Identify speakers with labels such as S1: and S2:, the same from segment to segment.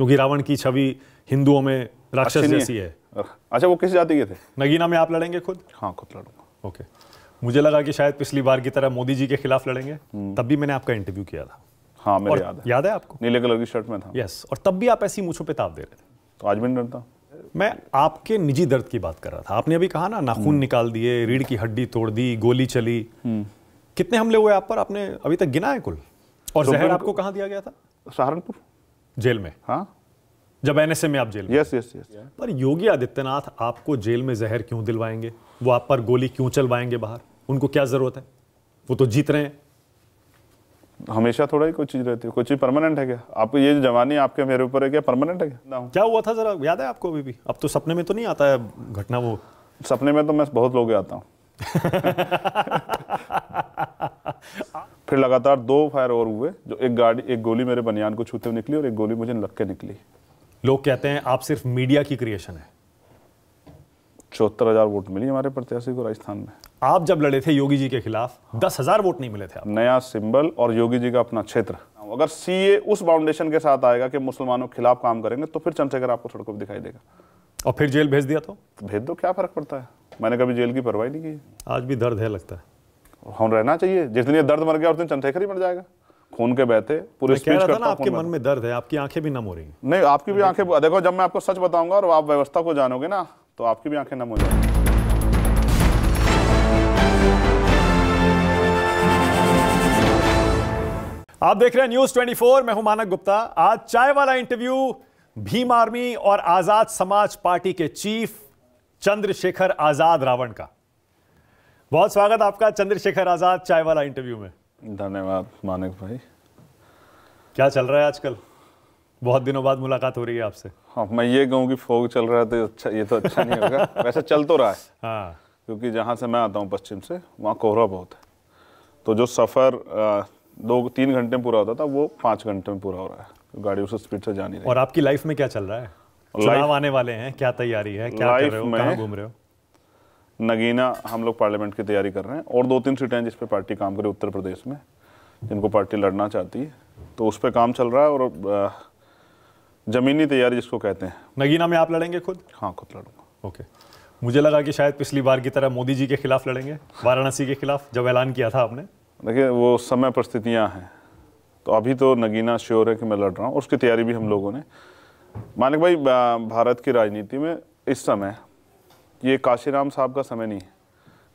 S1: क्योंकि रावण की छवि हिंदुओं में राक्षस जैसी है अच्छा वो किस जाति के थे नगीना में आप लड़ेंगे खुद हाँ खुद लड़ूंगा ओके मुझे लगा कि शायद पिछली बार की तरह मोदी जी के खिलाफ लड़ेंगे हम्म। तब भी मैंने आपका इंटरव्यू किया था
S2: हाँ मेरे याद है याद है आपको नीले कलर की शर्ट में था
S1: यस और तब भी आप ऐसी मूछों पे ताप दे रहे थे तो आज भी डरता मैं आपके निजी दर्द की बात कर रहा था आपने अभी कहा ना नाखून हम्म। निकाल दिए रीढ़ की हड्डी तोड़ दी गोली चली हम्म। कितने हमले हुए आप पर आपने अभी तक गिना है कुल और तो जहर आपको कहाँ दिया गया था सहारनपुर जेल में हाँ जब एनएसए में आप जेल में यस यस यस पर योगी आदित्यनाथ आपको जेल में जहर क्यों दिलवाएंगे वो आप पर गोली क्यों चलवाएंगे बाहर उनको क्या जरूरत है वो तो जीत रहे हैं
S2: हमेशा थोड़ा ही कोई चीज रहती है कोई चीज परमानेंट है क्या आपको ये जवानी आपके मेरे ऊपर है क्या परमानेंट है क्या क्या हुआ था जरा याद है आपको
S1: अभी भी अब तो सपने में तो नहीं आता है घटना वो
S2: सपने में तो मैं बहुत लोग आता हूँ फिर लगातार दो फायर और हुए जो एक गाड़ी एक गोली मेरे बनियान को छूते हुए निकली और एक गोली मुझे लग के निकली
S1: लोग कहते हैं आप सिर्फ मीडिया की क्रिएशन है
S2: चौहत्तर हजार वोट मिली हमारे प्रत्याशी को राजस्थान में आप जब लड़े थे योगी जी के खिलाफ हाँ। दस हजार वोट नहीं मिले थे आप। नया सिंबल और योगी जी का अपना क्षेत्र अगर सीए उस बाउंडेशन के साथ आएगा कि मुसलमानों के खिलाफ काम करेंगे तो फिर चंद्रशेखर आपको सड़कों पर दिखाई देगा और फिर जेल भेज दिया तो भेज दो क्या फर्क पड़ता है मैंने कभी जेल की परवाही नहीं की आज भी दर्द है लगता है हम रहना चाहिए जिस दिन ये दर्द मर गया उस दिन चंद्रशेखर ही मर जाएगा खून के बहते पूरे स्पीच करता आपके मन
S1: में दर्द है आपकी आंखें भी नम हो रही हैं
S2: नहीं आपकी भी आंखें देखो जब मैं आपको सच बताऊंगा और आप व्यवस्था को जानोगे ना तो आपकी भी आंखें नम हो जाएंगी
S1: आप देख रहे हैं न्यूज 24 मैं हूं मानक गुप्ता आज चाय वाला इंटरव्यू भीम आर्मी और आजाद समाज पार्टी के चीफ चंद्रशेखर आजाद रावण का बहुत स्वागत आपका चंद्रशेखर आजाद चाय वाला इंटरव्यू में
S2: धन्यवाद मानक भाई
S1: क्या चल रहा है आजकल बहुत दिनों बाद मुलाकात हो रही है आपसे
S2: हाँ मैं ये कहूँ कि फोग चल रहा है तो अच्छा ये तो अच्छा नहीं होगा वैसे चल तो रहा है हाँ क्योंकि जहाँ से मैं आता हूँ पश्चिम से वहाँ कोहरा बहुत है तो जो सफ़र दो तीन घंटे में पूरा होता था वो पाँच घंटे में पूरा हो रहा है गाड़ी उस स्पीड से जानी और
S1: आपकी लाइफ में क्या चल रहा है चुनाव आने वाले हैं क्या तैयारी है क्या कर रहे हो घूम रहे
S2: हो नगीना हम लोग पार्लियामेंट की तैयारी कर रहे हैं और दो तीन सीटें हैं जिस पर पार्टी काम करे उत्तर प्रदेश में जिनको पार्टी लड़ना चाहती है तो उस पर काम चल रहा है और ज़मीनी तैयारी जिसको कहते हैं
S1: नगीना में आप लड़ेंगे खुद
S2: हाँ खुद लड़ूंगा ओके मुझे लगा
S1: कि शायद पिछली बार की तरह मोदी जी के खिलाफ लड़ेंगे वाराणसी के खिलाफ जब ऐलान किया था आपने
S2: देखिए वो समय परिस्थितियाँ हैं तो अभी तो नगीना श्योर है कि मैं लड़ रहा हूँ उसकी तैयारी भी हम लोगों ने मानिक भाई भारत की राजनीति में इस समय ये काशीराम साहब का समय नहीं है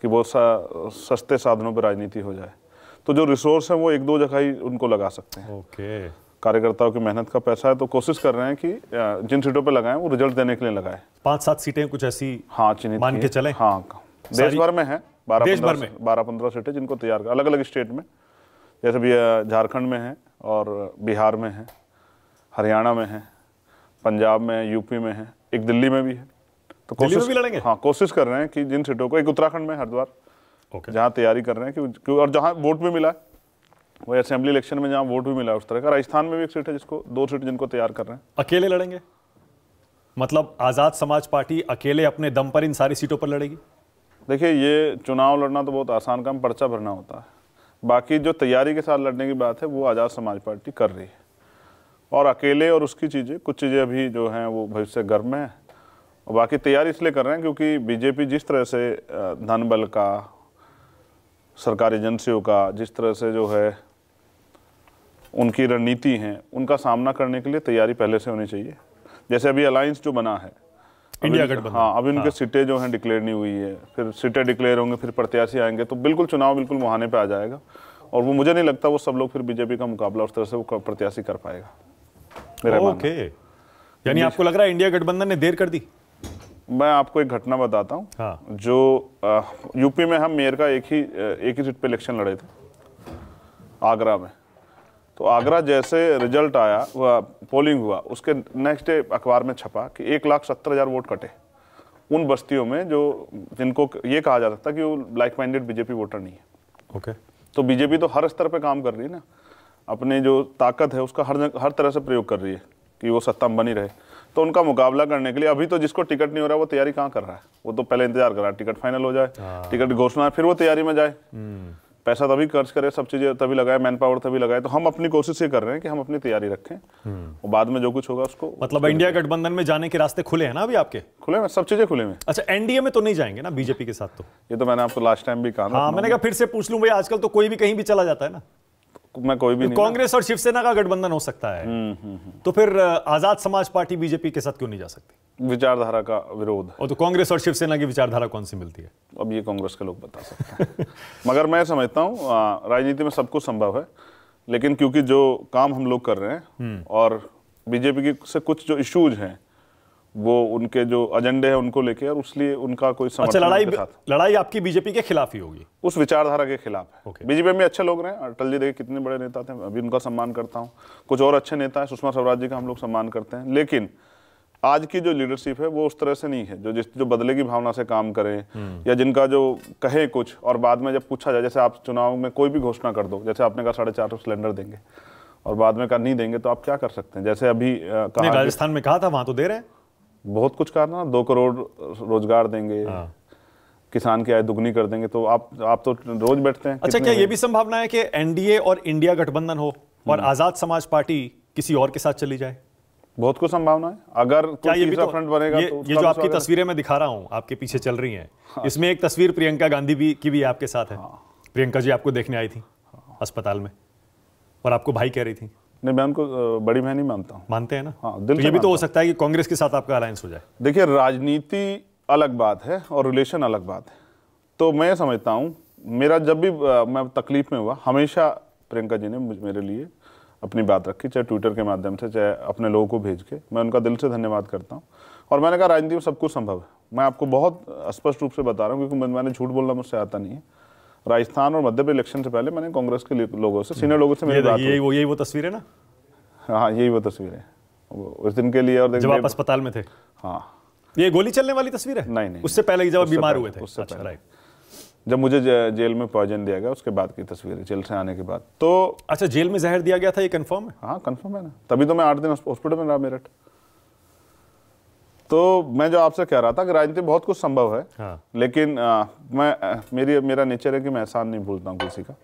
S2: कि बहुत सा, सस्ते साधनों पर राजनीति हो जाए तो जो रिसोर्स हैं वो एक दो जगह ही उनको लगा सकते
S1: हैं ओके
S2: कार्यकर्ताओं की मेहनत का पैसा है तो कोशिश कर रहे हैं कि जिन सीटों पर लगाएं वो रिजल्ट देने के लिए लगाए
S1: पांच सात सीटें कुछ ऐसी हाँ चिन्हित
S2: मान के चले हाँ देश भर में है बारह देश भर में बारह पंद्रह सीटें जिनको तैयार कर अलग अलग स्टेट में जैसे भी झारखंड में है और बिहार में है हरियाणा में है पंजाब में यूपी में है एक दिल्ली में भी है तो कोशिश भी लड़ेंगे हाँ कोशिश कर रहे हैं कि जिन सीटों को एक उत्तराखंड में हरिद्वार okay. जहाँ तैयारी कर रहे हैं कि और जहाँ वोट भी मिला है वही असेंबली इलेक्शन में जहाँ वोट भी मिला है उस तरह का राजस्थान में भी एक सीट है जिसको दो सीट जिनको तैयार कर रहे हैं
S1: अकेले लड़ेंगे मतलब आज़ाद समाज पार्टी अकेले अपने दम पर इन सारी सीटों पर
S2: लड़ेगी देखिए ये चुनाव लड़ना तो बहुत आसान काम पर्चा भरना होता है बाकी जो तैयारी के साथ लड़ने की बात है वो आज़ाद समाज पार्टी कर रही है और अकेले और उसकी चीज़ें कुछ चीज़ें अभी जो हैं वो भविष्य गर्म है और बाकी तैयारी इसलिए कर रहे हैं क्योंकि बीजेपी जिस तरह से धन बल का सरकारी एजेंसियों का जिस तरह से जो है उनकी रणनीति है उनका सामना करने के लिए तैयारी पहले से होनी चाहिए जैसे अभी अलायंस जो बना है इंडिया गठबंधन हाँ अभी उनके हाँ। सीटें जो हैं डिक्लेयर नहीं हुई है फिर सीटें डिक्लेयर होंगे फिर प्रत्याशी आएंगे तो बिल्कुल चुनाव बिल्कुल मुहाने पर आ जाएगा और वो मुझे नहीं लगता वो सब लोग फिर बीजेपी का मुकाबला उस तरह से वो प्रत्याशी कर पाएगा मेरा ओके यानी आपको लग रहा है इंडिया गठबंधन ने देर कर दी मैं आपको एक घटना बताता हूँ हाँ। जो आ, यूपी में हम मेयर का एक ही एक ही सीट पे इलेक्शन लड़े थे आगरा में तो आगरा जैसे रिजल्ट आया वह पोलिंग हुआ उसके नेक्स्ट डे अखबार में छपा कि एक लाख सत्तर हज़ार वोट कटे उन बस्तियों में जो जिनको ये कहा जा सकता कि वो लाइक माइंडेड बीजेपी वोटर नहीं
S1: है ओके
S2: तो बीजेपी तो हर स्तर पर काम कर रही है ना अपने जो ताकत है उसका हर हर तरह से प्रयोग कर रही है कि वो सत्ता में बनी रहे तो उनका मुकाबला करने के लिए अभी तो जिसको टिकट नहीं हो रहा है वो तैयारी कहाँ कर रहा है वो तो पहले इंतजार कर रहा है टिकट फाइनल हो जाए हाँ। टिकट घोषणा फिर वो तैयारी में जाए हम्म। पैसा तभी खर्च करे सब चीज़ें तभी लगाए मैन पावर तभी लगाए तो हम अपनी कोशिश ये कर रहे हैं कि हम अपनी तैयारी रखें हम्म। और बाद में जो कुछ होगा उसको मतलब इंडिया
S1: गठबंधन में जाने के रास्ते खुले हैं ना अभी आपके खुले में सब चीज़ें खुले में
S2: अच्छा एनडीए में तो नहीं
S1: जाएंगे ना बीजेपी के साथ तो ये तो मैंने आपको लास्ट टाइम भी कहा हाँ मैंने तो कहा फिर से पूछ लूँ भाई आजकल तो कोई भी कहीं भी चला जाता है ना में कोई भी कांग्रेस और शिवसेना का गठबंधन हो सकता है हम्म, हम्म, हम्म। तो फिर आजाद समाज पार्टी बीजेपी के साथ क्यों नहीं जा सकती विचारधारा का विरोध और तो कांग्रेस और शिवसेना की विचारधारा
S2: कौन सी मिलती है अब ये कांग्रेस के लोग बता सकते हैं मगर मैं समझता हूँ राजनीति में सब कुछ संभव है लेकिन क्योंकि जो काम हम लोग कर रहे हैं और बीजेपी के से कुछ जो इश्यूज हैं वो उनके जो एजेंडे हैं उनको लेके और उसलिए उनका कोई अच्छा, समर्थन अच्छा, लड़ाई
S1: लड़ाई आपकी बीजेपी के खिलाफ ही होगी
S2: उस विचारधारा के खिलाफ है okay. बीजेपी में अच्छे लोग रहे हैं अटल जी देखिए कितने बड़े नेता थे अभी उनका सम्मान करता हूँ कुछ और अच्छे नेता हैं सुषमा स्वराज जी का हम लोग सम्मान करते हैं लेकिन आज की जो लीडरशिप है वो उस तरह से नहीं है जो जिस जो बदले की भावना से काम करें हम्म। या जिनका जो कहे कुछ और बाद में जब पूछा जाए जैसे आप चुनाव में कोई भी घोषणा कर दो जैसे आपने कहा साढ़े चार सौ सिलेंडर देंगे और बाद में कहा नहीं देंगे तो आप क्या कर सकते हैं जैसे अभी राजस्थान में कहा था वहां तो दे रहे हैं बहुत कुछ करना दो करोड़ रोजगार देंगे हाँ। किसान की आय दुगनी कर देंगे तो आप आप तो रोज बैठते हैं अच्छा क्या ये भी
S1: संभावना है कि एनडीए और इंडिया गठबंधन हो और हम्म। आजाद समाज पार्टी किसी और के साथ चली जाए
S2: बहुत कुछ संभावना है अगर क्या ये भी तो, फ्रंट बनेगा ये, तो ये जो आपकी तस्वीरें
S1: मैं दिखा रहा हूँ आपके पीछे चल रही है हाँ। इसमें एक तस्वीर प्रियंका गांधी भी की भी आपके साथ है हाँ। प्रियंका जी आपको देखने आई थी अस्पताल में और आपको भाई कह रही थी
S2: नहीं मैं उनको बड़ी बहन ही मानता हूँ मानते हैं ना हाँ दिल तो ये भी तो हो
S1: सकता है कि कांग्रेस के साथ आपका अलायंस हो जाए
S2: देखिए राजनीति अलग बात है और रिलेशन अलग बात है तो मैं समझता हूँ मेरा जब भी मैं तकलीफ में हुआ हमेशा प्रियंका जी ने मेरे लिए अपनी बात रखी चाहे ट्विटर के माध्यम से चाहे अपने लोगों को भेज के मैं उनका दिल से धन्यवाद करता हूँ और मैंने कहा राजनीति में सब कुछ संभव है मैं आपको बहुत स्पष्ट रूप से बता रहा हूँ क्योंकि मैंने झूठ बोलना मुझसे आता नहीं है राजस्थान और मध्य प्रदेश इलेक्शन से पहले मैंने कांग्रेस के लोगों से सीनियर हम्म। लोगों से मेरी बात यही वो यही वो तस्वीर है ना हाँ यही वो तस्वीर है उस दिन के लिए और जब आप अस्पताल में थे हाँ ये गोली चलने वाली तस्वीर है नहीं नहीं उससे पहले जब आप बीमार हुए थे उससे अच्छा, पहले जब मुझे जेल में पॉइजन दिया गया उसके बाद की तस्वीर है जेल से आने के बाद तो अच्छा जेल में जहर दिया गया था ये कंफर्म है हाँ कंफर्म है ना तभी तो मैं आठ दिन हॉस्पिटल में रहा मेरठ तो मैं जो आपसे कह रहा था कि राजनीति बहुत कुछ संभव है हाँ। लेकिन आ, मैं मेरी मेरा नेचर है कि मैं एहसान नहीं भूलता हूँ किसी का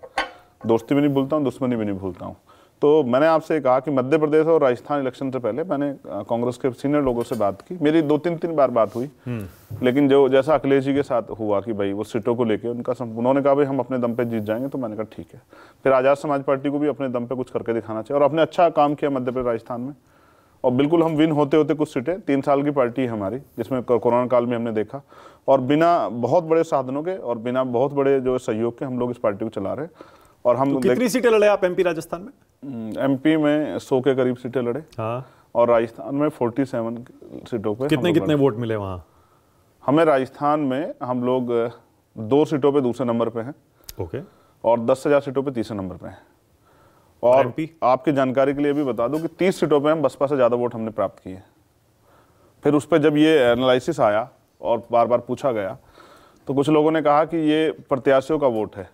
S2: दोस्ती भी नहीं भूलता हूँ दुश्मनी भी नहीं भूलता हूँ तो मैंने आपसे कहा कि मध्य प्रदेश और राजस्थान इलेक्शन से पहले मैंने कांग्रेस के सीनियर लोगों से बात की मेरी दो तीन तीन बार बात हुई हम्म। लेकिन जो जैसा अखिलेश जी के साथ हुआ कि भाई वो सीटों को लेके उनका उन्होंने कहा भाई हम अपने दम पे जीत जाएंगे तो मैंने कहा ठीक है फिर आज़ाद समाज पार्टी को भी अपने दम पे कुछ करके दिखाना चाहिए और आपने अच्छा काम किया मध्य प्रदेश राजस्थान में और बिल्कुल हम विन होते होते कुछ सीटें तीन साल की पार्टी है हमारी जिसमें कोरोना काल में हमने देखा और बिना बहुत बड़े साधनों के और बिना बहुत बड़े जो सहयोग के हम लोग इस पार्टी को चला रहे और हम तो कितनी सीटें लड़े आप एमपी राजस्थान में एमपी हम्म, में सौ के करीब सीटें लड़े हाँ और राजस्थान में फोर्टी सेवन सीटों पर कितने कितने वोट मिले वहाँ हमें राजस्थान में हम लोग दो सीटों पर दूसरे नंबर पर हैं ओके और दस हज़ार सीटों पर तीसरे नंबर पर हैं और आपके जानकारी के लिए भी बता दूं कि 30 सीटों पे हम बसपा से ज़्यादा वोट हमने प्राप्त किए फिर उस पर जब ये एनालिसिस आया और बार बार पूछा गया तो कुछ लोगों ने कहा कि ये प्रत्याशियों का वोट है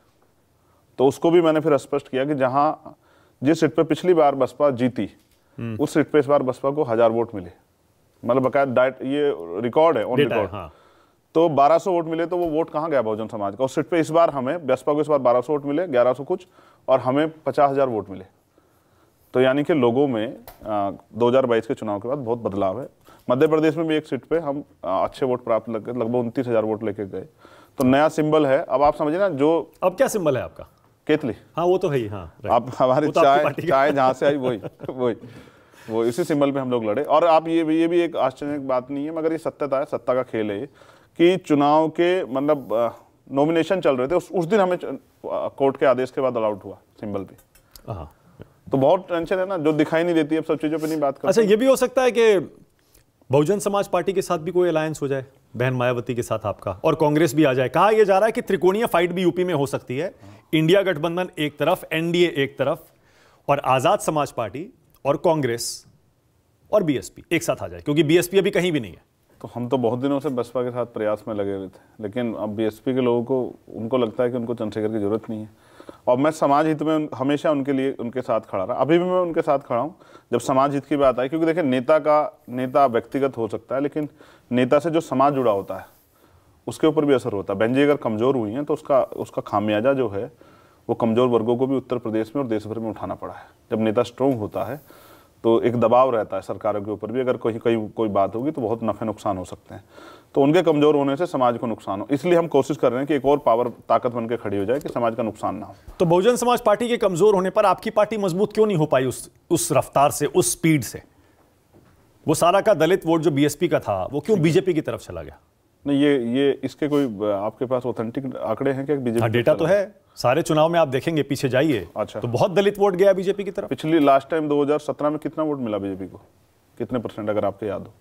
S2: तो उसको भी मैंने फिर स्पष्ट किया कि जहाँ जिस सीट पर पिछली बार बसपा जीती हम्म। उस सीट पर इस बार बसपा को हज़ार वोट मिले मतलब बकायदा डाइट ये रिकॉर्ड है ऑन रिकॉर्ड हाँ। तो 1200 वोट मिले तो वो वोट कहाँ गया बहुजन समाज का उस सीट पे इस बार हमें बसपा को इस बार 1200 वोट मिले 1100 कुछ और हमें पचास हज़ार वोट मिले तो यानी कि लोगों में दो के चुनाव के बाद बहुत बदलाव है मध्य प्रदेश में भी एक सीट पे हम अच्छे वोट प्राप्त लग लगभग उनतीस हज़ार वोट लेके गए तो नया सिंबल है अब आप समझे ना जो अब क्या सिंबल है आपका केतली हाँ वो तो है ही हाँ आप हमारी तो चाय चाय जहाँ से आई वही वही वो इसी सिंबल पे हम लोग लड़े और आप ये ये भी एक आश्चर्य बात नहीं है मगर ये सत्यता है सत्ता का खेल है ये कि चुनाव के मतलब नॉमिनेशन चल रहे थे उस, उस दिन हमें कोर्ट के आदेश के बाद अलाउट हुआ सिंबल भी तो बहुत टेंशन है ना जो दिखाई नहीं देती अब सब चीज़ों पे नहीं बात अच्छा ये भी हो सकता है कि बहुजन समाज पार्टी के साथ भी
S1: कोई अलायंस हो जाए बहन मायावती के साथ आपका और कांग्रेस भी आ जाए कहा यह जा रहा है कि त्रिकोणीय फाइट भी यूपी में हो सकती है इंडिया गठबंधन एक तरफ एनडीए एक तरफ और आजाद समाज पार्टी और कांग्रेस और बीएसपी एक साथ आ जाए
S2: क्योंकि बीएसपी अभी कहीं भी नहीं है तो हम तो बहुत दिनों से बसपा के साथ प्रयास में लगे हुए थे लेकिन अब बीएसपी के लोगों को उनको लगता है कि उनको चंद्रशेखर की ज़रूरत नहीं है और मैं समाज हित में हमेशा उनके लिए उनके साथ खड़ा रहा अभी भी मैं उनके साथ खड़ा हूँ जब समाज हित की बात आई क्योंकि देखिए नेता का नेता व्यक्तिगत हो सकता है लेकिन नेता से जो समाज जुड़ा होता है उसके ऊपर भी असर होता है बेंजे अगर कमज़ोर हुई हैं तो उसका उसका खामियाजा जो है वो कमज़ोर वर्गों को भी उत्तर प्रदेश में और देश भर में उठाना पड़ा है जब नेता स्ट्रोंग होता है तो एक दबाव रहता है सरकारों के ऊपर भी अगर कहीं कहीं कोई बात होगी तो बहुत नफे नुकसान हो सकते हैं तो उनके कमज़ोर होने से समाज को नुकसान हो इसलिए हम कोशिश कर रहे हैं कि एक और पावर ताकत बनकर खड़ी हो जाए कि समाज का नुकसान ना हो तो बहुजन समाज पार्टी के
S1: कमज़ोर होने पर आपकी पार्टी मजबूत क्यों नहीं हो पाई उस उस रफ्तार से उस स्पीड से वो सारा का दलित वोट जो बीएसपी का था वो क्यों बीजेपी की तरफ चला गया
S2: नहीं ये ये इसके कोई
S1: आपके पास ऑथेंटिक आंकड़े हैं क्या बीजेपी हाँ, डेटा तो है सारे चुनाव में आप देखेंगे पीछे जाइए अच्छा
S2: तो बहुत दलित वोट गया बीजेपी की तरफ पिछली लास्ट टाइम 2017 में कितना वोट मिला बीजेपी को कितने परसेंट अगर आपको याद हो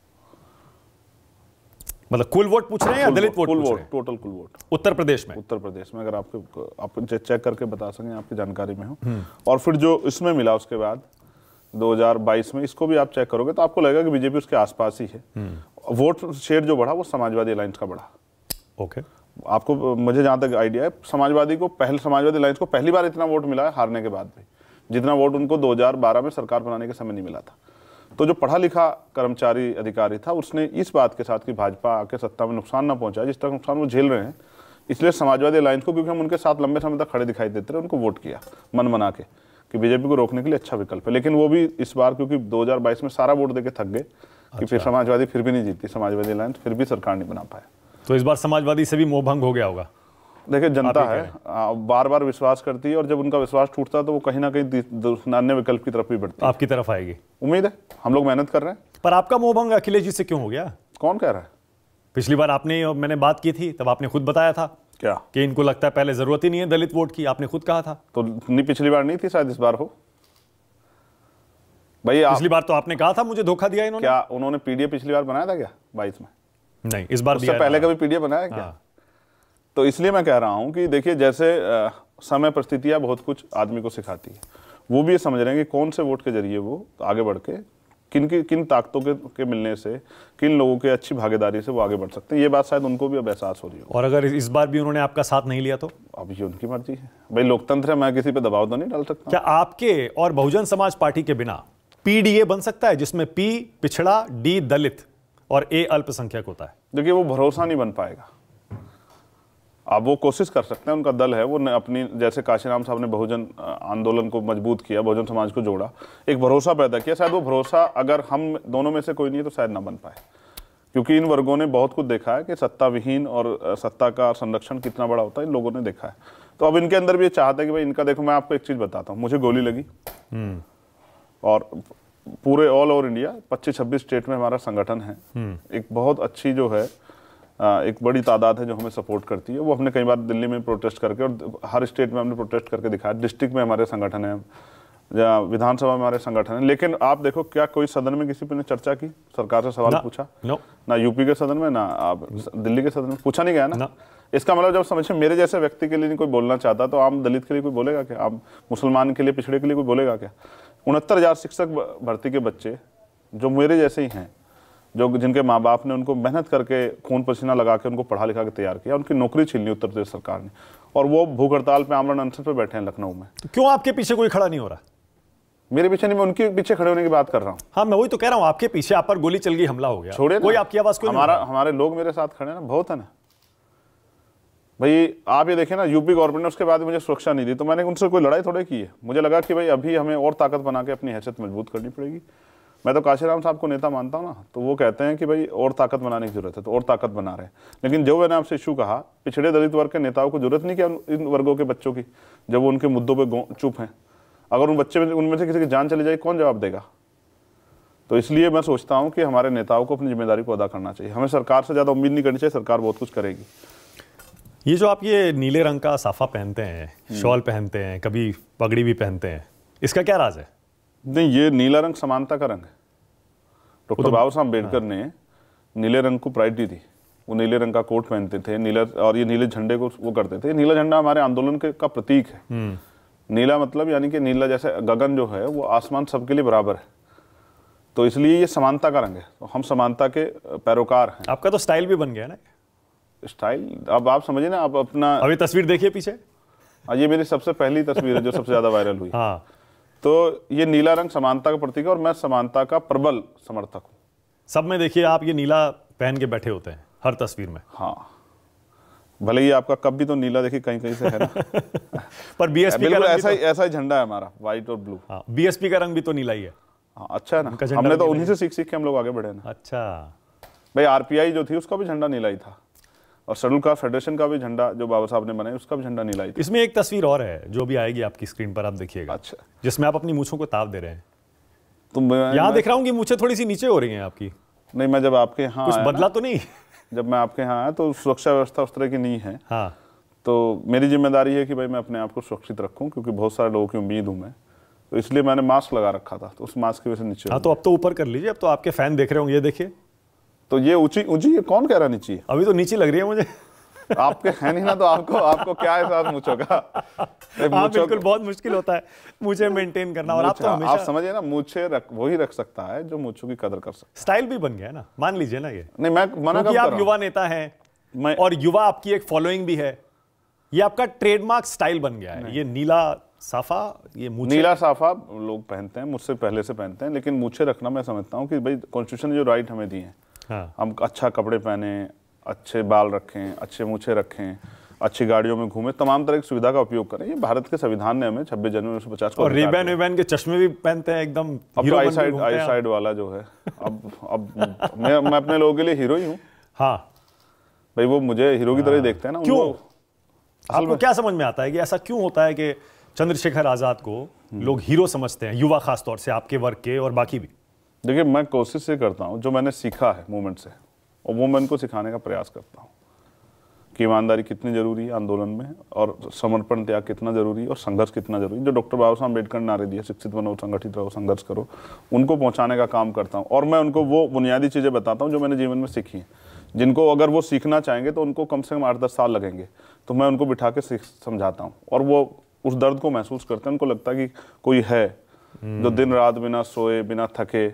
S2: मतलब कुल वोट पूछ रहे हैं या दलित वोट कुल वोट टोटल कुल वोट उत्तर प्रदेश में उत्तर प्रदेश में अगर आपके आप चेक करके बता सकें आपकी जानकारी में हो हम्म। और फिर जो इसमें मिला उसके बाद 2022 में इसको भी आप चेक करोगे तो आपको लगेगा कि बीजेपी उसके आसपास ही है हम्म। वोट शेयर जो बढ़ा वो समाजवादी अलायंस का बढ़ा ओके okay. आपको मुझे जहाँ तक आइडिया है समाजवादी को पहले समाजवादी अलायंस को पहली बार इतना वोट मिला है हारने के बाद भी जितना वोट उनको 2012 में सरकार बनाने के समय नहीं मिला था तो जो पढ़ा लिखा कर्मचारी अधिकारी था उसने इस बात के साथ कि भाजपा आके सत्ता में नुकसान ना पहुंचा जिस तरह नुकसान वो झेल रहे हैं इसलिए समाजवादी अलायंस को क्योंकि हम उनके साथ लंबे समय तक खड़े दिखाई देते रहे उनको वोट किया मन मना के कि बीजेपी को रोकने के लिए अच्छा विकल्प है लेकिन वो भी इस बार क्योंकि 2022 में सारा वोट देके थक गए कि फिर अच्छा। समाजवादी फिर भी नहीं जीती समाजवादी अलायंस फिर भी सरकार नहीं बना पाया तो इस बार समाजवादी से भी मोह भंग हो गया होगा देखिए जनता है बार बार विश्वास करती है और जब उनका विश्वास टूटता है तो वो कहीं ना कहीं अन्य विकल्प की तरफ भी बढ़ती है आपकी तरफ आएगी उम्मीद है हम लोग मेहनत कर रहे हैं पर आपका मोह भंग अखिलेश जी से क्यों हो गया कौन कह रहा है
S1: पिछली बार आपने मैंने बात की थी तब आपने खुद बताया था क्या कि इनको लगता है पहले जरूरत ही नहीं है दलित वोट की आपने खुद कहा था तो नहीं पिछली बार नहीं
S2: थी शायद इस बार हो भाई आप... पिछली बार तो आपने कहा था मुझे धोखा दिया इन्होंने क्या उन्होंने पीडीए पिछली बार बनाया था क्या बाईस में
S1: नहीं इस बार पहले कभी
S2: पीडीए बनाया क्या हाँ। तो इसलिए मैं कह रहा हूं कि देखिए जैसे समय परिस्थितियां बहुत कुछ आदमी को सिखाती है वो भी ये समझ रहे हैं कि कौन से वोट के जरिए वो आगे बढ़ के किन की किन ताकतों के, के मिलने से किन लोगों के अच्छी भागीदारी से वो आगे बढ़ सकते हैं ये बात शायद उनको भी अब एहसास हो रही है
S1: और अगर इस बार भी उन्होंने आपका साथ नहीं लिया तो अब ये उनकी मर्जी है भाई लोकतंत्र है मैं किसी पे दबाव तो नहीं डाल सकता क्या आपके और बहुजन समाज पार्टी के बिना पीडीए बन सकता है जिसमें पी पिछड़ा डी दलित और ए अल्पसंख्यक होता है
S2: देखिए वो भरोसा नहीं बन पाएगा अब वो कोशिश कर सकते हैं उनका दल है वो अपनी जैसे काशीराम साहब ने बहुजन आंदोलन को मजबूत किया बहुजन समाज को जोड़ा एक भरोसा पैदा किया शायद वो भरोसा अगर हम दोनों में से कोई नहीं है तो शायद ना बन पाए क्योंकि इन वर्गों ने बहुत कुछ देखा है कि सत्ता विहीन और सत्ता का संरक्षण कितना बड़ा होता है इन लोगों ने देखा है तो अब इनके अंदर भी ये चाहता है कि भाई इनका देखो मैं आपको एक चीज़ बताता हूँ मुझे गोली लगी हम्म। और पूरे ऑल ओवर इंडिया पच्चीस छब्बीस स्टेट में हमारा संगठन है हम्म। एक बहुत अच्छी जो है एक बड़ी तादाद है जो हमें सपोर्ट करती है वो हमने कई बार दिल्ली में प्रोटेस्ट करके और हर स्टेट में हमने प्रोटेस्ट करके दिखाया डिस्ट्रिक्ट में हमारे संगठन है या विधानसभा में हमारे संगठन है लेकिन आप देखो क्या कोई सदन में किसी ने चर्चा की सरकार से सवाल पूछा नो ना यूपी के सदन में ना आप दिल्ली के सदन में पूछा नहीं गया ना, ना। इसका मतलब जब समझिए मेरे जैसे व्यक्ति के लिए नहीं कोई बोलना चाहता तो आम दलित के लिए कोई बोलेगा क्या आम मुसलमान के लिए पिछड़े के लिए कोई बोलेगा क्या उनहत्तर हज़ार शिक्षक भर्ती के बच्चे जो मेरे जैसे ही हैं जो जिनके माँ बाप ने उनको मेहनत करके खून पसीना लगा के उनको पढ़ा लिखा के तैयार किया उनकी नौकरी छीन ली उत्तर प्रदेश सरकार ने और वो भूख हड़ताल पर आमरण अनशन पर बैठे हैं लखनऊ में तो क्यों आपके पीछे कोई खड़ा नहीं हो रहा मेरे पीछे नहीं मैं उनके पीछे खड़े होने की बात कर रहा हूँ हाँ मैं वही तो कह रहा हूँ आपके पीछे आप पर गोली चल गई हमला हो गया छोड़े कोई आपकी आवाज हमारा हमारे लोग मेरे साथ खड़े ना बहुत है ना भाई आप ये देखें ना यूपी गवर्नमेंट ने उसके बाद मुझे सुरक्षा नहीं दी तो मैंने उनसे कोई लड़ाई थोड़ी की है मुझे लगा कि भाई अभी हमें और ताकत बना के अपनी हैसियत मजबूत करनी पड़ेगी मैं तो काशीराम साहब को नेता मानता हूँ ना तो वो कहते हैं कि भाई और ताकत बनाने की जरूरत है तो और ताकत बना रहे हैं लेकिन जो मैंने आपसे इशू कहा पिछड़े दलित वर्ग के नेताओं को जरूरत नहीं क्या इन वर्गों के बच्चों की जब वो उनके मुद्दों पर चुप हैं अगर उन बच्चे में उनमें से किसी की जान चली जाए कौन जवाब देगा तो इसलिए मैं सोचता हूँ कि हमारे नेताओं को अपनी जिम्मेदारी को अदा करना चाहिए हमें सरकार से ज़्यादा उम्मीद नहीं करनी चाहिए सरकार बहुत कुछ करेगी
S1: ये जो आप ये नीले रंग का साफा पहनते हैं हम्म। शॉल पहनते हैं कभी पगड़ी भी पहनते
S2: हैं इसका क्या राज है नहीं ये नीला रंग समानता का रंग है तो डॉक्टर बाबा साहब अम्बेडकर ने नीले रंग को प्रायोरिटी दी वो नीले रंग का कोट पहनते थे नीला और ये नीले झंडे को वो करते थे नीला झंडा हमारे आंदोलन के का प्रतीक है हम्म। नीला मतलब यानी कि नीला जैसे गगन जो है वो आसमान सबके लिए बराबर है तो इसलिए ये समानता का रंग है तो हम समानता के पैरोकार हैं आपका तो स्टाइल भी बन गया ना स्टाइल अब आप समझिए ना आप अपना अभी तस्वीर देखिए पीछे हाँ, ये मेरी सबसे पहली तस्वीर है जो सबसे ज्यादा वायरल हुई हाँ तो ये नीला रंग समानता का प्रतीक है और मैं समानता का प्रबल समर्थक हूँ
S1: सब में देखिए आप ये नीला पहन के बैठे होते हैं हर तस्वीर में हाँ
S2: भले ही आपका कब भी तो नीला देखिए कहीं कहीं से है ना पर बीएसपी का ऐसा ही तो- ऐसा ही झंडा है हमारा व्हाइट और ब्लू हाँ बीएसपी का रंग भी तो नीला ही है हाँ अच्छा है ना हमने तो उन्हीं से सीख सीख के हम लोग आगे बढ़े ना अच्छा भाई आरपीआई जो थी उसका भी झंडा नीला ही था और शटल का फेडरेशन का भी झंडा जो बाबा साहब ने बनाया उसका भी झंडा नीला था
S1: इसमें एक तस्वीर और है जो भी आएगी आपकी स्क्रीन पर आप देखिएगा अच्छा जिसमें
S2: आप अपनी मूछों को ताप दे रहे हैं तो यहाँ देख रहा हूँ कि मूछे थोड़ी सी नीचे हो रही है आपकी नहीं मैं जब आपके यहाँ कुछ बदला तो नहीं जब मैं आपके यहाँ आया तो सुरक्षा व्यवस्था उस तरह की नहीं है हाँ तो मेरी जिम्मेदारी है कि भाई मैं अपने आप को सुरक्षित रखूँ क्योंकि बहुत सारे लोगों की उम्मीद हूँ मैं तो इसलिए मैंने मास्क लगा रखा था तो उस मास्क की वजह से नीचे हाँ तो अब तो ऊपर कर लीजिए अब तो आपके फैन देख रहे होंगे ये देखिए तो ये ऊंची ऊंची ये कौन कह रहा नीची अभी तो नीचे लग रही है मुझे आपके है नहीं ना तो आपको आपको क्या एहसास मूछों का हाँ, बिल्कुल बहुत मुश्किल होता है
S1: मुझे मेंटेन करना और आप तो हमेशा आप
S2: समझिए ना मुझे रख वही रख सकता है जो मुझों की कदर कर सकता स्टाइल भी बन गया ना मान लीजिए ना ये नहीं मैं मना कब आप युवा नेता हैं मैं और युवा आपकी एक
S1: फॉलोइंग भी है ये आपका ट्रेडमार्क स्टाइल बन गया है ये नीला साफा ये
S2: नीला साफा लोग पहनते हैं मुझसे पहले से पहनते हैं लेकिन मुझे रखना मैं समझता हूँ कि भाई कॉन्स्टिट्यूशन जो राइट हमें दिए हैं हाँ। हम अच्छा कपड़े पहने अच्छे बाल रखें अच्छे मूछे रखें अच्छी गाड़ियों में घूमे तमाम तरह की सुविधा का उपयोग करें ये भारत के संविधान ने हमें छब्बीस जनवरी उन्नीस सौ पचास को रिबैन
S1: विबैन के चश्मे भी पहनते हैं एकदम अब तो आई साइड आई साइड
S2: वाला जो है अब अब मैं मैं अपने लोगों के लिए हीरो ही हूँ हाँ भाई वो मुझे हीरो की तरह हाँ। देखते हैं ना क्यों
S1: आपको क्या समझ में आता है कि ऐसा क्यों होता है कि चंद्रशेखर आज़ाद को
S2: हम्म। लोग हीरो समझते हैं युवा खासतौर से आपके वर्ग के और बाकी भी देखिए मैं कोशिश ये करता हूँ जो मैंने सीखा है मूवमेंट से और वो मैं उनको सिखाने का प्रयास करता हूँ कि ईमानदारी कितनी ज़रूरी है आंदोलन में और समर्पण त्याग कितना ज़रूरी है और संघर्ष कितना ज़रूरी है जो डॉक्टर बाबा साहब अम्बेडकर नारे दिए शिक्षित बनो संगठित रहो संघर्ष करो उनको पहुँचाने का काम करता हूँ और मैं उनको वो बुनियादी चीज़ें बताता हूँ जो मैंने जीवन में सीखी हैं जिनको अगर वो सीखना चाहेंगे तो उनको कम से कम आठ दस साल लगेंगे तो मैं उनको बिठा के समझाता हूँ और वो उस दर्द को महसूस करते हैं उनको लगता है कि कोई है जो हम्म। दिन रात बिना सोए बिना थके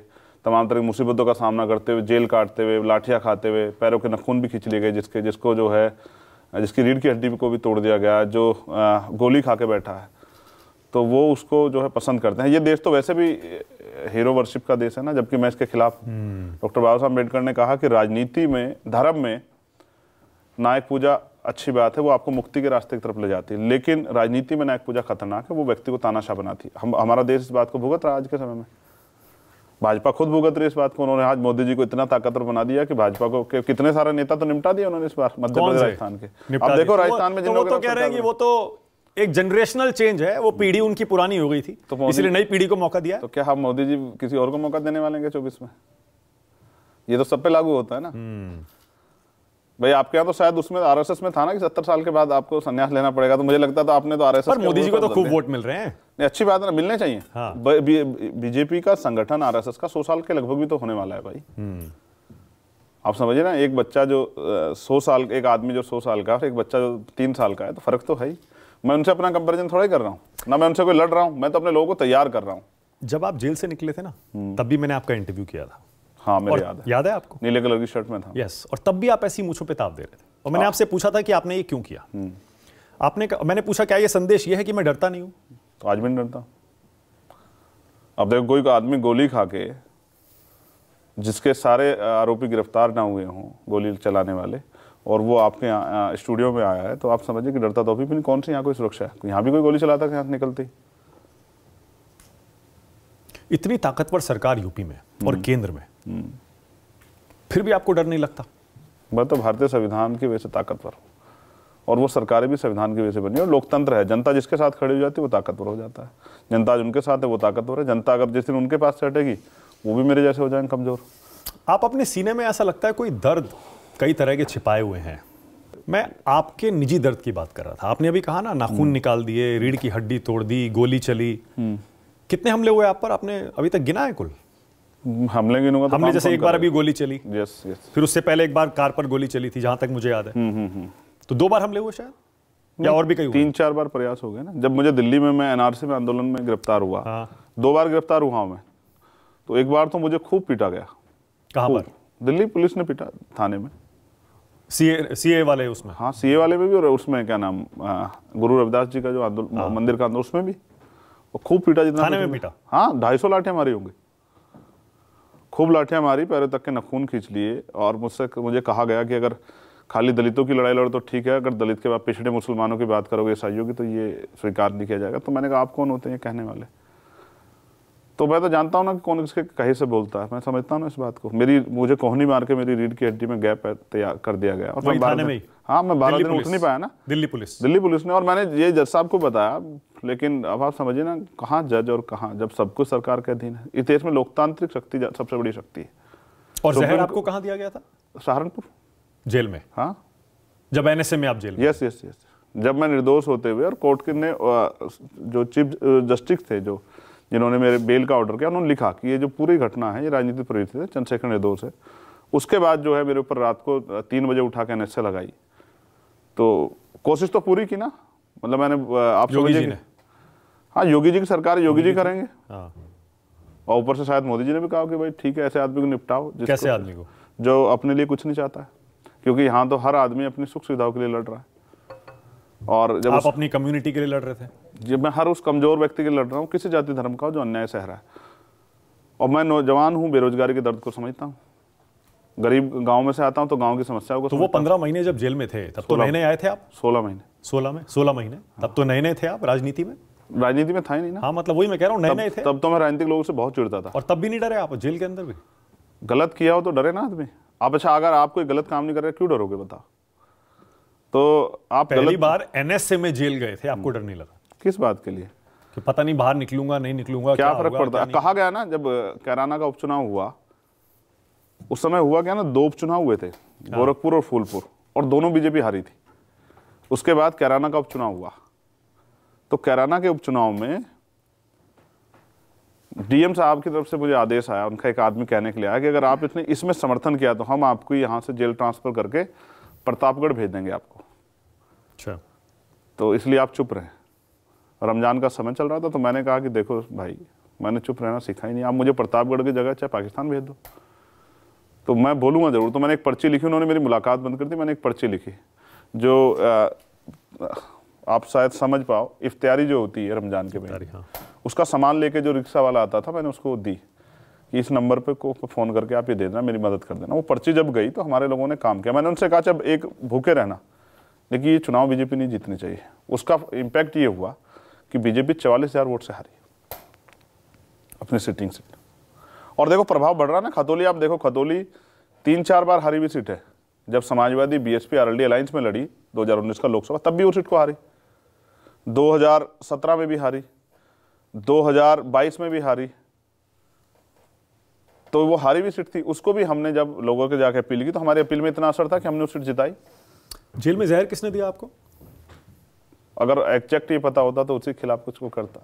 S2: तमाम तरह की मुसीबतों का सामना करते हुए जेल काटते हुए लाठियाँ खाते हुए पैरों के नखून भी खींच लिए गए जिसके जिसको जो है जिसकी रीढ़ की हड्डी को भी तोड़ दिया गया जो गोली खा के बैठा है तो वो उसको जो है पसंद करते हैं ये देश तो वैसे भी हीरो वर्शिप का देश है ना जबकि मैं इसके खिलाफ हम्म। डॉक्टर बाबा साहब अम्बेडकर ने कहा कि राजनीति में धर्म में नायक पूजा अच्छी बात है वो आपको मुक्ति के रास्ते की तरफ ले जाती है लेकिन राजनीति में नायक पूजा खतरनाक है वो व्यक्ति को तानाशाह बनाती है हम हमारा देश इस बात को भुगत रहा आज के समय में भाजपा खुद भुगत रही इस बात को उन्होंने आज मोदी जी को इतना ताकतवर बना दिया कि भाजपा को कि कितने सारे नेता तो निपटा दिए उन्होंने इस बार मध्य प्रदेश राजस्थान के अब देखो राजस्थान तो में तो, तो कह रहे हैं कि वो
S1: तो एक जनरेशनल चेंज है वो पीढ़ी
S2: उनकी पुरानी हो गई थी तो इसलिए नई पीढ़ी को मौका दिया तो क्या हम मोदी जी किसी और को मौका देने वाले चौबीस में ये तो सब पे लागू होता है ना हम्म। भाई आपके यहाँ तो शायद उसमें आरएसएस में था ना कि सत्तर साल के बाद आपको संन्यास लेना पड़ेगा तो मुझे लगता था आपने तो आरएसएस पर मोदी जी को तो खूब वोट मिल रहे हैं नहीं अच्छी बात ना मिलने चाहिए हाँ। बीजेपी का संगठन आरएसएस का सौ साल के लगभग भी तो होने वाला है भाई हम्म। आप समझिए ना एक बच्चा जो सौ साल एक आदमी जो सौ साल का और एक बच्चा जो तीन साल का है तो फर्क तो है ही मैं उनसे अपना कंपेरिजन थोड़ा ही कर रहा हूँ ना मैं उनसे कोई लड़ रहा हूँ मैं तो अपने लोगों को तैयार कर रहा हूँ
S1: जब आप जेल से निकले थे ना हम्म। तब भी मैंने आपका इंटरव्यू किया था हाँ मेरे याद है याद है आपको नीले कलर की शर्ट में था यस और तब भी आप ऐसी मूछों पे ताप दे रहे थे और मैंने हाँ। आपसे पूछा था कि आपने ये क्यों किया हम्म। आपने मैंने पूछा क्या ये संदेश ये है कि मैं डरता नहीं हूँ तो आज भी नहीं डरता
S2: अब देखो कोई आदमी गोली खा के जिसके सारे आरोपी गिरफ्तार ना हुए हों गोली चलाने वाले और वो आपके स्टूडियो में आया है तो आप समझिए कि डरता तो अभी भी नहीं कौन सी यहाँ कोई सुरक्षा है यहाँ भी कोई गोली चलाता है हाथ निकलती
S1: इतनी ताकतवर सरकार यूपी में हम्म। और केंद्र में
S2: हम्म। फिर भी आपको डर नहीं लगता मैं तो भारतीय संविधान की वजह से ताकतवर हूँ और वो सरकारें भी संविधान की वजह से बनी और लोकतंत्र है जनता जिसके साथ खड़ी हो जाती है वो ताकतवर हो जाता है जनता उनके साथ है वो ताकतवर है जनता अगर जिस दिन उनके पास से हटेगी वो भी मेरे जैसे हो जाएंगे कमज़ोर आप अपने सीने में ऐसा लगता है कोई दर्द कई तरह के छिपाए हुए हैं मैं आपके
S1: निजी दर्द की बात कर रहा था आपने अभी कहा ना नाखून हम्म। निकाल दिए रीढ़ की हड्डी तोड़ दी गोली चली हम्म। कितने हमले हुए आप पर आपने अभी तक गिना है कुल हम्म, हमले गिनूंगा तो हमले जैसे एक बार अभी गोली चली यस यस फिर उससे पहले एक बार कार पर गोली चली थी जहां तक मुझे याद है तो दो बार हमले हुए शायद या और भी कई
S2: तीन चार बार प्रयास हो गए ना जब मुझे दिल्ली में मैं एनआरसी में आंदोलन में गिरफ्तार हुआ हाँ। दो बार गिरफ्तार हुआ मैं तो एक बार तो मुझे खूब पीटा गया कहाँ पर दिल्ली पुलिस ने पीटा थाने में सीए सीए वाले उसमें हाँ सीए वाले में भी और उसमें क्या नाम आ, गुरु रविदास जी का जो हाँ। मंदिर का आंदोलन उसमें भी और खूब पीटा जितना थाने में पीटा हाँ ढाई सौ लाठियां मारी होंगी खूब लाठियां मारी पैरों तक के नखून खींच लिए और मुझसे मुझे कहा गया कि अगर खाली दलितों की लड़ाई लड़ो तो ठीक है अगर दलित के बाद पिछड़े मुसलमानों की बात करोगे ईसाइयों की तो ये स्वीकार नहीं किया जाएगा तो मैंने कहा आप कौन होते हैं कहने वाले तो मैं तो जानता हूँ ना कि कौन किसके कहीं से बोलता है मैं समझता हूँ इस बात को मेरी मुझे कोहनी मार के मेरी रीढ़ की हड्डी में गैप तैयार कर दिया गया और मैं बारह में हाँ मैं बारह दिन उठ नहीं पाया ना
S1: दिल्ली पुलिस दिल्ली
S2: पुलिस ने और मैंने ये जज साहब को बताया लेकिन अब आप समझिए ना कहाँ जज और कहाँ जब सब कुछ सरकार के अधीन है इस देश में लोकतांत्रिक शक्ति सबसे बड़ी शक्ति है
S1: और तो जहर आपको कहाँ दिया गया था
S2: सहारनपुर जेल में हाँ जब एन में आप जेल यस यस यस जब मैं निर्दोष होते हुए और कोर्ट ने जो चीफ जस्टिस थे जो जिन्होंने मेरे बेल का ऑर्डर किया उन्होंने लिखा कि ये जो पूरी घटना है ये राजनीतिक प्रवृत्ति है चंद्रशेखर निर्दोष है उसके बाद जो है मेरे ऊपर रात को तीन बजे उठा के एन लगाई तो कोशिश तो पूरी की ना मतलब मैंने आप योगी जी ने हाँ योगी जी की सरकार योगी, योगी जी करेंगे हाँ। और ऊपर से शायद मोदी जी ने भी कहा कि भाई ठीक है ऐसे आदमी को निपटाओ कैसे आदमी को जो अपने लिए कुछ नहीं चाहता है क्योंकि यहाँ तो हर आदमी अपनी सुख सुविधाओं के लिए लड़ रहा है और जब आप उस...
S1: अपनी कम्युनिटी के लिए लड़ रहे थे
S2: जब मैं हर उस कमज़ोर व्यक्ति के लिए लड़ रहा हूँ किसी जाति धर्म का जो अन्याय सह रहा है और मैं नौजवान हूँ बेरोजगारी के दर्द को समझता हूँ गरीब गांव में से आता हूँ तो गांव की समस्या को तो वो पंद्रह
S1: महीने जब जेल में थे तब तो नए नए आए
S2: थे आप सोलह महीने सोलह में सोलह महीने तब तो नए नए थे आप राजनीति में राजनीति में था ही नहीं ना हाँ मतलब वही मैं कह रहा हूँ नए नए थे तब तो मैं राजनीतिक लोगों से बहुत चिड़ता था और तब भी नहीं डरे आप जेल के अंदर भी गलत किया हो तो डरे ना आदमी आप अच्छा अगर आप कोई गलत काम नहीं कर रहे क्यों डरोगे बता तो आप पहली गलत... बार
S1: एनएसए में जेल गए थे आपको डर नहीं लगा किस बात के लिए कि पता नहीं बाहर निकलूंगा नहीं निकलूंगा क्या फर्क पड़ता है कहा
S2: गया ना जब कैराना का उपचुनाव हुआ उस समय हुआ क्या ना दो उपचुनाव हुए थे हाँ। गोरखपुर और फूलपुर और दोनों बीजेपी हारी थी उसके बाद कैराना का उपचुनाव हुआ तो कैराना के उपचुनाव में डीएम साहब की तरफ से मुझे आदेश आया उनका एक आदमी कहने के लिए आया कि अगर आप इतने इसमें समर्थन किया तो हम आपको यहाँ से जेल ट्रांसफ़र करके प्रतापगढ़ भेज देंगे आपको
S1: अच्छा
S2: तो इसलिए आप चुप रहें रमज़ान का समय चल रहा था तो मैंने कहा कि देखो भाई मैंने चुप रहना सीखा ही नहीं आप मुझे प्रतापगढ़ की जगह चाहे पाकिस्तान भेज दो तो मैं बोलूँगा ज़रूर तो मैंने एक पर्ची लिखी उन्होंने मेरी मुलाकात बंद कर दी मैंने एक पर्ची लिखी जो आप शायद समझ पाओ इफ्तियारी जो होती है रमज़ान के महीने हाँ। उसका सामान लेके जो रिक्शा वाला आता था मैंने उसको दी कि इस नंबर पे को फ़ोन करके आप ये दे देना मेरी मदद कर देना वो पर्ची जब गई तो हमारे लोगों ने काम किया मैंने उनसे कहा जब एक भूखे रहना लेकिन ये चुनाव बीजेपी नहीं जीतनी चाहिए उसका इम्पैक्ट ये हुआ कि बीजेपी चवालीस हज़ार वोट से हारी अपनी सिटिंग सीट और देखो प्रभाव बढ़ रहा है ना खतौली आप देखो खतौली तीन चार बार हारी हुई सीट है जब समाजवादी बीएसपी आरएलडी अलायंस में लड़ी 2019 का लोकसभा तब भी वो सीट को हारी 2017 में भी हारी 2022 में भी हारी तो वो हारी हुई सीट थी उसको भी हमने जब लोगों के जाके अपील की तो हमारी अपील में इतना असर था कि हमने उस सीट जिताई जेल में जहर किसने दिया आपको अगर एग्जैक्ट ये पता होता तो उसके खिलाफ कुछ को करता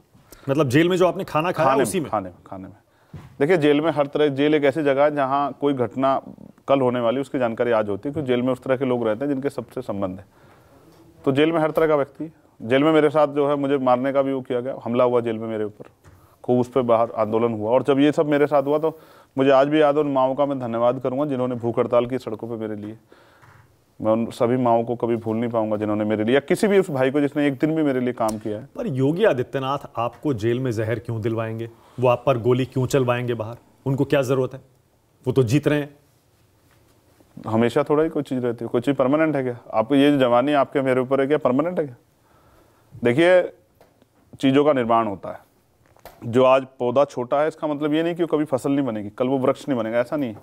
S1: मतलब जेल में जो आपने खाना खाया खाने उसी में
S2: खाने में खाने में देखिए जेल में हर तरह जेल एक ऐसी जगह है जहाँ कोई घटना कल होने वाली उसकी जानकारी आज होती है क्योंकि जेल में उस तरह के लोग रहते हैं जिनके सबसे संबंध है तो जेल में हर तरह का व्यक्ति जेल में मेरे साथ जो है मुझे मारने का भी वो किया गया हमला हुआ जेल में मेरे ऊपर खूब उस पर बाहर आंदोलन हुआ और जब ये सब मेरे साथ हुआ तो मुझे आज भी याद है उन माओ का मैं धन्यवाद करूँगा जिन्होंने भूख हड़ताल की सड़कों पर मेरे लिए मैं उन सभी माओ को कभी भूल नहीं पाऊंगा जिन्होंने मेरे लिए या किसी भी उस भाई को जिसने एक दिन भी मेरे लिए काम किया है
S1: पर योगी आदित्यनाथ आपको जेल में जहर क्यों दिलवाएंगे वो आप पर गोली क्यों चलवाएंगे बाहर उनको क्या ज़रूरत है वो तो जीत रहे हैं
S2: हमेशा थोड़ा ही कोई चीज़ रहती है कोई चीज़ परमानेंट है क्या आप ये जवानी आपके मेरे ऊपर है क्या परमानेंट है क्या देखिए चीज़ों का निर्माण होता है जो आज पौधा छोटा है इसका मतलब ये नहीं कि वो कभी फसल नहीं बनेगी कल वो वृक्ष नहीं बनेगा ऐसा नहीं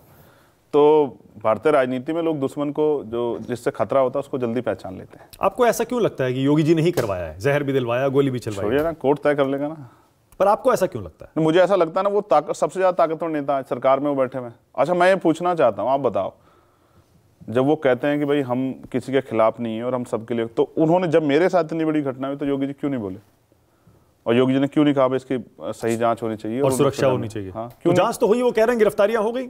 S2: तो भारतीय राजनीति में लोग दुश्मन को जो जिससे खतरा होता है उसको जल्दी पहचान लेते हैं
S1: आपको ऐसा क्यों लगता है कि योगी जी नहीं करवाया है जहर भी दिलवाया गोली भी चलवाई ना कोर्ट तय कर लेगा ना पर
S2: आपको ऐसा क्यों लगता है मुझे ऐसा लगता है ना वो ताकत सबसे ज़्यादा ताकतवर नेता है सरकार में वो बैठे हुए अच्छा मैं ये पूछना चाहता हूँ आप बताओ जब वो कहते हैं कि भाई हम किसी के खिलाफ नहीं है और हम सबके लिए तो उन्होंने जब मेरे साथ इतनी बड़ी घटना हुई तो योगी जी क्यों नहीं बोले और योगी जी ने क्यों नहीं कहा इसकी सही जांच होनी चाहिए और, सुरक्षा होनी चाहिए हाँ, क्यों तो जांच तो हुई वो कह रहे हैं गिरफ्तारियां हो गई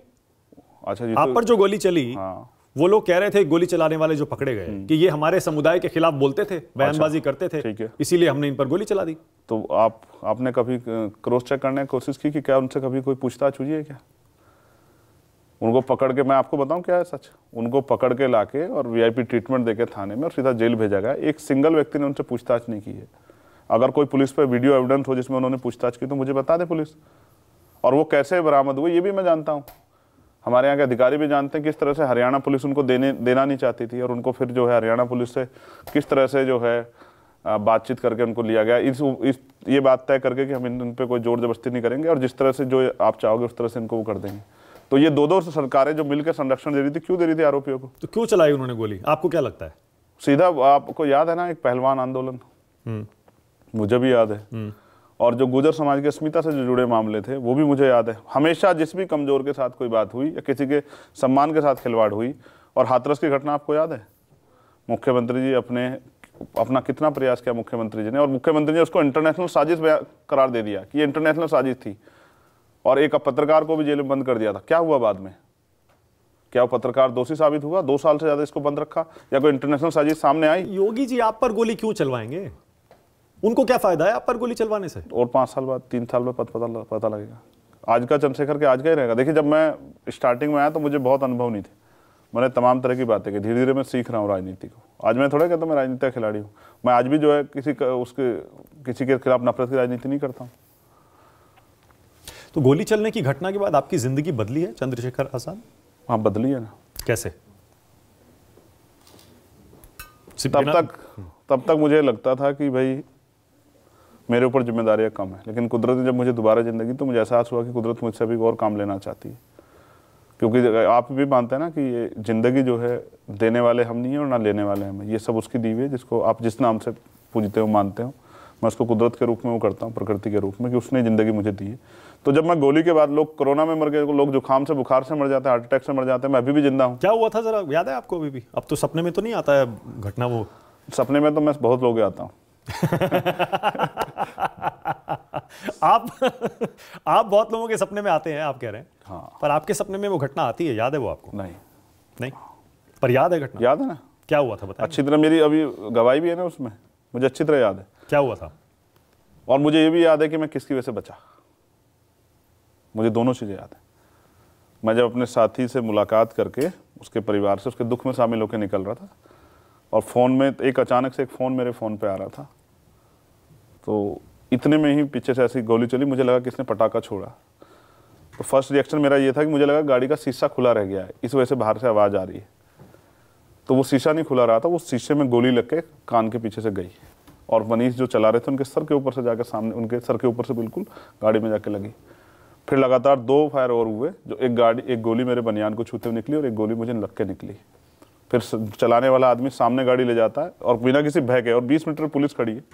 S2: अच्छा जी आप तो पर जो
S1: गोली चली हाँ। वो लोग कह रहे थे गोली चलाने वाले जो पकड़े गए हम्म। कि ये हमारे समुदाय के खिलाफ
S2: बोलते थे अच्छा, बयानबाजी अच्छा, करते थे इसीलिए हमने इन पर गोली चला दी तो आप आपने कभी क्रॉस चेक करने की कोशिश की कि क्या उनसे कभी कोई पूछताछ हुई है क्या उनको पकड़ के मैं आपको बताऊं क्या है सच उनको पकड़ के लाके और वीआईपी ट्रीटमेंट देके थाने में और सीधा जेल भेजा गया एक सिंगल व्यक्ति ने उनसे पूछताछ नहीं की है अगर कोई पुलिस पर वीडियो एविडेंस हो जिसमें उन्होंने पूछताछ की तो मुझे बता दे पुलिस और वो कैसे बरामद हुए ये भी मैं जानता हूँ हमारे यहाँ के अधिकारी भी जानते हैं किस तरह से हरियाणा पुलिस उनको देने देना नहीं चाहती थी और उनको फिर जो है हरियाणा पुलिस से किस तरह से जो है बातचीत करके उनको लिया गया इस, इस ये बात तय करके कि हम इन, इन पर कोई जोर जबरदस्ती नहीं करेंगे और जिस तरह से जो आप चाहोगे उस तरह से इनको वो कर देंगे तो ये दो दो सरकारें जो मिलकर संरक्षण दे रही थी क्यों दे रही थी आरोपियों को तो क्यों चलाई उन्होंने गोली आपको क्या लगता है सीधा आपको याद है ना एक पहलवान आंदोलन हम्म। मुझे भी याद है हम्म। और जो गुजर समाज के अस्मिता से जो जुड़े मामले थे वो भी मुझे याद है हमेशा जिस भी कमजोर के साथ कोई बात हुई या किसी के सम्मान के साथ खिलवाड़ हुई और हाथरस की घटना आपको याद है मुख्यमंत्री जी अपने अपना कितना प्रयास किया मुख्यमंत्री जी ने और मुख्यमंत्री ने उसको इंटरनेशनल साजिश करार दे दिया कि ये इंटरनेशनल साजिश थी और एक पत्रकार को भी जेल में बंद कर दिया था क्या हुआ बाद में क्या वो पत्रकार दोषी साबित हुआ दो साल से ज्यादा इसको बंद रखा या कोई इंटरनेशनल साजिश सामने आई योगी जी आप पर गोली क्यों चलवाएंगे उनको क्या फायदा है आप पर गोली चलवाने से और पांच साल बाद तीन साल बाद पता पता लगेगा आज का चंद्रशेखर के आज का ही रहेगा देखिए जब मैं स्टार्टिंग में आया तो मुझे बहुत अनुभव नहीं थे मैंने तमाम तरह की बातें की धीरे धीरे मैं सीख रहा हूँ राजनीति को आज मैं थोड़ा कहता हूँ मैं राजनीति का खिलाड़ी हूँ मैं आज भी जो है किसी का उसके किसी के खिलाफ नफरत की राजनीति नहीं करता हूँ
S1: तो गोली चलने की घटना के बाद आपकी ज़िंदगी बदली है चंद्रशेखर आज़ाद
S2: हाँ बदली है ना कैसे तब तक तब तक मुझे लगता था कि भाई मेरे ऊपर जिम्मेदारियां कम है लेकिन कुदरत ने जब मुझे दोबारा ज़िंदगी तो मुझे एहसास हुआ कि कुदरत मुझसे भी और काम लेना चाहती है क्योंकि आप भी मानते हैं ना कि ये ज़िंदगी जो है देने वाले हम नहीं हैं और ना लेने वाले हम ये सब उसकी दीवी है जिसको आप जिस नाम से पूजते हो मानते हो मैं उसको कुदरत के रूप में वो करता हूँ प्रकृति के रूप में कि उसने ज़िंदगी मुझे दी है तो जब मैं गोली के बाद लोग कोरोना में मर गए तो लोग जुकाम से बुखार से मर जाते हैं हार्ट अटैक से मर जाते हैं मैं अभी भी जिंदा हूँ क्या हुआ था जरा याद है आपको अभी भी
S1: अब तो सपने में तो नहीं आता है घटना वो सपने
S2: में तो मैं बहुत लोग आता हूँ
S1: आप आप बहुत लोगों के सपने में आते हैं आप कह रहे हैं हाँ पर आपके सपने में वो घटना आती है याद है वो आपको नहीं नहीं
S2: पर याद है घटना याद है ना क्या हुआ था बताइए अच्छी तरह मेरी अभी गवाही भी है ना उसमें मुझे अच्छी तरह याद है क्या हुआ था और मुझे ये भी याद है कि मैं किसकी वजह से बचा मुझे दोनों चीज़ें याद हैं मैं जब अपने साथी से मुलाकात करके उसके परिवार से उसके दुख में शामिल होकर निकल रहा था और फ़ोन में एक अचानक से एक फ़ोन मेरे फ़ोन पे आ रहा था तो इतने में ही पीछे से ऐसी गोली चली मुझे लगा कि इसने पटाखा छोड़ा तो फर्स्ट रिएक्शन मेरा ये था कि मुझे लगा गाड़ी का शीशा खुला रह गया है इस वजह से बाहर से आवाज़ आ रही है तो वो शीशा नहीं खुला रहा था वो शीशे में गोली लग के कान के पीछे से गई और मनीष जो चला रहे थे उनके सर के ऊपर से जाकर सामने उनके सर के ऊपर से बिल्कुल गाड़ी में जाके लगी फिर लगातार दो फायर और हुए जो एक गाड़ी एक गोली मेरे बनियान को छूते हुए निकली और एक गोली मुझे लग के निकली फिर चलाने वाला आदमी सामने गाड़ी ले जाता है और बिना किसी भय के और 20 मीटर पुलिस खड़ी है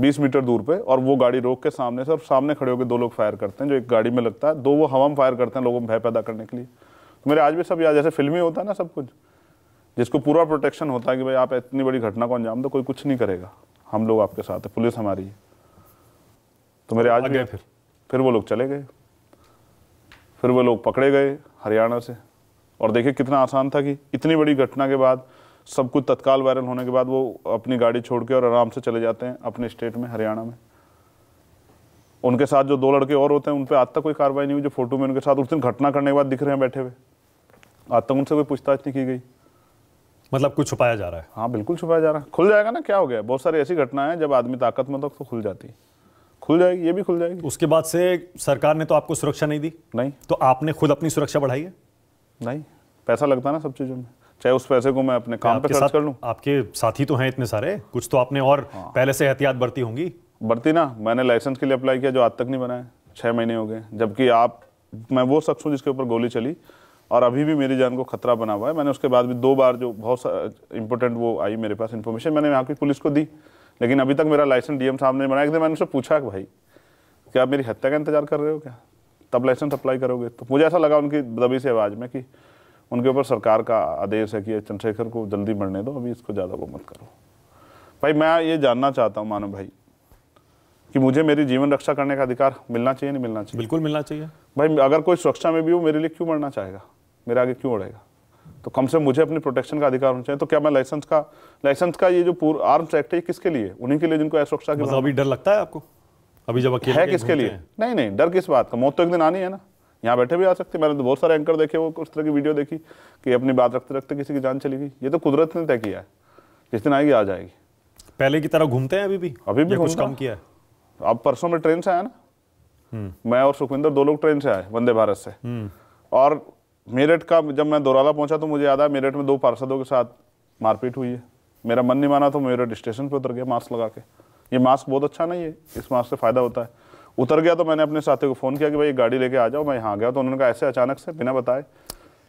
S2: 20 मीटर दूर पे और वो गाड़ी रोक के सामने से और सामने खड़े होकर दो लोग फायर करते हैं जो एक गाड़ी में लगता है दो वो हवा में फायर करते हैं लोगों में भय पैदा करने के लिए तो मेरे आज भी सब याद जैसे फिल्मी होता है ना सब कुछ जिसको पूरा प्रोटेक्शन होता है कि भाई आप इतनी बड़ी घटना को अंजाम दो कोई कुछ नहीं करेगा हम लोग आपके साथ है पुलिस हमारी है तो मेरे आज भी फिर फिर वो लोग चले गए फिर वो लोग पकड़े गए हरियाणा से और देखिए कितना आसान था कि इतनी बड़ी घटना के बाद सब कुछ तत्काल वायरल होने के बाद वो अपनी गाड़ी छोड़ के और आराम से चले जाते हैं अपने स्टेट में हरियाणा में उनके साथ जो दो लड़के और होते हैं उन पर आज तक कोई कार्रवाई नहीं हुई जो फोटो में उनके साथ उस दिन घटना करने के बाद दिख रहे हैं बैठे हुए आज तक उनसे कोई पूछताछ नहीं की गई
S1: मतलब कुछ छुपाया जा रहा है
S2: हाँ बिल्कुल छुपाया जा रहा है खुल जाएगा ना क्या हो गया बहुत सारी ऐसी घटनाएं जब आदमी ताकत में तो खुल जाती है खुल जाएगी ये भी खुल जाएगी उसके बाद से सरकार ने तो आपको सुरक्षा नहीं दी नहीं तो आपने खुद अपनी सुरक्षा बढ़ाई है नहीं पैसा लगता ना सब चीज़ों में चाहे उस पैसे को मैं अपने काम पे खर्च कर लूँ आपके साथी तो हैं इतने सारे कुछ तो आपने और हाँ। पहले से एहतियात बरती होंगी बरती ना मैंने लाइसेंस के लिए अप्लाई किया जो आज तक नहीं बनाए छः महीने हो गए जबकि आप मैं वो शख्स हूँ जिसके ऊपर गोली चली और अभी भी मेरी जान को खतरा बना हुआ है मैंने उसके बाद भी दो बार जो बहुत इंपॉर्टेंट वो आई मेरे पास इन्फॉर्मेशन मैंने यहाँ की पुलिस को दी लेकिन अभी तक मेरा लाइसेंस डीएम साहब ने बनाया एक दिन मैंने उससे पूछा कि भाई क्या आप मेरी हत्या का इंतजार कर रहे हो क्या तब लाइसेंस अप्लाई करोगे तो मुझे ऐसा लगा उनकी दबी से आवाज़ में कि उनके ऊपर सरकार का आदेश है कि चंद्रशेखर को जल्दी बढ़ने दो अभी इसको ज़्यादा वो मत करो भाई मैं ये जानना चाहता हूँ मानव भाई कि मुझे मेरी जीवन रक्षा करने का अधिकार मिलना चाहिए नहीं मिलना चाहिए बिल्कुल मिलना चाहिए भाई अगर कोई सुरक्षा में भी हो मेरे लिए क्यों मरना चाहेगा मेरे आगे क्यों बढ़ेगा तो कम से कम मुझे अपने प्रोटेक्शन का अधिकार होना चाहिए तो क्या मैं लाइसेंस का लाइसेंस का ये जो पूर्व आर्म्स एक्ट है किसके लिए उन्हीं के लिए जिनको सुरक्षा की मतलब अभी
S1: डर लगता है आपको अभी जब अकेले है किसके लिए
S2: नहीं नहीं डर किस बात का मौत तो एक दिन आनी है ना यहाँ बैठे भी आ सकते मैंने तो बहुत सारे एंकर देखे वो उस तरह की वीडियो देखी कि अपनी बात रखते रखते किसी की जान चली गई ये तो कुदरत ने तय किया है जिस दिन आएगी आ जाएगी पहले की तरह घूमते हैं अभी भी अभी भी कुछ कम किया है अब परसों में ट्रेन से आया ना हम्म। मैं और सुखविंदर दो लोग ट्रेन से आए वंदे भारत से हम्म। और मेरठ का जब मैं दौराला पहुंचा तो मुझे याद आया मेरठ में दो पार्षदों के साथ मारपीट हुई है मेरा मन नहीं माना तो मेरठ स्टेशन पर उतर गया मास्क लगा के ये मास्क बहुत अच्छा नहीं है इस मास्क से फ़ायदा होता है उतर गया तो मैंने अपने साथी को फ़ोन किया कि भाई गाड़ी लेके आ जाओ मैं यहाँ गया तो उन्होंने कहा ऐसे अचानक से बिना बताए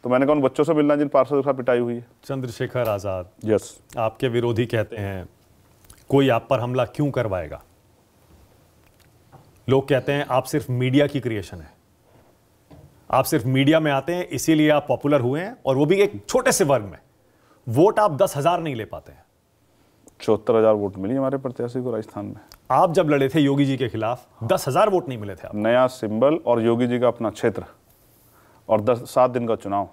S2: तो मैंने कहा उन बच्चों से मिलना जिन पार्षदों के साथ पिटाई हुई है चंद्रशेखर आज़ाद
S1: यस आपके विरोधी कहते हैं कोई आप पर हमला क्यों करवाएगा लोग कहते हैं आप सिर्फ मीडिया की क्रिएशन है आप सिर्फ मीडिया में आते हैं इसीलिए आप पॉपुलर हुए हैं और वो भी एक छोटे से वर्ग में वोट आप दस हजार नहीं ले पाते हैं
S2: चौहत्तर हजार वोट मिली हमारे प्रत्याशी को राजस्थान में
S1: आप जब लड़े थे योगी जी के खिलाफ हाँ। दस हजार वोट नहीं मिले थे आप
S2: नया सिंबल और योगी जी का अपना क्षेत्र और दस सात दिन का चुनाव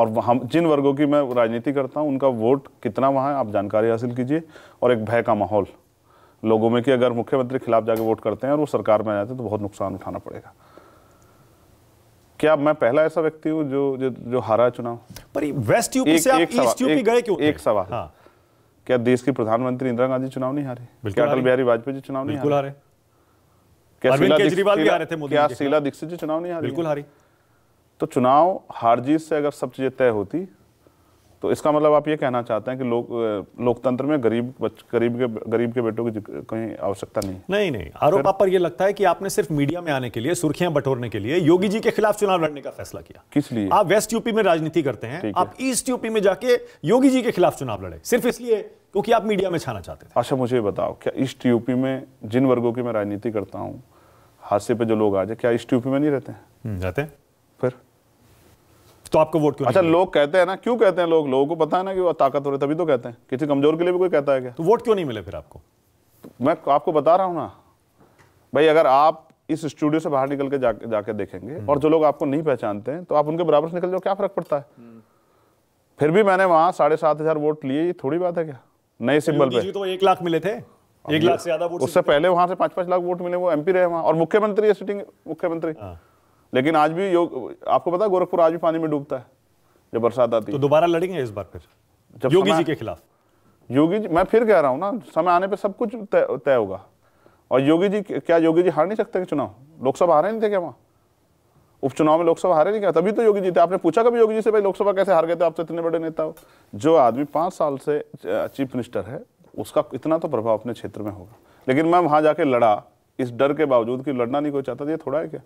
S2: और हम जिन वर्गों की मैं राजनीति करता हूँ उनका वोट कितना वहाँ है आप जानकारी हासिल कीजिए और एक भय का माहौल लोगों में कि अगर मुख्यमंत्री खिलाफ जाके वोट करते हैं और वो सरकार में आ जाते हैं तो बहुत नुकसान उठाना पड़ेगा क्या मैं पहला ऐसा व्यक्ति हूँ जो, जो जो हारा चुनाव पर वेस्ट यूपी से आप ईस्ट यूपी गए क्यों एक सवाल हाँ। क्या देश की प्रधानमंत्री इंदिरा गांधी चुनाव नहीं हारे क्या अटल बिहारी वाजपेयी जी चुनाव नहीं हारे
S1: क्या केजरीवाल भी हारे थे क्या शीला
S2: दीक्षित जी चुनाव नहीं हारे बिल्कुल हारी तो चुनाव हार जीत से अगर सब चीजें तय होती तो इसका मतलब आप ये कहना चाहते हैं कि लोक लोकतंत्र में गरीब गरीब के गरीब के बेटों की कहीं आवश्यकता नहीं नहीं नहीं आरोप आप पर
S1: यह लगता है कि आपने सिर्फ मीडिया में आने के लिए सुर्खियां बटोरने के लिए योगी जी के खिलाफ चुनाव लड़ने का फैसला किया किस लिए आप वेस्ट यूपी में राजनीति करते हैं आप ईस्ट यूपी में जाके योगी जी के खिलाफ चुनाव लड़े सिर्फ इसलिए क्योंकि आप मीडिया में छाना चाहते
S2: थे अच्छा मुझे बताओ क्या ईस्ट यूपी में जिन वर्गों की मैं राजनीति करता हूँ हादसे पे जो लोग आ जाए क्या ईस्ट यूपी में नहीं रहते हैं हम्म, रहते हैं फिर तो आपको वोट क्यों अच्छा लोग कहते हैं ना क्यों कहते हैं लोग लोगों को पता है ना कि वो ताकतवर है तभी तो कहते हैं किसी कमजोर के लिए भी कोई कहता है क्या तो वोट क्यों नहीं मिले फिर आपको तो मैं आपको बता रहा हूँ ना भाई अगर आप इस स्टूडियो से बाहर निकल के जाके जाके देखेंगे हम्म। और जो लोग आपको नहीं पहचानते हैं तो आप उनके बराबर से निकल जाओ क्या फर्क पड़ता है हम्म। फिर भी मैंने वहां साढ़े सात हजार वोट लिए ये थोड़ी बात है क्या नए सिंबल पे तो एक लाख मिले थे
S1: एक लाख से ज्यादा वोट उससे
S2: पहले वहां से पांच पांच लाख वोट मिले वो एमपी रहे वहां और मुख्यमंत्री है सिटिंग मुख्यमंत्री हाँ। लेकिन आज भी योग आपको पता है गोरखपुर आज भी पानी में डूबता है जब बरसात आती तो है दोबारा लड़ेंगे इस बार फिर जब योगी जी के खिलाफ योगी जी मैं फिर कह रहा हूँ ना समय आने पर सब कुछ तय होगा और योगी जी क्या योगी जी हार नहीं सकते चुनाव लोकसभा हारे नहीं थे क्या वहाँ उपचुनाव में लोकसभा हारे नहीं क्या तभी तो योगी जी थे आपने पूछा कभी योगी जी से भाई लोकसभा कैसे हार गए थे आप तो इतने बड़े नेता हो जो आदमी पाँच साल से चीफ मिनिस्टर है उसका इतना तो प्रभाव अपने क्षेत्र में होगा लेकिन मैं वहाँ जाके लड़ा इस डर के बावजूद कि लड़ना नहीं कोई चाहता तो ये थोड़ा है क्या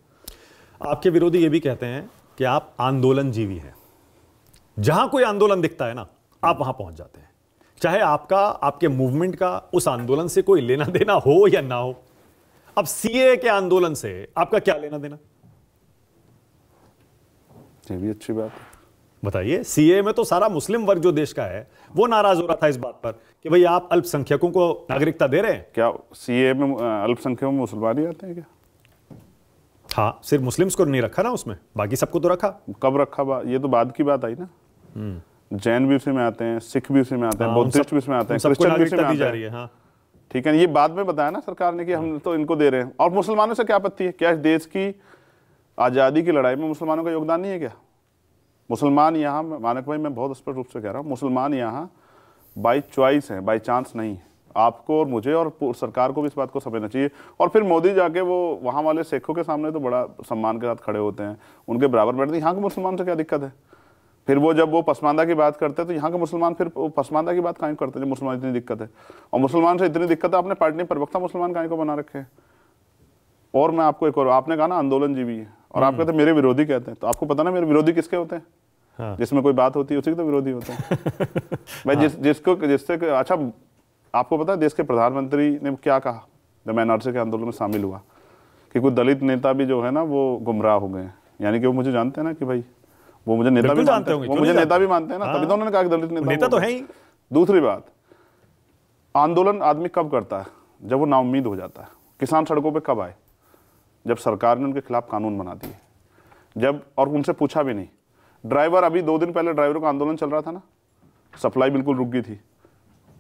S1: आपके विरोधी ये भी कहते हैं कि आप आंदोलन जीवी हैं जहां कोई आंदोलन दिखता है ना आप वहां पहुंच जाते हैं चाहे आपका आपके मूवमेंट का उस आंदोलन से कोई लेना देना हो या ना हो अब सीए के आंदोलन से आपका क्या लेना देना
S2: ये भी अच्छी बात है
S1: बताइए सीए में तो सारा मुस्लिम वर्ग जो देश का है वो नाराज हो रहा था इस बात पर कि भाई आप अल्पसंख्यकों को नागरिकता दे रहे हैं
S2: क्या सीए में अल्पसंख्यकों में मुसलमान ही आते हैं क्या हाँ सिर्फ मुस्लिम्स को नहीं रखा ना उसमें बाकी सबको तो रखा कब रखा बा, ये तो बाद की बात आई ना हम्म। जैन भी उसी में आते हैं सिख भी उसी में आते हैं हाँ, बौद्धिस्ट भी उसमें आते हैं क्रिश्चियन भी उसमें आते हैं हाँ। ठीक है ये बाद में बताया ना सरकार ने कि हम तो इनको दे रहे हैं और मुसलमानों से क्या आपत्ति है क्या देश की आज़ादी की लड़ाई में मुसलमानों का योगदान नहीं है क्या मुसलमान यहाँ मानक भाई मैं बहुत स्पष्ट रूप से कह रहा हूँ मुसलमान यहाँ बाई चॉइस है बाई चांस नहीं है आपको और मुझे और सरकार को भी इस बात को समझना चाहिए और फिर मोदी जाके वो वहाँ वाले सिखों के सामने तो बड़ा सम्मान के साथ खड़े होते हैं उनके बराबर बैठते हैं यहाँ के मुसलमान से क्या दिक्कत है फिर वो जब वो पसमानदा की बात करते हैं तो यहाँ के मुसलमान फिर पसमानदा की बात कहीं करते हैं जो मुसलमान इतनी दिक्कत है और मुसलमान से इतनी दिक्कत है आपने पार्टी प्रवक्ता मुसलमान कहीं को बना रखे हैं और मैं आपको एक और आपने कहा ना आंदोलन जीवी है और आप हम्म। कहते मेरे विरोधी कहते हैं तो आपको पता ना मेरे विरोधी किसके होते हैं हाँ। जिसमें कोई बात होती है उसी के तो विरोधी होते हैं भाई हाँ। जिस जिसको जिससे अच्छा आपको पता है देश के प्रधानमंत्री ने क्या कहा जब मैं एनआरसी के आंदोलन में शामिल हुआ कि कुछ दलित नेता भी जो है ना वो गुमराह हो गए यानी कि वो मुझे जानते हैं ना कि भाई वो मुझे नेता भी मानते हैं वो मुझे नेता भी मानते हैं ना तभी तो हाँ। उन्होंने कहा कि दलित नेता नेता तो है ही दूसरी बात आंदोलन आदमी कब करता है जब वो नाउमीद हो जाता है किसान सड़कों पर कब आए जब सरकार ने उनके खिलाफ कानून बना दिए जब और उनसे पूछा भी नहीं ड्राइवर अभी दो दिन पहले ड्राइवर का आंदोलन चल रहा था ना सप्लाई बिल्कुल रुक गई थी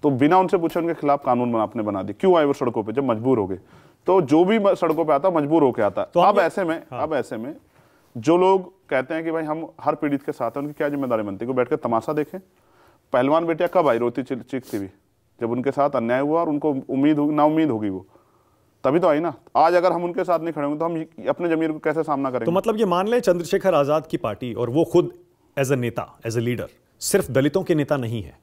S2: तो बिना उनसे पूछे उनके खिलाफ कानून आपने बना दी क्यों आए वो सड़कों पर जब मजबूर हो गए तो जो भी सड़कों पर आता मजबूर होकर आता तो अब ऐसे में हाँ। अब ऐसे में जो लोग कहते हैं कि भाई हम हर पीड़ित के साथ हैं उनकी क्या जिम्मेदारी बनती है को बैठकर तमाशा देखें पहलवान बेटिया कब आई रोती चीखती भी जब उनके साथ अन्याय हुआ और उनको उम्मीद हो, ना उम्मीद होगी वो तभी तो आई ना आज अगर हम उनके साथ नहीं खड़े होंगे तो हम अपने जमीर को कैसे सामना करेंगे तो
S1: मतलब ये मान लें चंद्रशेखर आजाद की पार्टी और वो खुद एज ए नेता एज ए लीडर सिर्फ दलितों के नेता नहीं है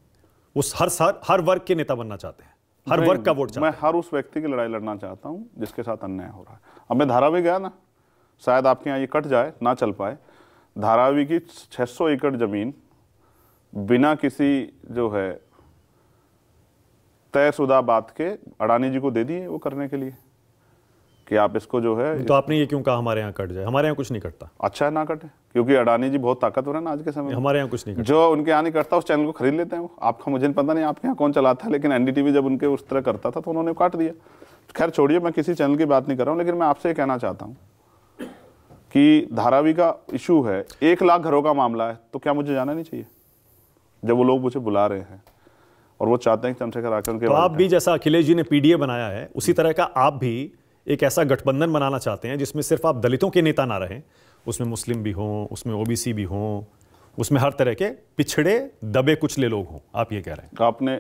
S1: उस हर सर हर वर्ग के नेता बनना चाहते हैं
S2: हर वर्ग का वोट मैं हर उस व्यक्ति की लड़ाई लड़ना चाहता हूँ जिसके साथ अन्याय हो रहा है अब मैं धारावी गया ना शायद आपके यहाँ ये कट जाए ना चल पाए धारावी की 600 एकड़ जमीन बिना किसी जो है तयशुदा बात के अडानी जी को दे दिए वो करने के लिए कि आप इसको जो है तो आपने ये क्यों कहा हमारे यहाँ कट जाए हमारे यहाँ कुछ नहीं कटता अच्छा है ना कटे क्योंकि अडानी जी बहुत ताकतवर है ना आज के समय हमारे यहाँ कुछ नहीं कटता। जो उनके यहाँ नहीं करता उस चैनल को खरीद लेते हैं वो आपका मुझे नहीं पता नहीं आपके यहाँ कौन चलाता है लेकिन एनडीटीवी जब उनके उस तरह करता था तो उन्होंने काट दिया खैर छोड़िए मैं किसी चैनल की बात नहीं कर रहा हूँ लेकिन मैं आपसे ये कहना चाहता हूँ कि धारावी का इशू है एक लाख घरों का मामला है तो क्या मुझे जाना नहीं चाहिए जब वो लोग मुझे बुला रहे हैं और वो चाहते हैं कि चंद्रशेखर आकर के तो आप
S1: भी जैसा अखिलेश जी ने पीडीए बनाया है उसी तरह का आप भी एक ऐसा गठबंधन बनाना चाहते हैं जिसमें सिर्फ आप दलितों के नेता ना रहें उसमें मुस्लिम भी हों उसमें ओबीसी भी हों
S2: उसमें हर तरह के पिछड़े दबे कुचले लोग हों आप ये कह रहे हैं तो आपने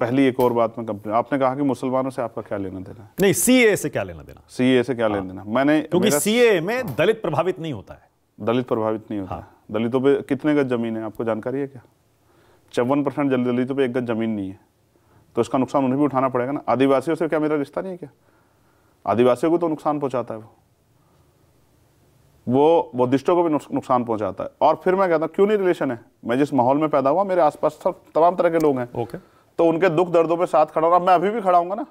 S2: पहली एक और बात में कंप्लेन आपने कहा कि मुसलमानों से आपका क्या लेना देना नहीं सी से क्या लेना देना सी से क्या हाँ। लेना देना मैंने क्योंकि सीए में हाँ। दलित प्रभावित नहीं होता है दलित प्रभावित नहीं होता हाँ। दलितों पर कितने गज जमीन है आपको जानकारी है क्या चौवन परसेंट दलितों पर एक गज जमीन नहीं है तो इसका नुकसान उन्हें भी उठाना पड़ेगा ना आदिवासियों से क्या मेरा रिश्ता नहीं है क्या आदिवासियों को तो नुकसान पहुंचाता है वो वो बुद्धिस्टों को भी नुकसान पहुंचाता है और फिर मैं कहता हूँ क्यों नहीं रिलेशन है मैं जिस माहौल में पैदा हुआ मेरे आसपास सब तमाम तरह के लोग हैं ओके तो उनके दुख दर्दों पे साथ खड़ा होगा मैं अभी भी खड़ा हूँ ना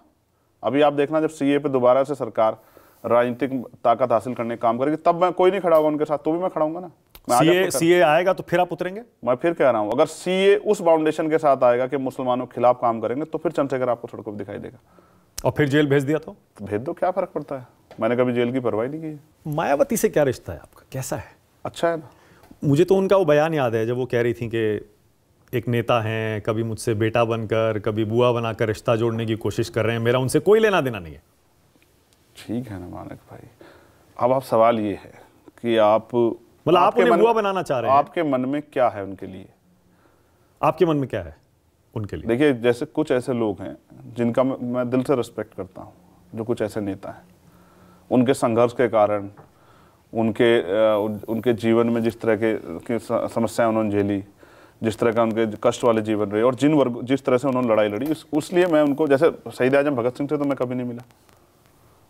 S2: अभी आप देखना जब सीए पे दोबारा से सरकार राजनीतिक ताकत हासिल करने का काम करेगी तब मैं कोई नहीं खड़ा होगा उनके साथ तो भी मैं खड़ा हूँ ना सीए सीए आएगा तो फिर आप उतरेंगे मैं फिर कह रहा हूँ अगर सीए उस फाउंडेशन के साथ आएगा कि मुसलमानों के खिलाफ काम करेंगे तो फिर चंद्रशेखर आपको सड़कों पर दिखाई देगा और फिर जेल भेज दिया तो भेज दो क्या फर्क पड़ता है मैंने कभी जेल की परवाही नहीं की मायावती से क्या रिश्ता है आपका कैसा है अच्छा
S1: है ना मुझे तो उनका वो बयान याद है जब वो कह रही थी कि एक नेता हैं कभी मुझसे बेटा बनकर कभी बुआ बनाकर रिश्ता जोड़ने की कोशिश कर रहे हैं मेरा उनसे कोई लेना देना नहीं है
S2: ठीक है ना मानक भाई अब आप सवाल ये है कि आप मतलब आप उन्हें बुआ बनाना चाह रहे हैं आपके मन में क्या है उनके लिए आपके मन में क्या है उनके लिए देखिए जैसे कुछ ऐसे लोग हैं जिनका मैं दिल से रिस्पेक्ट करता हूँ जो कुछ ऐसे नेता हैं उनके संघर्ष के कारण उनके उनके जीवन में जिस तरह के, समस्याएं उन्होंने झेली जिस तरह का उनके कष्ट वाले जीवन रहे और जिन वर्ग जिस तरह से उन्होंने लड़ाई लड़ी उसलिए मैं उनको जैसे शहीद आजम भगत सिंह से तो मैं कभी नहीं मिला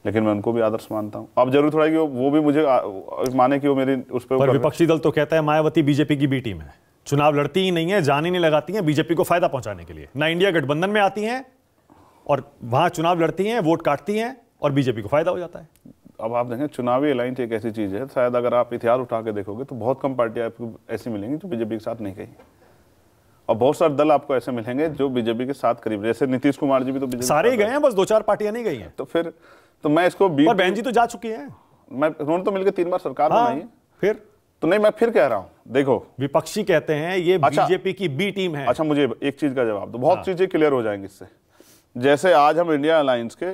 S2: लेकिन मैं उनको भी आदर्श मानता हूँ अब जरूर थोड़ा कि वो भी मुझे माने कि वो मेरी उस पर विपक्षी
S1: दल तो कहता है मायावती बीजेपी की बी टीम है चुनाव लड़ती ही नहीं है जान ही नहीं लगाती हैं बीजेपी को फायदा पहुंचाने के लिए ना इंडिया गठबंधन में आती हैं और वहां चुनाव लड़ती हैं वोट काटती हैं और बीजेपी को फायदा हो जाता है
S2: अब आप देखें चुनावी अलाइंस एक ऐसी चीज़ है शायद अगर आप इतिहास उठा के देखोगे तो बहुत कम पार्टियां आपको ऐसी मिलेंगी जो बीजेपी के साथ नहीं गई और बहुत सारे दल आपको ऐसे मिलेंगे जो बीजेपी के साथ करीब जैसे नीतीश कुमार जी भी तो बीजेपी सारे गए हैं बस दो चार पार्टियां नहीं गई हैं तो फिर तो मैं इसको बहन जी तो जा चुकी है मैं उन्होंने तो मिलकर तीन बार सरकार हाँ, बनाई है फिर तो नहीं मैं फिर कह रहा हूं देखो विपक्षी कहते हैं ये अच्छा, बीजेपी की बी टीम है अच्छा मुझे एक चीज का जवाब दो बहुत हाँ। चीजें क्लियर हो जाएंगी इससे जैसे आज हम इंडिया अलायंस के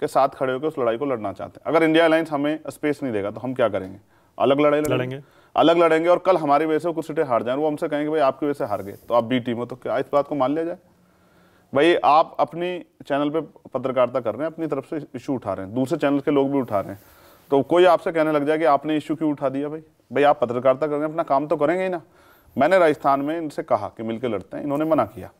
S2: के साथ खड़े होकर उस लड़ाई को लड़ना चाहते हैं अगर इंडिया अलायंस हमें स्पेस नहीं देगा तो हम क्या करेंगे अलग लड़ाई लड़ेंगे, अलग लड़ेंगे और कल हमारी वजह से कुछ सीटें हार जाए वो हमसे कहेंगे भाई आपकी वजह से हार गए तो आप बी टीम हो तो क्या इस बात को मान लिया जाए भाई आप अपनी चैनल पर पत्रकारिता कर रहे हैं अपनी तरफ से इशू उठा रहे हैं दूसरे चैनल के लोग भी उठा रहे हैं तो कोई आपसे कहने लग जाए कि आपने इश्यू क्यों उठा दिया भाई भाई आप पत्रकारिता करेंगे अपना काम तो करेंगे ही ना मैंने राजस्थान में इनसे कहा कि मिलकर लड़ते हैं इन्होंने मना किया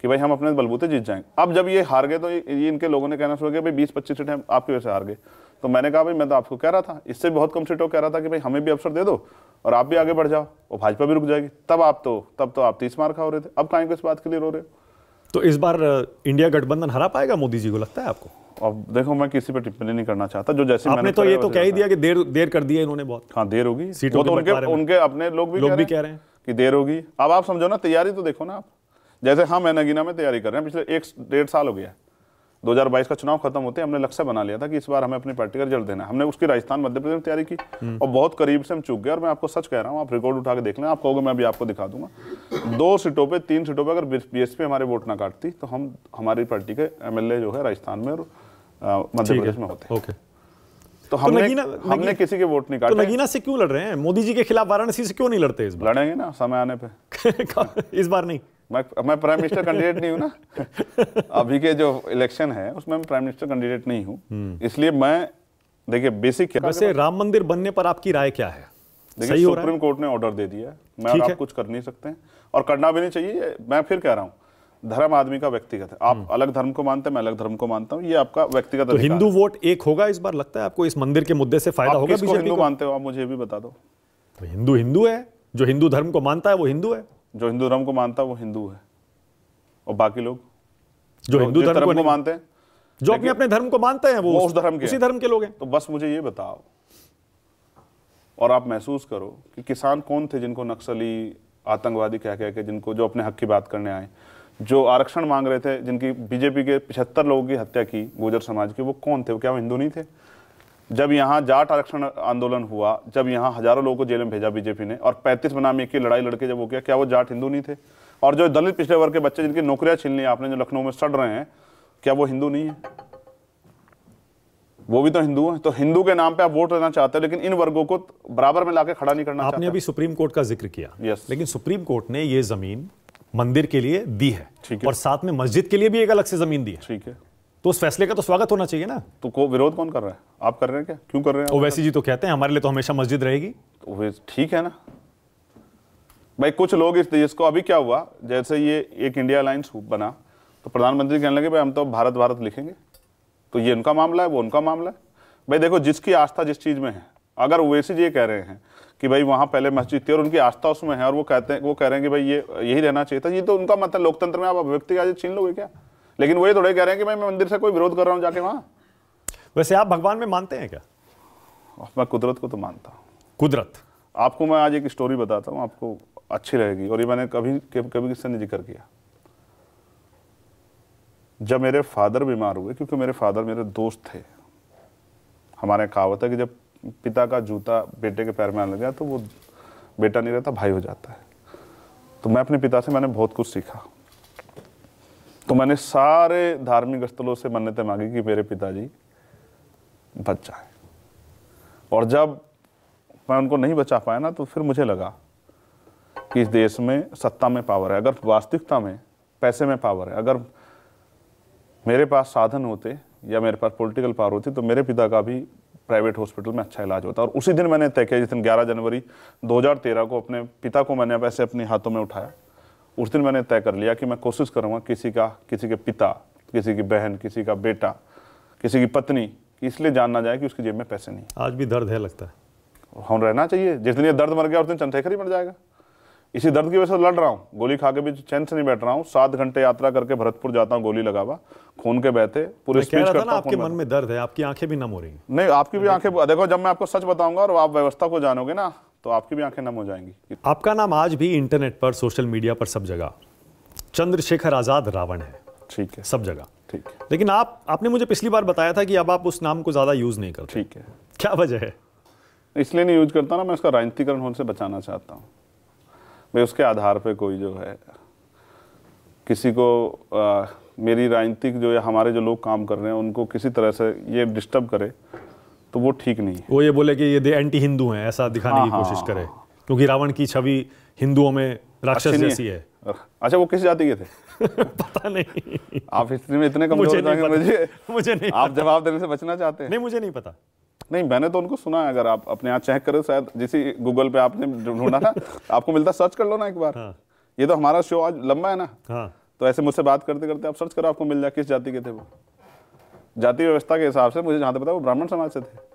S2: कि भाई हम अपने बलबूते जीत जाएंगे अब जब ये हार गए तो ये इनके लोगों ने कहना शुरू किया भाई बीस पच्चीस सीटें आपकी वजह से हार गए तो मैंने कहा भाई मैं तो आपको कह रहा था इससे भी बहुत कम सीटों कह रहा था कि भाई हमें भी अवसर दे दो और आप भी आगे बढ़ जाओ और भाजपा भी रुक जाएगी तब आप तो तब तो आप तीस मार खा रहे थे अब को इस बात के लिए रो रहे हो तो इस बार इंडिया गठबंधन हरा पाएगा मोदी जी को लगता है आपको अब देखो मैं किसी पर टिप्पणी नहीं करना चाहता जो जैसे आपने तो ये तो कह ही
S1: दिया कि देर देर कर दी है इन्होंने बहुत
S2: हाँ देर होगी सीटों तो उनके उनके अपने
S1: लोग भी लोग भी कह रहे
S2: हैं कि देर होगी अब आप समझो ना तैयारी तो देखो ना आप जैसे हम हाँ, एनागिना में तैयारी कर रहे हैं पिछले एक डेढ़ साल हो गया 2022 का चुनाव खत्म होते हमने लक्ष्य बना लिया था कि इस बार हमें अपनी पार्टी का रिजल्ट देना हमने उसकी राजस्थान मध्य प्रदेश में तैयारी की हम्म। और बहुत करीब से हम चूक गए और मैं आपको सच कह रहा हूँ आप रिकॉर्ड उठा के देख लें आप कहोगे मैं अभी आपको दिखा दूंगा दो सीटों पर तीन सीटों पर अगर बी हमारे वोट ना काटती तो हम हमारी पार्टी के एम जो है राजस्थान में और हाँ, मध्य प्रदेश में होते हैं तो, तो हमने तो नगीना, हमने नगीना, किसी
S1: के वोट नहीं काटे तो नगीना
S2: से क्यों लड़ रहे हैं मोदी जी के खिलाफ
S1: वाराणसी से क्यों नहीं
S2: लड़ते इस बार लड़ेंगे ना समय आने पे इस बार नहीं मैं मैं प्राइम मिनिस्टर कैंडिडेट नहीं हूँ ना अभी के जो इलेक्शन है उसमें मैं प्राइम मिनिस्टर कैंडिडेट नहीं हूँ हम्म। इसलिए मैं देखिए बेसिक वैसे राम मंदिर बनने पर आपकी राय क्या है देखिए सुप्रीम कोर्ट ने ऑर्डर दे दिया मैं आप कुछ कर नहीं सकते और करना भी नहीं चाहिए मैं फिर कह रहा हूँ धर्म आदमी का व्यक्तिगत है आप हम्म। अलग धर्म को मानते हैं मैं अलग धर्म को मानता हूं ये आपका व्यक्तिगत तो हिंदू वोट एक होगा इस बार लगता है आपको इस मंदिर के मुद्दे से फायदा होगा हिंदू मानते हो आप मुझे भी बता दो तो हिंदू हिंदू है जो हिंदू धर्म को मानता है वो हिंदू है जो हिंदू धर्म को मानता है वो हिंदू है और बाकी लोग जो हिंदू धर्म को मानते हैं
S1: जो अपने अपने धर्म
S2: को मानते हैं वो उस धर्म के उसी धर्म के लोग हैं तो बस मुझे ये बताओ और आप महसूस करो कि किसान कौन थे जिनको नक्सली आतंकवादी कह कह के जिनको जो अपने हक की बात करने आए जो आरक्षण मांग रहे थे जिनकी बीजेपी के पिछहत्तर लोगों की हत्या की गुजर समाज की वो कौन थे वो क्या वो हिंदू नहीं थे जब यहाँ जाट आरक्षण आंदोलन हुआ जब यहाँ हजारों लोगों को जेल में भेजा बीजेपी ने और पैंतीस बनाम एक की लड़ाई लड़के जब वो किया क्या वो जाट हिंदू नहीं थे और जो दलित पिछड़े वर्ग के बच्चे जिनकी नौकरियां छीन ली आपने जो लखनऊ में सड़ रहे हैं क्या वो हिंदू नहीं है वो भी तो हिंदू है तो हिंदू के नाम पे आप वोट लेना चाहते हैं लेकिन इन वर्गों को बराबर में लाके खड़ा नहीं करना आपने अभी सुप्रीम कोर्ट का जिक्र
S1: किया यस लेकिन सुप्रीम कोर्ट ने ये जमीन मंदिर के लिए दी है और साथ में मस्जिद के लिए भी
S2: एक अलग से जमीन दी है ठीक है तो उस फैसले का तो स्वागत होना चाहिए ना तो को विरोध कौन कर रहा है आप कर रहे हैं क्या क्यों कर रहे हैं ओवैसी
S1: जी तो कहते हैं हमारे लिए तो हमेशा मस्जिद रहेगी तो
S2: ठीक है ना भाई कुछ लोग इस जिसको अभी क्या हुआ जैसे ये एक इंडिया अलायंस बना तो प्रधानमंत्री कहने लगे भाई हम तो भारत भारत लिखेंगे तो ये उनका मामला है वो उनका मामला है भाई देखो जिसकी आस्था जिस चीज़ में है अगर ओवैसी जी ये कह रहे हैं कि भाई वहाँ पहले मस्जिद थी और उनकी आस्था उसमें है और वो कहते हैं वो कह रहे हैं कि भाई ये यही रहना चाहिए था ये तो उनका मतलब लोकतंत्र में आप अभिव्यक्ति का छीन लोगे क्या लेकिन वो ये थोड़े कह रहे हैं कि भाई मैं मंदिर से कोई विरोध कर रहा हूँ जाके वहाँ वैसे आप भगवान में मानते हैं क्या मैं कुदरत को तो मानता हूँ कुदरत आपको मैं आज एक स्टोरी बताता हूँ आपको अच्छी रहेगी और ये मैंने कभी कभी किससे नहीं जिक्र किया जब मेरे फादर बीमार हुए क्योंकि मेरे फादर मेरे दोस्त थे हमारे कहावत है कि जब पिता का जूता बेटे के पैर में आने लग गया तो वो बेटा नहीं रहता भाई हो जाता है तो मैं अपने पिता से मैंने बहुत कुछ सीखा तो मैंने सारे धार्मिक स्थलों से मान्यता मांगी कि मेरे पिताजी बच जाए और जब मैं उनको नहीं बचा पाया ना तो फिर मुझे लगा कि इस देश में सत्ता में पावर है अगर वास्तविकता में पैसे में पावर है अगर मेरे पास साधन होते या मेरे पास पॉलिटिकल पावर होती तो मेरे पिता का भी प्राइवेट हॉस्पिटल में अच्छा इलाज होता और उसी दिन मैंने तय किया जिस दिन ग्यारह जनवरी दो को अपने पिता को मैंने वैसे अपने हाथों में उठाया उस दिन मैंने तय कर लिया कि मैं कोशिश करूँगा किसी का किसी के पिता किसी की बहन किसी का बेटा किसी की पत्नी इसलिए जानना जाए कि उसकी जेब में पैसे नहीं आज भी दर्द है लगता है हम रहना चाहिए जिस दिन ये दर्द मर गया उस दिन चंद्रशेखर ही मर जाएगा इसी दर्द की वजह से लड़ रहा हूँ गोली खा के भी चैन से नहीं बैठ रहा हूँ सात घंटे यात्रा करके भरतपुर जाता हूँ गोली लगावा खून के बहते पूरी स्पीच करता हूँ आपके मन में दर्द है आपकी आंखें भी नम हो रही हैं नहीं आपकी भी आंखें देखो जब मैं आपको सच बताऊंगा और आप व्यवस्था को जानोगे ना तो आपकी भी आंखें नम हो जाएंगी आपका नाम
S1: आज भी इंटरनेट पर सोशल मीडिया पर सब जगह चंद्रशेखर आजाद रावण है ठीक है सब जगह ठीक है लेकिन आप आपने मुझे पिछली बार बताया था कि अब आप उस नाम को ज्यादा यूज नहीं करते ठीक है
S2: क्या वजह है इसलिए नहीं यूज करता ना मैं उसका राजनीतिकरण होने से बचाना चाहता हूँ भाई उसके आधार पे कोई जो है किसी को आ, मेरी राजनीतिक जो या हमारे जो लोग काम कर रहे हैं उनको किसी तरह से ये डिस्टर्ब करे तो वो ठीक नहीं है
S1: वो ये बोले कि ये एंटी हिंदू हैं ऐसा दिखाने हाँ, की हाँ, कोशिश हाँ, करे हाँ। क्योंकि रावण की छवि हिंदुओं में राक्षस जैसी
S2: है अच्छा वो किस जाति के थे पता नहीं आप हिस्ट्री में इतने कमजोर मुझे, मुझे मुझे नहीं आप जवाब देने से बचना चाहते हैं नहीं मुझे नहीं पता नहीं मैंने तो उनको सुना है अगर आप अपने यहाँ चेक करें शायद जिस गूगल पे आपने ढूंढा ना आपको मिलता सर्च कर लो ना एक बार हाँ। ये तो हमारा शो आज लंबा है ना हाँ। तो ऐसे मुझसे बात करते करते आप सर्च करो आपको मिल जाए किस जाति के थे वो जाति व्यवस्था के हिसाब से मुझे जहाँ तक पता वो ब्राह्मण समाज से थे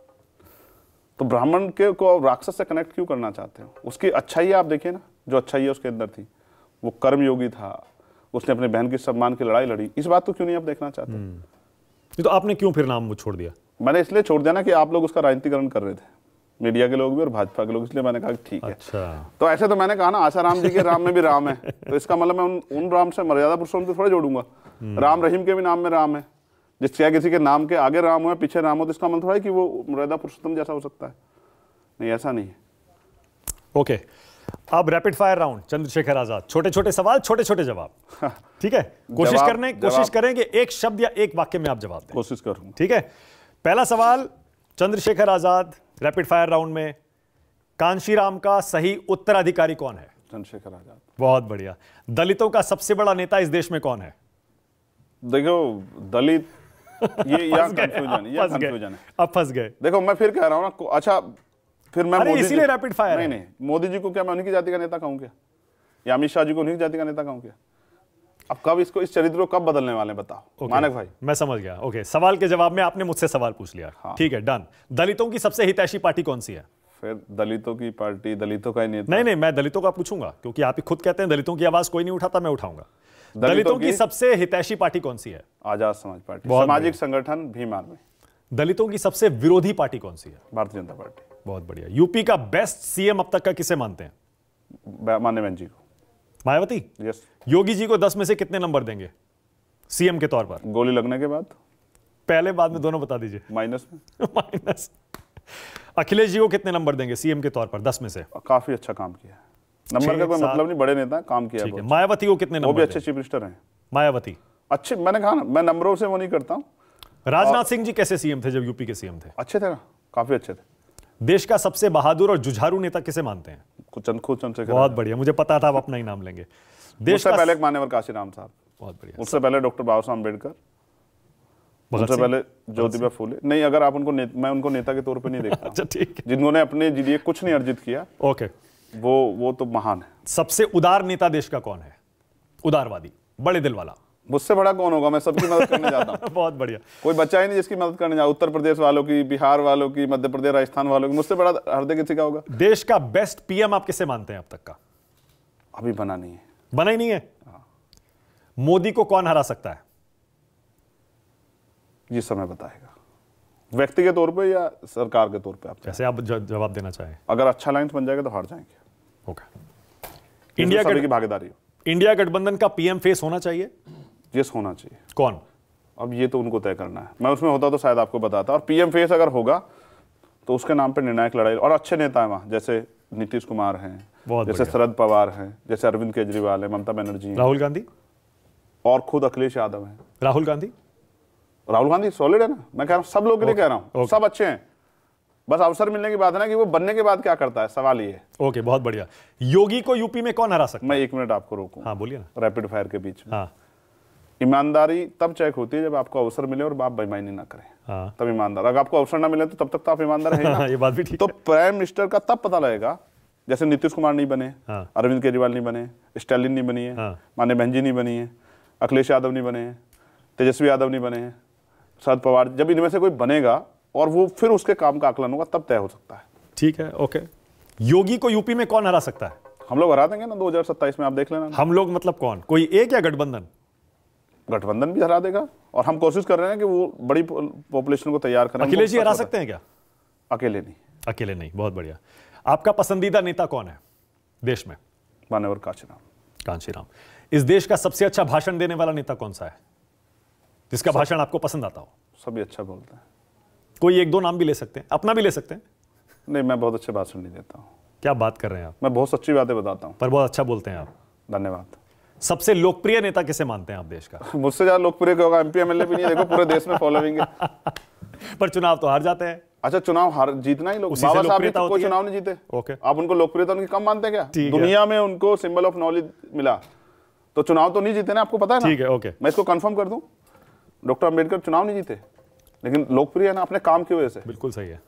S2: तो ब्राह्मण के को राक्षस से कनेक्ट क्यों करना चाहते हो उसकी अच्छाई आप देखिए ना जो अच्छाई उसके अंदर थी वो कर्मयोगी था उसने अपने बहन के सम्मान की लड़ाई लड़ी इस बात को क्यों नहीं आप देखना चाहते
S1: हम्म।
S2: तो आपने क्यों फिर नाम वो छोड़ दिया मैंने इसलिए छोड़ दिया ना कि आप लोग उसका राजनीतिकरण कर रहे थे मीडिया के लोग भी और भाजपा के लोग इसलिए मैंने कहा ठीक है अच्छा। तो ऐसे तो मैंने कहा ना आसाराम जी के राम में भी राम है तो इसका मतलब मैं उन, उन राम से मर्यादा पुरुषों से थोड़ा जोड़ूंगा हम्म। राम रहीम के भी नाम में राम है जिस क्या किसी के नाम के आगे राम हो पीछे राम हो तो इसका मतलब थोड़ा है कि वो मर्यादा पुरुषोत्तम जैसा हो सकता है नहीं ऐसा नहीं है ओके अब rapid
S1: fire round Chandrashekhar Azad छोटे छोटे सवाल छोटे छोटे जवाब हाँ। ठीक है कोशिश करने कोशिश करें कि एक शब्द या एक वाक्य में आप जवाब दें कोशिश करूंगा ठीक है पहला सवाल Chandrashekhar Azad rapid fire round में कांशीराम का सही उत्तराधिकारी कौन है
S2: चंद्रशेखर आजाद
S1: बहुत बढ़िया दलितों का सबसे बड़ा नेता इस देश में कौन है
S2: देखो दलित ये कंफ्यूजन कंफ्यूजन है अब फंस गए देखो मैं फिर कह रहा हूं ना अच्छा फिर मैं इसीलिए रैपिड फायर नहीं नहीं मोदी जी को क्या मैं उनकी जाति का नेता कहूँ क्या या अमित शाह जी को उनकी जाति का नेता कहूँ क्या अब कब इसको इस चरित्र को कब बदलने वाले बताओ okay. मानक भाई
S1: मैं समझ गया ओके okay. सवाल के जवाब में आपने मुझसे सवाल पूछ लिया हाँ। ठीक हाँ। है डन दलितों की सबसे हितैषी पार्टी कौन सी है फिर दलितों की पार्टी दलितों का ही नेता नहीं नहीं मैं दलितों का पूछूंगा क्योंकि आप ही खुद कहते हैं दलितों की आवाज कोई नहीं उठाता मैं उठाऊंगा दलितों, की सबसे हितैषी पार्टी कौन सी है आजाद समाज पार्टी सामाजिक संगठन भीम आर्मी दलितों की सबसे विरोधी पार्टी कौन सी है भारतीय जनता पार्टी बहुत बढ़िया यूपी का बेस्ट सीएम अब तक का किसे मानते हैं मान्यवन जी को मायावती यस योगी जी को दस में से कितने नंबर देंगे सीएम के तौर पर गोली लगने के बाद पहले बाद में दोनों बता दीजिए माइनस में माइनस अखिलेश जी को कितने नंबर देंगे सीएम के तौर पर दस में से काफी अच्छा काम किया
S2: नंबर का कोई मतलब नहीं बड़े नेता काम किया है मायावती को कितने नंबर वो भी अच्छे चीफ मिनिस्टर हैं मायावती अच्छे मैंने कहा ना मैं नंबरों से वो नहीं करता हूँ राजनाथ सिंह जी कैसे सीएम थे जब यूपी के सीएम थे अच्छे थे ना
S1: काफी अच्छे थे देश का सबसे बहादुर और जुझारू नेता किसे मानते हैं चंद खुद चंद से बहुत बढ़िया मुझे पता था आप अपना ही नाम लेंगे
S2: देश से पहले एक मान्यवर काशीराम साहब बहुत बढ़िया उससे पहले डॉक्टर बाबा साहब अम्बेडकर
S1: उससे पहले ज्योतिबा फूले
S2: नहीं अगर आप उनको मैं उनको नेता के तौर पर नहीं देखता अच्छा ठीक है जिन्होंने अपने लिए कुछ नहीं अर्जित किया ओके वो वो तो महान है
S1: सबसे उदार नेता देश का कौन है उदारवादी बड़े दिल वाला मुझसे बड़ा कौन होगा मैं
S2: सबकी मदद करने जाता हूँ बहुत बढ़िया कोई बच्चा ही नहीं जिसकी मदद करने जाऊँ उत्तर प्रदेश वालों की बिहार वालों की मध्य प्रदेश राजस्थान वालों की मुझसे बड़ा हृदय किसी का होगा देश का बेस्ट पीएम आप किसे मानते हैं अब तक का अभी बना नहीं है
S1: बना ही नहीं है हाँ। मोदी को कौन हरा सकता है
S2: ये समय बताएगा व्यक्ति के तौर पर या सरकार के तौर पर आप
S1: जैसे आप जवाब देना चाहें
S2: अगर अच्छा लाइन तो बन जाएगा तो हार जाएंगे ओके
S1: तो इंडिया की
S2: भागीदारी इंडिया गठबंधन का पीएम फेस होना चाहिए यस होना चाहिए कौन अब ये तो उनको तय करना है मैं उसमें होता तो शायद आपको बताता और पीएम फेस अगर होगा तो उसके नाम पर निर्णायक लड़ाई और अच्छे नेता है वहाँ जैसे नीतीश कुमार हैं जैसे शरद पवार हैं जैसे अरविंद केजरीवाल है ममता बनर्जी राहुल गांधी और खुद अखिलेश यादव हैं राहुल गांधी राहुल गांधी सॉलिड है ना मैं कह रहा हूँ सब लोग के लिए कह रहा हूँ सब अच्छे हैं बस अवसर मिलने की बात है ना कि वो बनने के बाद क्या करता है सवाल ये ओके बहुत बढ़िया योगी को यूपी में कौन हरा सकता है मैं एक मिनट आपको रोकूं हाँ बोलिए ना रैपिड फायर के बीच में हाँ ईमानदारी तब चेक होती है जब आपको अवसर मिले और आप बेईमानी ना करें हाँ। तब ईमानदार अगर आपको अवसर ना मिले तो तब तक तो आप ईमानदार हैं ये बात भी ठीक तो प्राइम मिनिस्टर का तब पता लगेगा जैसे नीतीश कुमार नहीं बने हाँ। अरविंद केजरीवाल नहीं बने स्टालिन नहीं बनी है हाँ। मान्य बहनजी नहीं बनी है अखिलेश यादव नहीं बने तेजस्वी यादव नहीं बने शरद पवार जब इनमें से कोई बनेगा और वो फिर उसके काम का आकलन होगा तब तय हो सकता है ठीक है ओके योगी को यूपी में कौन हरा सकता है हम लोग हरा देंगे ना 2027 में आप देख लेना हम लोग मतलब कौन कोई एक या गठबंधन गठबंधन भी हरा देगा और हम कोशिश कर रहे हैं कि वो बड़ी पॉपुलेशन को तैयार करें अखिलेश जी हरा सकते हैं क्या
S1: अकेले नहीं अकेले नहीं बहुत बढ़िया आपका पसंदीदा नेता कौन है देश में मानवर कांशीराम कांशीराम इस देश का सबसे अच्छा भाषण देने वाला नेता कौन सा है जिसका भाषण आपको पसंद आता हो सभी अच्छा बोलते हैं कोई एक दो नाम भी ले सकते हैं अपना भी ले सकते हैं नहीं मैं बहुत अच्छे भाषण नहीं देता हूँ क्या बात कर रहे हैं आप मैं बहुत सच्ची बातें बताता हूँ पर बहुत अच्छा बोलते हैं आप धन्यवाद सबसे लोकप्रिय नेता किसे मानते हैं आप देश का
S2: मुझसे ज्यादा लोकप्रिय होगा एमपी एमएलए भी नहीं देखो पूरे देश में फॉलोइंग है पर चुनाव तो हार जाते हैं अच्छा चुनाव हार जीतना ही लोग बाबा साहब तो कोई चुनाव नहीं जीते ओके आप उनको लोकप्रियता उनकी कम मानते हैं क्या दुनिया में उनको सिंबल ऑफ नॉलेज मिला तो चुनाव तो नहीं जीते ना आपको पता है ठीक है ओके मैं इसको कंफर्म कर दूं डॉक्टर अंबेडकर चुनाव नहीं जीते लेकिन लोकप्रिय है ना अपने काम की वजह से बिल्कुल सही है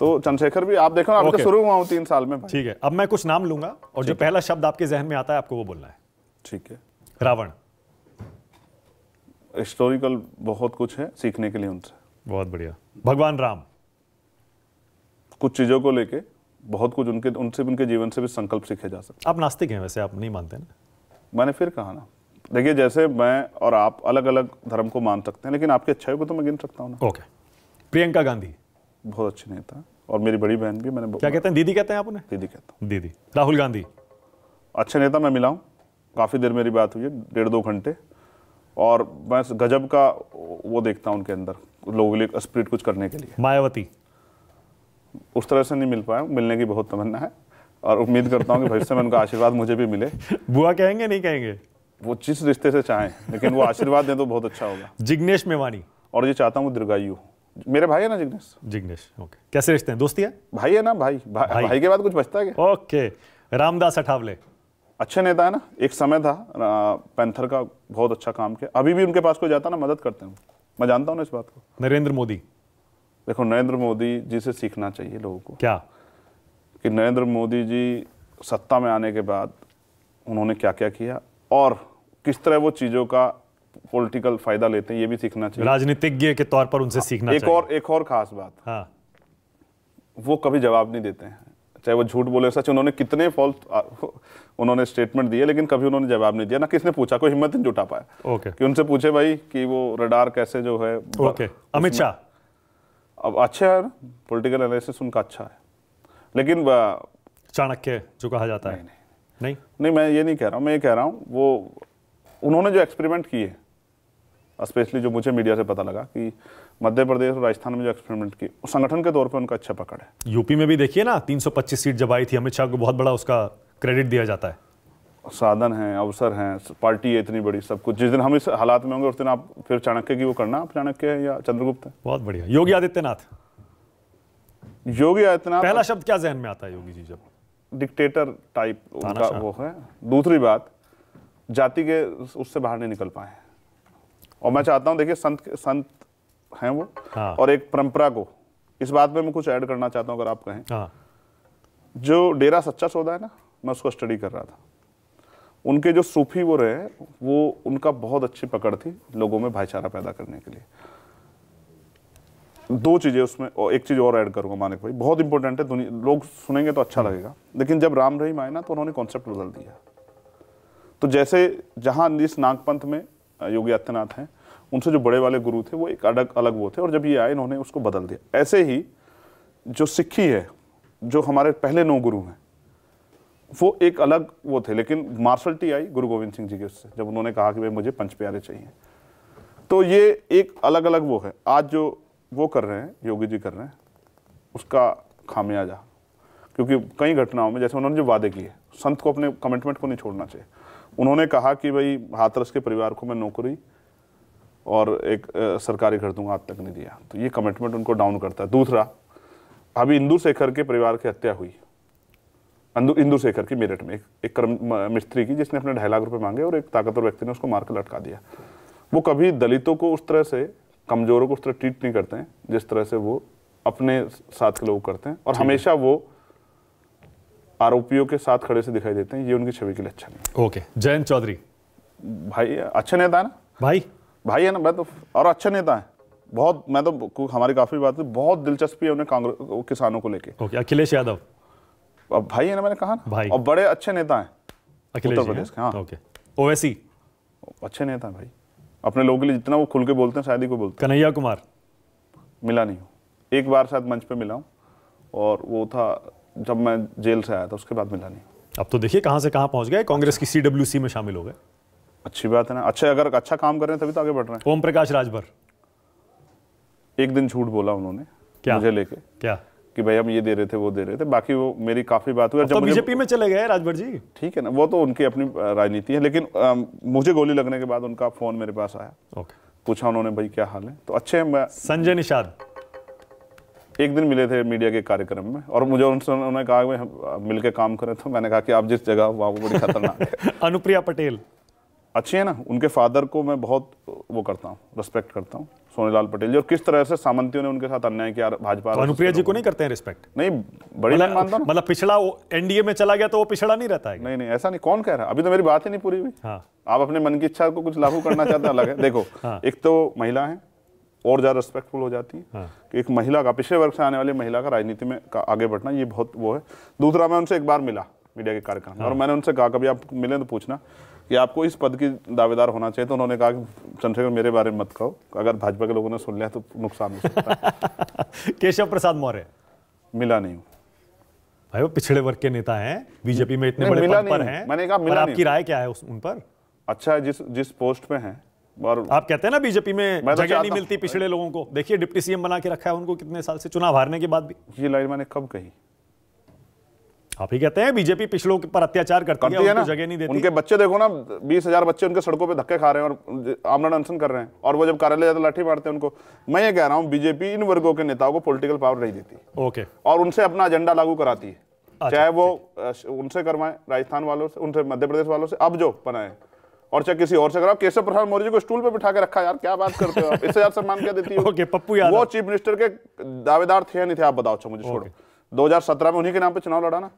S2: तो चंद्रशेखर भी आप देखो ना आपके तो शुरू हुआ हूँ तीन साल में ठीक है
S1: अब मैं कुछ नाम लूंगा और जो पहला शब्द आपके जहन में आता है आपको वो बोलना है
S2: ठीक है रावण हिस्टोरिकल बहुत कुछ है सीखने के लिए उनसे बहुत बढ़िया भगवान राम कुछ चीज़ों को लेके बहुत कुछ उनके उनसे उनके जीवन से भी संकल्प सीखे जा सकते आप नास्तिक हैं वैसे आप नहीं मानते ना मैंने फिर कहा ना देखिए जैसे मैं और आप अलग अलग धर्म को मान सकते हैं लेकिन आपकी अच्छाई को तो मैं गिन सकता हूँ ना ओके प्रियंका गांधी बहुत अच्छी नेता और मेरी बड़ी बहन भी मैंने क्या कहते हैं दीदी कहते हैं आप उन्हें दीदी कहता हूँ दीदी राहुल गांधी अच्छे नेता मैं मिला हूँ काफ़ी देर मेरी बात हुई है डेढ़ दो घंटे और मैं गजब का वो देखता हूँ उनके अंदर लोगों के लिए स्प्रिट कुछ करने के लिए मायावती उस तरह से नहीं मिल पाया मिलने की बहुत तमन्ना है और उम्मीद करता हूँ कि भविष्य में उनका आशीर्वाद मुझे भी मिले बुआ कहेंगे नहीं कहेंगे वो जिस रिश्ते से चाहें लेकिन वो आशीर्वाद दें तो बहुत अच्छा होगा जिग्नेश मेवानी और ये चाहता हूँ दीर्घायु मेरे भाई है ना जिग्नेश जिग्नेश ओके कैसे रिश्ते हैं दोस्ती है भाई है ना भाई भा, भाई, भाई के बाद कुछ बचता है क्या ओके रामदास अठावले अच्छे नेता है ना एक समय था पैंथर का बहुत अच्छा काम किया अभी भी उनके पास कोई जाता ना मदद करते हैं मैं जानता हूँ ना इस बात को नरेंद्र मोदी देखो नरेंद्र मोदी जी से सीखना चाहिए लोगों को क्या कि नरेंद्र मोदी जी सत्ता में आने के बाद उन्होंने क्या क्या किया और किस तरह वो चीज़ों का पॉलिटिकल फायदा लेते हैं ये भी सीखना चाहिए
S1: राजनीतिज्ञ के तौर पर उनसे हाँ, सीखना एक चाहिए। और
S2: एक और खास बात हाँ वो कभी जवाब नहीं देते हैं चाहे वो झूठ बोले सच उन्होंने कितने फॉल्स उन्होंने स्टेटमेंट दिए लेकिन कभी उन्होंने जवाब नहीं दिया ना किसने पूछा कोई हिम्मत नहीं जुटा पाया ओके okay. कि उनसे पूछे भाई कि वो रडार कैसे जो है ओके अमित शाह अब अच्छा है ना पोलिटिकल एनालिसिस उनका अच्छा है लेकिन चाणक्य जो कहा जाता है नहीं नहीं नहीं मैं ये नहीं कह रहा हूँ मैं ये कह रहा हूँ वो उन्होंने जो एक्सपेरिमेंट किए स्पेशली जो मुझे मीडिया से पता लगा कि मध्य प्रदेश और राजस्थान में जो एक्सपेरिमेंट किए संगठन के तौर पर उनका अच्छा पकड़ है
S1: यूपी में भी देखिए ना 325 सीट जब आई थी अमित शाह को बहुत बड़ा उसका क्रेडिट दिया जाता है
S2: साधन हैं अवसर हैं पार्टी है इतनी बड़ी सब कुछ जिस दिन हम इस हालात में होंगे उस दिन आप फिर चाणक्य की वो करना आप चाणक्य है या चंद्रगुप्त है बहुत बढ़िया योगी आदित्यनाथ योगी आदित्यनाथ पहला शब्द क्या जहन में आता है योगी जी जब डिक्टेटर टाइप उनका वो है दूसरी बात जाति के उससे बाहर नहीं निकल पाए और मैं चाहता हूँ देखिए संत संत हैं वो हाँ। और एक परंपरा को इस बात पे मैं कुछ ऐड करना चाहता हूँ अगर आप कहें हाँ। जो डेरा सच्चा सौदा है ना मैं उसको स्टडी कर रहा था उनके जो सूफी वो रहे वो उनका बहुत अच्छी पकड़ थी लोगों में भाईचारा पैदा करने के लिए दो चीज़ें उसमें और एक चीज़ और ऐड करूंगा मानिक भाई बहुत इंपॉर्टेंट है लोग सुनेंगे तो अच्छा हम्म। लगेगा लेकिन जब राम रहीम आए ना तो उन्होंने कॉन्सेप्ट बदल दिया तो जैसे जहाँ जिस नागपंथ में योगी आदित्यनाथ हैं उनसे जो बड़े वाले गुरु थे वो एक अलग अलग वो थे और जब ये आए इन्होंने उसको बदल दिया ऐसे ही जो सिक्खी है जो हमारे पहले नौ गुरु हैं वो एक अलग वो थे लेकिन मार्शल टी आई गुरु गोविंद सिंह जी के उससे जब उन्होंने कहा कि भाई मुझे पंच प्यारे चाहिए तो ये एक अलग अलग वो है आज जो वो कर रहे हैं योगी जी कर रहे हैं उसका खामियाजा क्योंकि कई घटनाओं में जैसे उन्होंने जो वादे किए संत को अपने कमिटमेंट को नहीं छोड़ना चाहिए उन्होंने कहा कि भाई हाथरस के परिवार को मैं नौकरी और एक सरकारी घर दूंगा आज तक नहीं दिया तो ये कमिटमेंट उनको डाउन करता है दूसरा अभी इंदू शेखर के परिवार की हत्या हुई इंदु शेखर की मेरठ में एक, एक कर्म मिस्त्री की जिसने अपने ढाई लाख रुपए मांगे और एक ताकतवर व्यक्ति ने उसको मार के लटका दिया वो कभी दलितों को उस तरह से कमजोरों को उस तरह ट्रीट नहीं करते हैं जिस तरह से वो अपने साथ के लोग करते हैं और हमेशा वो आरोपियों के साथ खड़े से दिखाई देते हैं ये उनकी छवि के लिए अच्छा
S1: नहीं ओके जयंत
S2: चौधरी भाई अच्छे नेता है ना भाई भाई है ना मैं तो और अच्छे नेता है बहुत मैं तो हमारी काफी बात है बहुत दिलचस्पी है उन्हें कांग्रेस किसानों को लेके ओके अखिलेश यादव अब भाई है ना मैंने कहा ना भाई और बड़े अच्छे नेता हैं उत्तर प्रदेश के हाँ ओके ओवैसी अच्छे नेता हैं भाई अपने लोगों के लिए जितना वो खुल के बोलते हैं शायद ही कोई बोलते कन्हैया कुमार मिला नहीं हूँ एक बार शायद मंच पे मिला हूँ और वो था जब मैं जेल से आया था उसके बाद मिला नहीं अब तो देखिए कहाँ से कहाँ पहुँच गए कांग्रेस की सी में शामिल हो गए अच्छी बात है ना अच्छा अगर अच्छा काम कर रहे हैं तभी तो आगे बढ़ रहे हैं ओम प्रकाश राजभर एक दिन झूठ बोला उन्होंने क्या मुझे लेके क्या कि भाई हम ये दे रहे थे वो दे रहे थे बाकी वो मेरी काफी बात हुई तो बीजेपी में चले गए राजभर जी ठीक है ना वो तो उनकी अपनी राजनीति है लेकिन आ, मुझे गोली लगने के बाद उनका फोन मेरे पास आया ओके पूछा उन्होंने भाई क्या हाल है तो अच्छे हैं संजय निषाद एक दिन मिले थे मीडिया के कार्यक्रम में और मुझे उनसे उन्होंने कहा मिलकर काम करें तो मैंने कहा कि आप जिस जगह वहाँ वो बड़ी खतरनाक अनुप्रिया पटेल अच्छी है ना उनके फादर को मैं बहुत वो करता हूँ रिस्पेक्ट करता हूँ सोनीलाल पटेल जी और किस तरह से सामंतियों ने उनके साथ अन्याय किया भाजपा अनुप्रिया जी को नहीं करते हैं रिस्पेक्ट नहीं बड़ी मतलब, मानता मतलब पिछड़ा एनडीए में चला गया तो वो पिछड़ा नहीं रहता है नहीं नहीं ऐसा नहीं कौन कह रहा अभी तो मेरी बात ही नहीं पूरी हुई हाँ। आप अपने मन की इच्छा को कुछ लागू करना चाहते हैं अलग है देखो हाँ। एक तो महिला है और ज़्यादा रिस्पेक्टफुल हो जाती है हाँ। कि एक महिला का पिछले वर्ग से आने वाली महिला का राजनीति में का आगे बढ़ना ये बहुत वो है दूसरा मैं उनसे एक बार मिला मीडिया के कार्यक्रम में हाँ। और मैंने उनसे कहा कभी आप मिले तो पूछना कि आपको इस पद की दावेदार होना चाहिए तो उन्होंने कहा कि चंद्रशेखर मेरे बारे में मत कहो अगर भाजपा के लोगों ने सुन लिया तो नुकसान हो सकता है केशव प्रसाद मौर्य मिला नहीं हूँ
S1: भाई वो पिछड़े वर्ग के नेता हैं बीजेपी में इतने बड़े पद पर हैं मैंने कहा मिला आपकी राय क्या है उस उन पर
S2: अच्छा है जिस जिस पोस्ट पे हैं और आप कहते हैं ना बीजेपी में तो जगह नहीं मिलती
S1: पिछड़े लोगों को देखिए डिप्टी सीएम बना के रखा है उनको कितने साल से चुनाव हारने के बाद भी ये लाइन मैंने कब कही आप ही कहते हैं बीजेपी पिछलों पर अत्याचार करती, करती है, है ना जगह नहीं देती उनके
S2: बच्चे देखो ना बीस हजार बच्चे उनके सड़कों पे धक्के खा रहे हैं और आमरण अनशन कर रहे हैं और वो जब कार्यालय जाते लाठी मारते हैं उनको मैं ये कह रहा हूँ बीजेपी इन वर्गों के नेताओं को पॉलिटिकल पावर नहीं देती ओके और उनसे अपना एजेंडा लागू कराती है अच्छा, चाहे वो उनसे करवाए राजस्थान वालों से उनसे मध्य प्रदेश वालों से अब जो बनाए और चाहे किसी और से कराओ केशव प्रसाद मौर्य को स्टूल पे बिठा के रखा यार क्या बात करते हो इससे यार सम्मान क्या देती है वो चीफ मिनिस्टर के दावेदार थे या नहीं थे आप बताओ अच्छा, मुझे छोड़ो 2017 में उन्हीं के नाम पर चुनाव लड़ा ना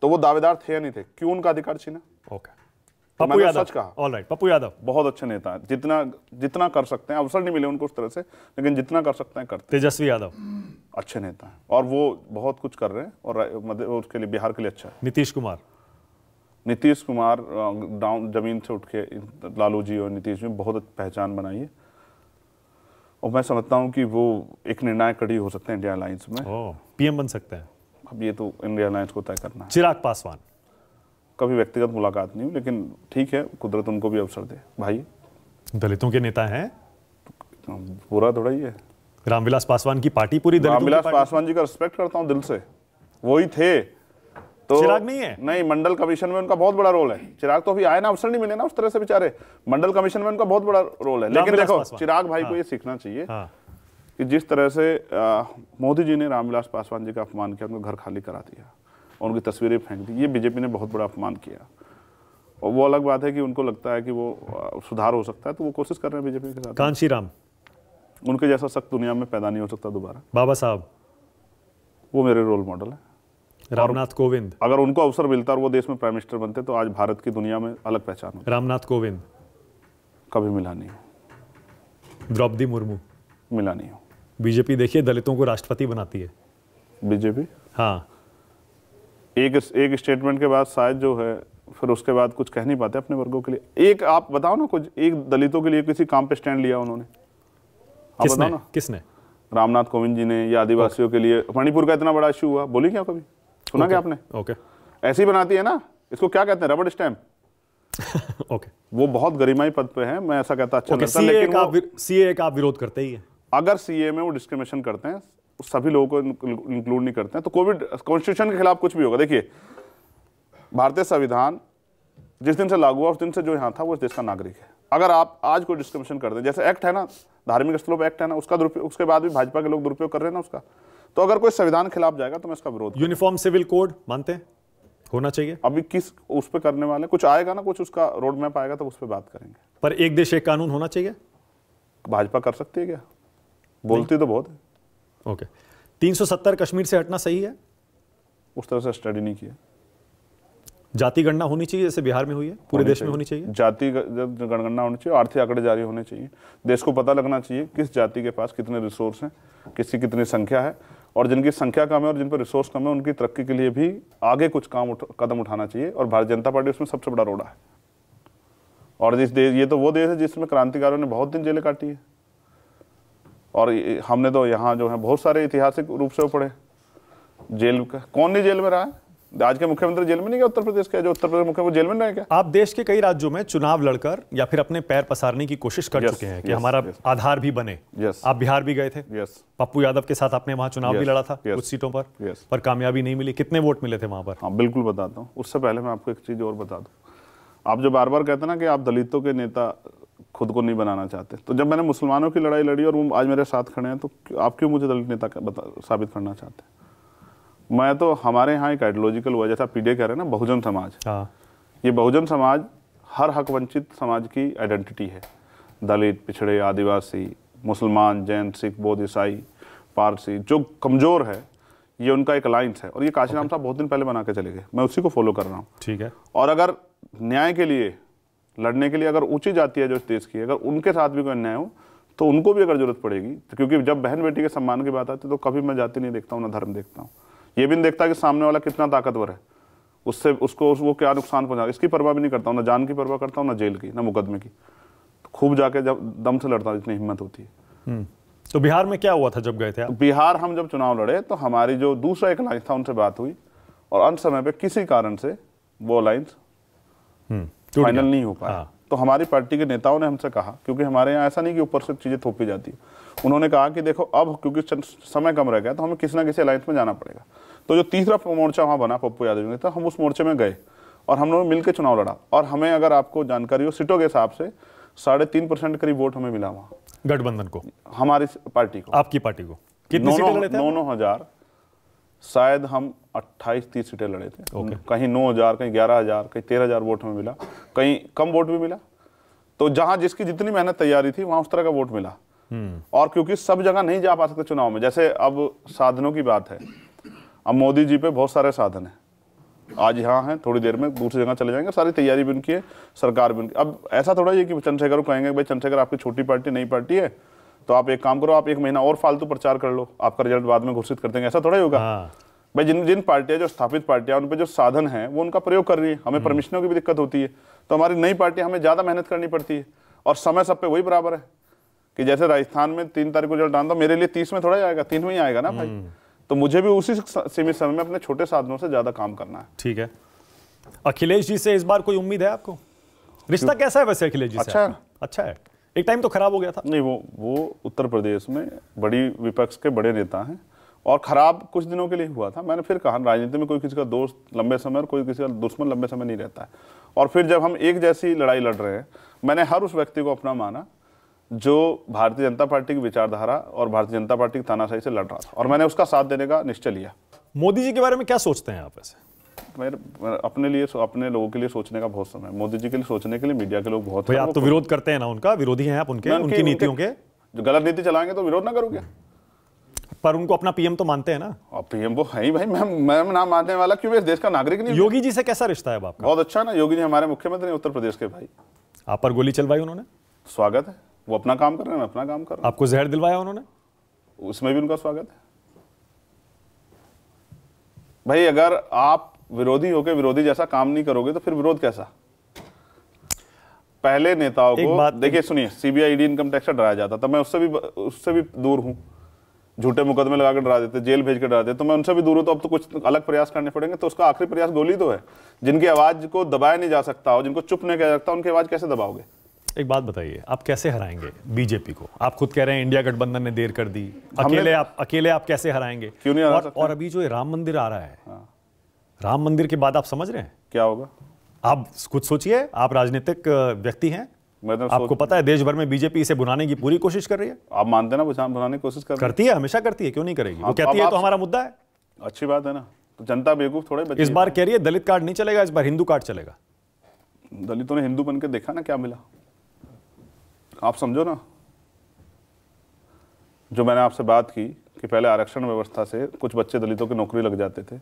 S2: तो वो दावेदार थे या नहीं थे क्यों उनका अधिकार छीना ओके तो पप्पू तो यादव सच कहा ऑल राइट पप्पू यादव बहुत अच्छे नेता हैं जितना जितना कर सकते हैं अवसर नहीं मिले उनको उस तरह से लेकिन जितना कर सकते हैं करते हैं तेजस्वी यादव अच्छे नेता हैं और वो बहुत कुछ कर रहे हैं और उसके लिए बिहार के लिए अच्छा है नीतीश कुमार नीतीश कुमार डाउन जमीन से उठ के लालू जी और नीतीश जी बहुत पहचान बनाई है और मैं समझता हूँ कि वो एक निर्णायक कड़ी हो सकते हैं इंडिया अलायंस में पीएम बन सकते हैं अब ये तो इंडिया अलायंस को तय करना है चिराग पासवान कभी व्यक्तिगत मुलाकात नहीं हुई लेकिन ठीक है कुदरत उनको भी अवसर दे भाई
S1: दलितों के नेता हैं तो बुरा थोड़ा ही है रामविलास पासवान की पार्टी पूरी रामविलास पासवान
S2: जी का रिस्पेक्ट करता हूँ दिल से वही थे तो चिराग नहीं है नहीं मंडल कमीशन में उनका बहुत बड़ा रोल है चिराग तो अभी आए ना अवसर नहीं मिले ना उस तरह से बेचारे मंडल कमीशन में उनका बहुत बड़ा रोल है लेकिन देखो चिराग भाई को हाँ। ये सीखना चाहिए हाँ। कि जिस तरह से मोदी जी ने रामविलास पासवान जी का अपमान किया उनको घर खाली करा दिया और उनकी तस्वीरें फेंक दी ये बीजेपी ने बहुत बड़ा अपमान किया और वो अलग बात है कि उनको लगता है कि वो सुधार हो सकता है तो वो कोशिश कर रहे हैं बीजेपी के साथ कांशी राम उनके जैसा सख्त दुनिया में पैदा नहीं हो सकता दोबारा बाबा साहब वो मेरे रोल मॉडल है
S1: रामनाथ कोविंद
S2: अगर उनको अवसर मिलता और वो देश में प्राइम मिनिस्टर बनते तो आज भारत की दुनिया में अलग पहचान
S1: होती रामनाथ कोविंद कभी मिला नहीं द्रौपदी मुर्मू मिला नहीं बीजेपी देखिए दलितों को राष्ट्रपति बनाती है
S2: बीजेपी हाँ एक एक स्टेटमेंट के बाद शायद जो है फिर उसके बाद कुछ कह नहीं पाते अपने वर्गों के लिए एक आप बताओ ना कुछ एक दलितों के लिए किसी काम पे स्टैंड लिया उन्होंने आप किसने बताओ ना किसने रामनाथ कोविंद जी ने या आदिवासियों के लिए मणिपुर का इतना बड़ा इशू हुआ बोली क्या कभी सुना क्या आपने ओके ऐसी बनाती है ना इसको क्या कहते हैं रबड़ स्टैम्प ओके वो बहुत गरिमाई पद पे है मैं ऐसा कहता अच्छा okay, लगता लेकिन आप सीए का आप विरोध करते ही है अगर सीए में वो डिस्क्रिमिनेशन करते हैं सभी लोगों को इंक्लूड नहीं करते हैं तो कोविड कॉन्स्टिट्यूशन के खिलाफ कुछ भी होगा देखिए भारतीय संविधान जिस दिन से लागू हुआ उस दिन से जो यहाँ था वो इस देश का नागरिक है अगर आप आज कोई डिस्क्रिमिनेशन कर दें जैसे एक्ट है ना धार्मिक स्थलों पर एक्ट है ना उसका दुरुपयोग उसके बाद भी भाजपा के लोग दुरुपयोग कर रहे हैं ना उसका तो अगर कोई संविधान खिलाफ जाएगा तो मैं इसका विरोध यूनिफॉर्म सिविल कोड मानते हैं होना चाहिए अभी किस उस पर करने वाले कुछ आएगा ना कुछ उसका रोड मैप आएगा तो उस पर बात करेंगे
S1: पर एक देश एक कानून होना चाहिए भाजपा कर सकती है क्या बोलती तो बहुत है ओके 370 कश्मीर से
S2: हटना सही है उस तरह से स्टडी नहीं किया जाति गणना होनी चाहिए जैसे बिहार में हुई है पूरे देश में होनी चाहिए जाति गणगणना होनी चाहिए आर्थिक आंकड़े जारी होने चाहिए देश को पता लगना चाहिए किस जाति के पास कितने रिसोर्स हैं किसकी कितनी संख्या है और जिनकी संख्या कम है और जिन पर रिसोर्स कम है उनकी तरक्की के लिए भी आगे कुछ काम उठ, कदम उठाना चाहिए और भारतीय जनता पार्टी उसमें सबसे बड़ा रोड़ा है और जिस देश ये तो वो देश है जिसमें क्रांतिकारियों ने बहुत दिन जेलें काटी है और हमने तो यहाँ जो है बहुत सारे ऐतिहासिक रूप से पढ़े जेल का कौन नहीं जेल में रहा है आज के मुख्यमंत्री जेल में नहीं गया उत्तर प्रदेश के जो उत्तर प्रदेश मुख्यमंत्री जेल में नहीं गया आप देश के कई राज्यों में चुनाव लड़कर
S1: या फिर अपने पैर पसारने की कोशिश कर चुके हैं कि हमारा आधार भी बने आप बिहार भी गए थे पप्पू यादव के साथ आपने वहां चुनाव भी लड़ा था कुछ
S2: सीटों पर
S1: पर कामयाबी नहीं मिली कितने वोट मिले थे वहां पर
S2: हाँ बिल्कुल बताता हूँ उससे पहले मैं आपको एक चीज और बता दू आप जो बार बार कहते ना कि आप दलितों के नेता खुद को नहीं बनाना चाहते तो जब मैंने मुसलमानों की लड़ाई लड़ी और वो आज मेरे साथ खड़े हैं तो आप क्यों मुझे दलित नेता साबित करना चाहते हैं मैं तो हमारे यहाँ एक आइडियोलॉजिकल हुआ जैसा पीडे कह रहे हैं ना बहुजन समाज हाँ। ये बहुजन समाज हर हक वंचित समाज की आइडेंटिटी है दलित पिछड़े आदिवासी मुसलमान जैन सिख बौद्ध ईसाई पारसी जो कमज़ोर है ये उनका एक अलायंस है और ये काशीराम साहब बहुत दिन पहले बना के चले गए मैं उसी को फॉलो कर रहा हूँ ठीक है और अगर न्याय के लिए लड़ने के लिए अगर ऊँची जाति है जो इस देश की अगर उनके साथ भी कोई अन्याय हो तो उनको भी अगर जरूरत पड़ेगी तो क्योंकि जब बहन बेटी के सम्मान की बात आती है तो कभी मैं जाति नहीं देखता हूँ ना धर्म देखता हूँ ये भी देखता कि सामने वाला कितना ताकतवर है उससे उसको उस वो क्या नुकसान पहुंचा इसकी परवाह भी नहीं करता हूँ ना जान की परवाह करता हूँ ना जेल की ना मुकदमे की तो खूब जाके जब दम से लड़ता हूँ जितनी हिम्मत होती है
S1: हम्म। तो बिहार में क्या हुआ था जब गए थे
S2: आप? तो बिहार हम जब चुनाव लड़े तो हमारी जो दूसरा एक अलायंस था उनसे बात हुई और अंत समय पर किसी कारण से वो अलायंस
S1: हम्म, फाइनल
S2: नहीं हो पाया हाँ। तो हमारी पार्टी के नेताओं ने हमसे कहा क्योंकि हमारे यहाँ ऐसा नहीं कि ऊपर से चीज़ें थोपी जाती है उन्होंने कहा कि देखो अब क्योंकि समय कम रह गया तो हमें किसी ना किसी अलायंस में जाना पड़ेगा तो जो तीसरा मोर्चा वहाँ बना पप्पू यादव नेता तो हम उस मोर्चे में गए और हम लोगों ने मिलकर चुनाव लड़ा और हमें अगर आपको जानकारी हो सीटों के हिसाब से साढ़े तीन परसेंट करीब वोट हमें मिला वहाँ गठबंधन को हमारी पार्टी को आपकी पार्टी को कितनी नौ नौ हजार शायद हम 28 तीस सीटें लड़े थे okay. कहीं 9000 कहीं 11000 कहीं 13000 वोट हमें मिला कहीं कम वोट भी मिला तो जहां जिसकी जितनी मेहनत तैयारी थी वहां उस तरह का वोट मिला और क्योंकि सब जगह नहीं जा पा सकते चुनाव में जैसे अब साधनों की बात है अब मोदी जी पे बहुत सारे साधन हैं आज यहाँ हैं थोड़ी देर में दूसरी जगह चले जाएंगे सारी तैयारी भी उनकी है सरकार भी उनकी अब ऐसा थोड़ा ये कि चंद्रशेखर को कहेंगे भाई चंद्रशेखर आपकी छोटी पार्टी नई पार्टी है तो आप एक काम करो आप एक महीना और फालतू प्रचार कर लो आपका रिजल्ट बाद में घोषित कर देंगे ऐसा थोड़ा ही होगा हाँ। भाई जिन जिन पार्टियां जो स्थापित पार्टियां उन पर जो साधन है वो उनका प्रयोग कर रही है हमें हम्म। परमिशनों की भी दिक्कत होती है तो हमारी नई पार्टी हमें ज़्यादा मेहनत करनी पड़ती है और समय सब पे वही बराबर है कि जैसे राजस्थान में तीन तारीख को रिजल्ट आना था मेरे लिए तीस में थोड़ा ही आएगा तीन में ही आएगा ना भाई हम्म। तो मुझे भी उसी सीमित समय में अपने छोटे साधनों से ज्यादा काम करना है ठीक है अखिलेश जी से इस बार कोई उम्मीद है आपको रिश्ता कैसा है वैसे अखिलेश जी अच्छा अच्छा है एक टाइम तो खराब हो गया था नहीं वो वो उत्तर प्रदेश में बड़ी विपक्ष के बड़े नेता हैं और खराब कुछ दिनों के लिए हुआ था मैंने फिर कहा राजनीति में कोई किसी का दोस्त लंबे समय और कोई किसी का दुश्मन लंबे समय नहीं रहता है और फिर जब हम एक जैसी लड़ाई लड़ रहे हैं मैंने हर उस व्यक्ति को अपना माना जो भारतीय जनता पार्टी की विचारधारा और भारतीय जनता पार्टी की तानाशाही से लड़ रहा था और मैंने उसका साथ देने का निश्चय लिया
S1: मोदी जी के बारे में क्या सोचते हैं आप ऐसे
S2: मेरे अपने लिए अपने लोगों के लिए सोचने का बहुत समय मोदी जी के लिए सोचने के लिए मीडिया के लोग बहुत आप तो विरोध
S1: करते हैं ना उनका विरोधी हैं आप उनके उनकी नीतियों के
S2: जो गलत नीति चलाएंगे तो विरोध ना करोगे पर उनको अपना पीएम तो मानते हैं ना अब पीएम वो है ही भाई मैं मैं ना मानने वाला क्योंकि देश का नागरिक नहीं योगी जी से कैसा रिश्ता है आपका बहुत अच्छा ना योगी जी हमारे मुख्यमंत्री उत्तर प्रदेश के भाई आप पर गोली चलवाई उन्होंने स्वागत है वो अपना काम कर रहे हैं अपना काम कर रहा आपको जहर दिलवाया उन्होंने उसमें भी उनका स्वागत है भाई अगर आप विरोधी होकर विरोधी जैसा काम नहीं करोगे तो फिर विरोध कैसा पहले नेताओं को देखिए सुनिए सीबीआई इनकम टैक्स से डराया जाता था मैं उससे भी उससे भी दूर हूँ झूठे मुकदमे लगाकर डरा देते जेल भेज के डरा देते तो मैं उनसे भी दूर हूं तो अब तो कुछ अलग प्रयास करने पड़ेंगे तो उसका आखिरी प्रयास गोली तो है जिनकी आवाज़ को दबाया नहीं जा सकता और जिनको चुप नहीं कह सकता उनकी आवाज़ कैसे दबाओगे एक बात बताइए
S1: आप कैसे हराएंगे बीजेपी को आप खुद कह रहे हैं इंडिया गठबंधन ने देर कर दी अकेले आप अकेले आप कैसे
S2: हराएंगे क्यों नहीं हरा और, और अभी जो
S1: राम मंदिर आ रहा है हाँ। राम मंदिर के बाद आप समझ रहे हैं क्या होगा आप खुद सोचिए आप राजनीतिक व्यक्ति हैं तो आपको पता है देश भर में बीजेपी इसे बुनाने की पूरी कोशिश
S2: कर रही है आप मानते ना बुनाने की कोशिश कर करती
S1: है हमेशा करती है क्यों नहीं करेगी
S2: वो हाँ, तो कहती है तो हमारा मुद्दा है अच्छी बात है ना तो जनता बेवकूफ थोड़े इस बार कह रही है दलित कार्ड नहीं चलेगा इस बार हिंदू कार्ड चलेगा दलितों ने हिंदू बन के देखा ना क्या मिला आप समझो ना जो मैंने आपसे बात की कि पहले आरक्षण व्यवस्था से कुछ बच्चे दलितों की नौकरी लग जाते थे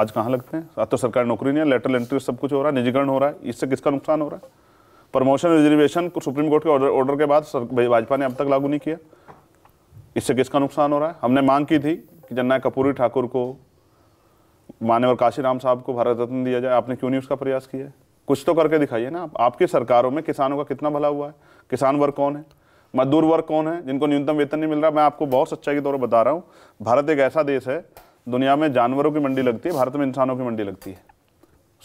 S2: आज कहाँ लगते हैं आज तो सरकार नौकरी नहीं है लेटरल एंट्री सब कुछ हो रहा है निजीकरण हो रहा है इससे किसका नुकसान हो रहा है प्रमोशन रिजर्वेशन को सुप्रीम कोर्ट के ऑर्डर ऑर्डर के बाद भाजपा ने अब तक लागू नहीं किया इससे किसका नुकसान हो रहा है हमने मांग की थी कि जन्ना कपूरी ठाकुर को मान्यवर काशीराम साहब को भारत रत्न दिया जाए आपने क्यों नहीं उसका प्रयास किया है कुछ तो करके दिखाइए ना आप आपकी सरकारों में किसानों का कितना भला हुआ है किसान वर्ग कौन है मजदूर वर्ग कौन है जिनको न्यूनतम वेतन नहीं मिल रहा मैं आपको बहुत सच्चाई के तौर पर बता रहा हूँ भारत एक ऐसा देश है दुनिया में जानवरों की मंडी लगती है भारत में इंसानों की मंडी लगती है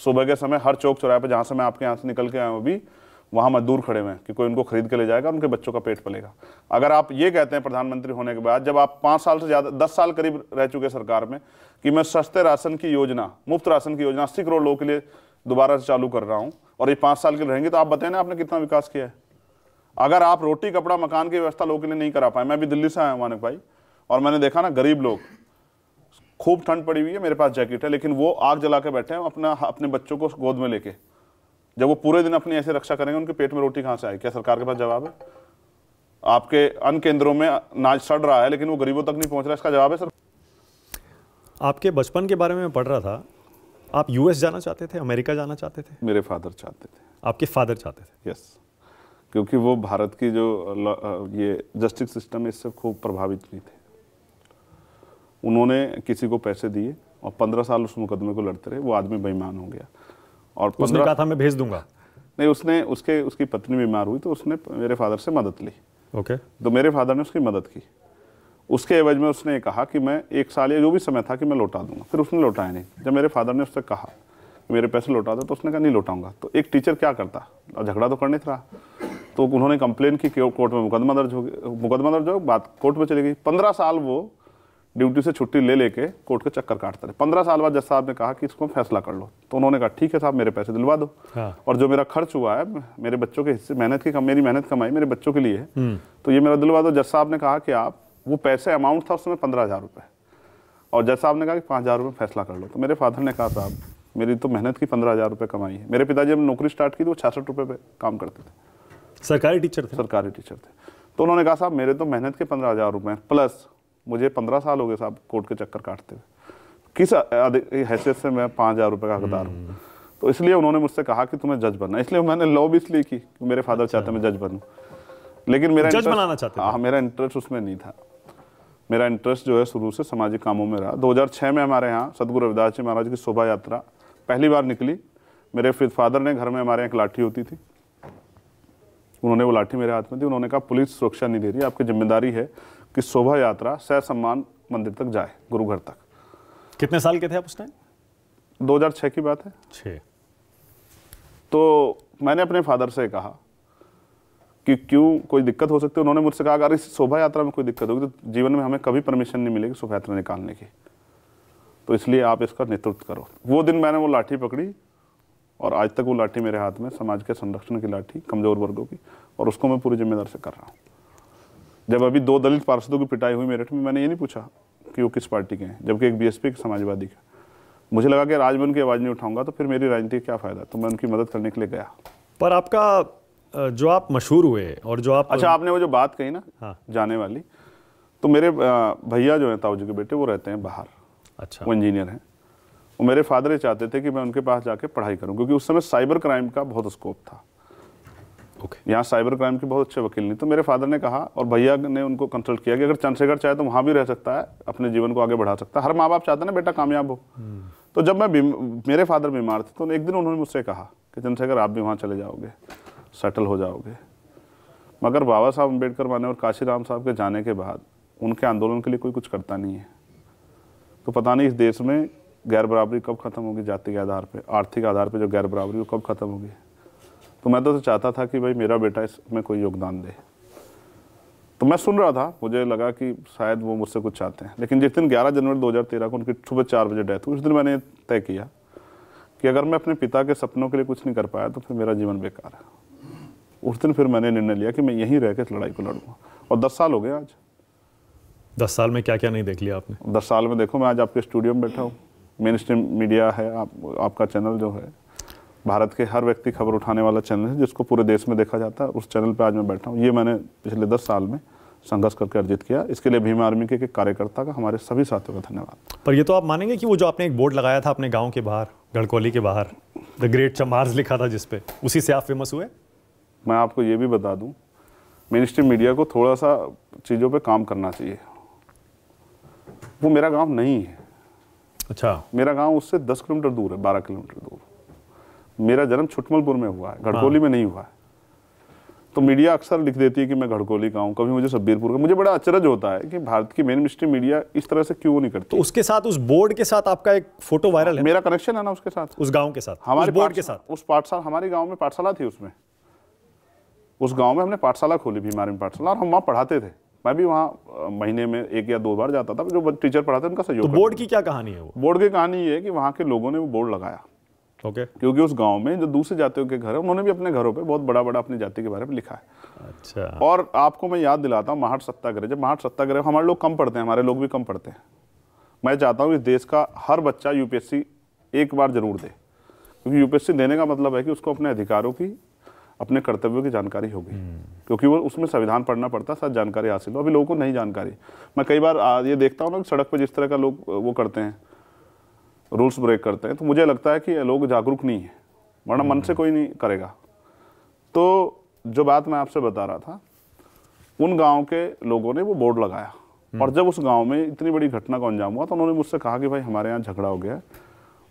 S2: सुबह के समय हर चौक चौराहे पर जहाँ से मैं आपके यहाँ से निकल के आया हूँ अभी वहाँ मजदूर खड़े हुए हैं कि कोई उनको खरीद के ले जाएगा उनके बच्चों का पेट पलेगा अगर आप ये कहते हैं प्रधानमंत्री होने के बाद जब आप पाँच साल से ज़्यादा दस साल करीब रह चुके सरकार में कि मैं सस्ते राशन की योजना मुफ्त राशन की योजना अस्सी करोड़ लोगों के लिए दोबारा से चालू कर रहा हूँ और ये पाँच साल के रहेंगे तो आप बताए ना आपने कितना विकास किया है अगर आप रोटी कपड़ा मकान की व्यवस्था लोगों के लिए नहीं करा पाए मैं भी दिल्ली से आया हूँ मानक भाई और मैंने देखा ना गरीब लोग खूब ठंड पड़ी हुई है मेरे पास जैकेट है लेकिन वो आग जला के बैठे हैं अपना अपने बच्चों को गोद में लेके जब वो पूरे दिन अपनी ऐसे रक्षा करेंगे उनके पेट में रोटी कहाँ से आई क्या सरकार के पास जवाब है आपके अन्य केंद्रों में नाच सड़ रहा है लेकिन वो गरीबों तक नहीं पहुँच रहा इसका जवाब है सर
S1: आपके बचपन के बारे में पढ़ रहा था आप यूएस जाना चाहते थे अमेरिका जाना चाहते थे
S2: मेरे फादर चाहते थे आपके फादर चाहते थे यस yes. क्योंकि वो भारत की जो ये जस्टिस सिस्टम है इससे खूब प्रभावित भी थे उन्होंने किसी को पैसे दिए और पंद्रह साल उस मुकदमे को लड़ते रहे वो आदमी बेईमान हो गया और उसने कहा था मैं भेज दूंगा नहीं उसने उसके उसकी पत्नी बीमार हुई तो उसने मेरे फादर से मदद ली ओके okay. तो मेरे फादर ने उसकी मदद की उसके एवज में उसने कहा कि मैं एक साल या जो भी समय था कि मैं लौटा दूंगा फिर उसने लौटाया नहीं जब मेरे फादर ने उससे कहा मेरे पैसे लौटा दो तो उसने कहा नहीं लौटाऊंगा तो एक टीचर क्या करता झगड़ा तो करने था तो उन्होंने कंप्लेन की कोर्ट में मुकदमा दर्ज हो गया मुकदमा दर्ज हो बात कोर्ट में चली गई पंद्रह साल वो ड्यूटी से छुट्टी ले लेके कोर्ट के चक्कर काटते रहे पंद्रह साल बाद जज साहब ने कहा कि इसको फैसला कर लो तो उन्होंने कहा ठीक है साहब मेरे पैसे दिलवा दो हाँ। और जो मेरा खर्च हुआ है मेरे बच्चों के हिस्से मेहनत की मेरी मेहनत कमाई मेरे बच्चों के लिए है हम्म। तो ये मेरा दिलवा दो जज साहब ने कहा कि आप वो पैसे अमाउंट था उसमें पंद्रह हज़ार रुपये और जज साहब ने कहा कि पाँच हज़ार रुपये फैसला कर लो तो मेरे फादर ने कहा साहब मेरी तो मेहनत की पंद्रह हज़ार रुपये कमाई है मेरे पिताजी ने नौकरी स्टार्ट की तो वो छियासठ रुपये पे काम करते थे सरकारी टीचर थे सरकारी टीचर थे तो उन्होंने कहा साहब मेरे तो मेहनत के पंद्रह हज़ार रुपये प्लस मुझे पंद्रह साल हो गए साहब कोर्ट के चक्कर काटते हुए किस हैसियत से मैं पाँच हज़ार रुपये का हकदार हूँ हम्म। तो इसलिए उन्होंने मुझसे कहा कि तुम्हें जज बनना इसलिए मैंने लॉ भी इसलिए की मेरे फादर चाहते मैं जज बनूँ लेकिन मेरा जज बनाना चाहते हाँ मेरा इंटरेस्ट उसमें नहीं था मेरा इंटरेस्ट जो है शुरू से सामाजिक कामों में रहा 2006 में हमारे यहाँ सदगुरु रविदास जी महाराज की शोभा यात्रा पहली बार निकली मेरे फिर फादर ने घर में हमारे यहाँ एक लाठी होती थी उन्होंने वो लाठी मेरे हाथ में थी उन्होंने कहा पुलिस सुरक्षा नहीं दे रही आपकी जिम्मेदारी है कि शोभा यात्रा सह सम्मान मंदिर तक जाए गुरु घर तक कितने साल के थे आप उस टाइम दो की बात है छः तो मैंने अपने फादर से कहा कि क्यों कोई दिक्कत हो सकती है उन्होंने मुझसे कहा अगर इस शोभा यात्रा में कोई दिक्कत होगी तो जीवन में हमें कभी परमिशन नहीं मिलेगी शोभा यात्रा निकालने की तो इसलिए आप इसका नेतृत्व करो वो दिन मैंने वो लाठी पकड़ी और आज तक वो लाठी मेरे हाथ में समाज के संरक्षण की लाठी कमजोर वर्गों की और उसको मैं पूरी जिम्मेदार से कर रहा हूँ जब अभी दो दलित पार्षदों की पिटाई हुई मेरठ में मैंने ये नहीं पूछा कि वो किस पार्टी के हैं जबकि एक बीएसपी के समाजवादी का मुझे लगा कि राज में उनकी आवाज़ नहीं उठाऊंगा तो फिर मेरी राजनीति क्या फ़ायदा तो मैं उनकी मदद करने के लिए गया
S1: पर आपका जो आप मशहूर हुए और जो आप अच्छा आपने
S2: वो जो बात कही ना हाँ जाने वाली तो मेरे भैया जो हैं ताऊजी के बेटे वो रहते हैं बाहर अच्छा वो इंजीनियर हैं वो मेरे फादर ये चाहते थे कि मैं उनके पास जाके पढ़ाई करूं क्योंकि उस समय साइबर क्राइम का बहुत स्कोप था ओके यहाँ साइबर क्राइम के बहुत अच्छे वकील नहीं तो मेरे फादर ने कहा और भैया ने उनको कंसल्ट किया कि अगर चंद्रशेखर चाहे तो वहाँ भी रह सकता है अपने जीवन को आगे बढ़ा सकता है हर माँ बाप चाहते ना बेटा कामयाब हो हम्म। तो जब मैं मेरे फादर बीमार थे तो एक दिन उन्होंने मुझसे कहा कि चंद्रशेखर आप भी वहाँ चले जाओगे सेटल हो जाओगे मगर बाबा साहब अम्बेडकर माने और काशीराम साहब के जाने के बाद उनके आंदोलन के लिए कोई कुछ करता नहीं है तो पता नहीं इस देश में गैर बराबरी कब ख़त्म होगी जाति के आधार पर आर्थिक आधार पर जो गैर बराबरी वो कब ख़त्म होगी तो मैं तो चाहता था कि भाई मेरा बेटा इसमें कोई योगदान दे तो मैं सुन रहा था मुझे लगा कि शायद वो मुझसे कुछ चाहते हैं लेकिन जिस दिन 11 जनवरी 2013 को उनकी सुबह चार बजे डेथ हुई उस दिन मैंने तय किया कि अगर मैं अपने पिता के सपनों के लिए कुछ नहीं कर पाया तो फिर मेरा जीवन बेकार है उस दिन फिर मैंने निर्णय लिया कि मैं यहीं रह कर इस लड़ाई को लड़ूंगा और दस साल हो गए आज दस साल में क्या क्या नहीं देख लिया आपने दस साल में देखो मैं आज आपके स्टूडियो में बैठा हूँ मेन स्ट्रीम मीडिया है आप, आपका चैनल जो है भारत के हर व्यक्ति खबर उठाने वाला चैनल है जिसको पूरे देश में देखा जाता है उस चैनल पर आज मैं बैठा हूँ ये मैंने पिछले दस साल में संघर्ष करके अर्जित किया इसके लिए भीम आर्मी के, के कार्यकर्ता का हमारे सभी साथियों का धन्यवाद
S1: पर ये तो आप मानेंगे कि वो जो आपने एक बोर्ड लगाया था अपने गाँव के बाहर गढ़कोली के बाहर द ग्रेट चमार्स लिखा था जिसपे उसी से आप फेमस हुए
S2: मैं आपको ये भी बता दूं मेन स्ट्रीम मीडिया को थोड़ा सा चीज़ों पे काम करना चाहिए वो मेरा गांव नहीं है अच्छा मेरा गांव उससे दस किलोमीटर दूर है बारह किलोमीटर दूर मेरा जन्म छुटमलपुर में हुआ है घड़कोली हाँ। में नहीं हुआ है तो मीडिया अक्सर लिख देती है कि मैं घड़कोली का हूँ कभी मुझे सब्बीरपुर का मुझे बड़ा अचरज होता है कि भारत की मेन मिनिस्ट्री मीडिया इस तरह से क्यों नहीं करती तो उसके साथ उस बोर्ड के साथ आपका एक फोटो वायरल है मेरा कनेक्शन है ना उसके साथ उस गांव के साथ हमारे बोर्ड के साथ उस पाठशाला हमारे गाँव में पाठशाला थी उसमें उस गांव में हमने पाठशाला खोली भी में पाठशाला और हम वहाँ पढ़ाते थे मैं भी वहाँ महीने में एक या दो बार जाता था जो टीचर पढ़ाते उनका सहयोग तो बोर्ड की क्या कहानी है वो बोर्ड की कहानी ये है कि वहाँ के लोगों ने वो बोर्ड लगाया ओके okay. क्योंकि उस गांव में जो दूसरे जातियों के घर है उन्होंने भी अपने घरों पे बहुत बड़ा बड़ा अपनी जाति के बारे में लिखा है अच्छा और आपको मैं याद दिलाता हूँ महाट सत्याग्रह जब महाट सत्याग्रह हमारे लोग कम पढ़ते हैं हमारे लोग भी कम पढ़ते हैं मैं चाहता हूँ इस देश का हर बच्चा यूपीएससी एक बार जरूर दे क्योंकि यूपीएससी देने का मतलब है कि उसको अपने अधिकारों की अपने कर्तव्यों की जानकारी होगी हम्म। क्योंकि वो उसमें संविधान पढ़ना पड़ता है साथ जानकारी हासिल हो अभी लोगों को नहीं जानकारी मैं कई बार ये देखता हूँ ना सड़क पर जिस तरह का लोग वो करते हैं रूल्स ब्रेक करते हैं तो मुझे लगता है कि लोग जागरूक नहीं है वरना मन से हम्म। कोई नहीं करेगा तो जो बात मैं आपसे बता रहा था उन गाँव के लोगों ने वो बोर्ड लगाया हम्म। और जब उस गाँव में इतनी बड़ी घटना का अंजाम हुआ तो उन्होंने मुझसे कहा कि भाई हमारे यहाँ झगड़ा हो गया है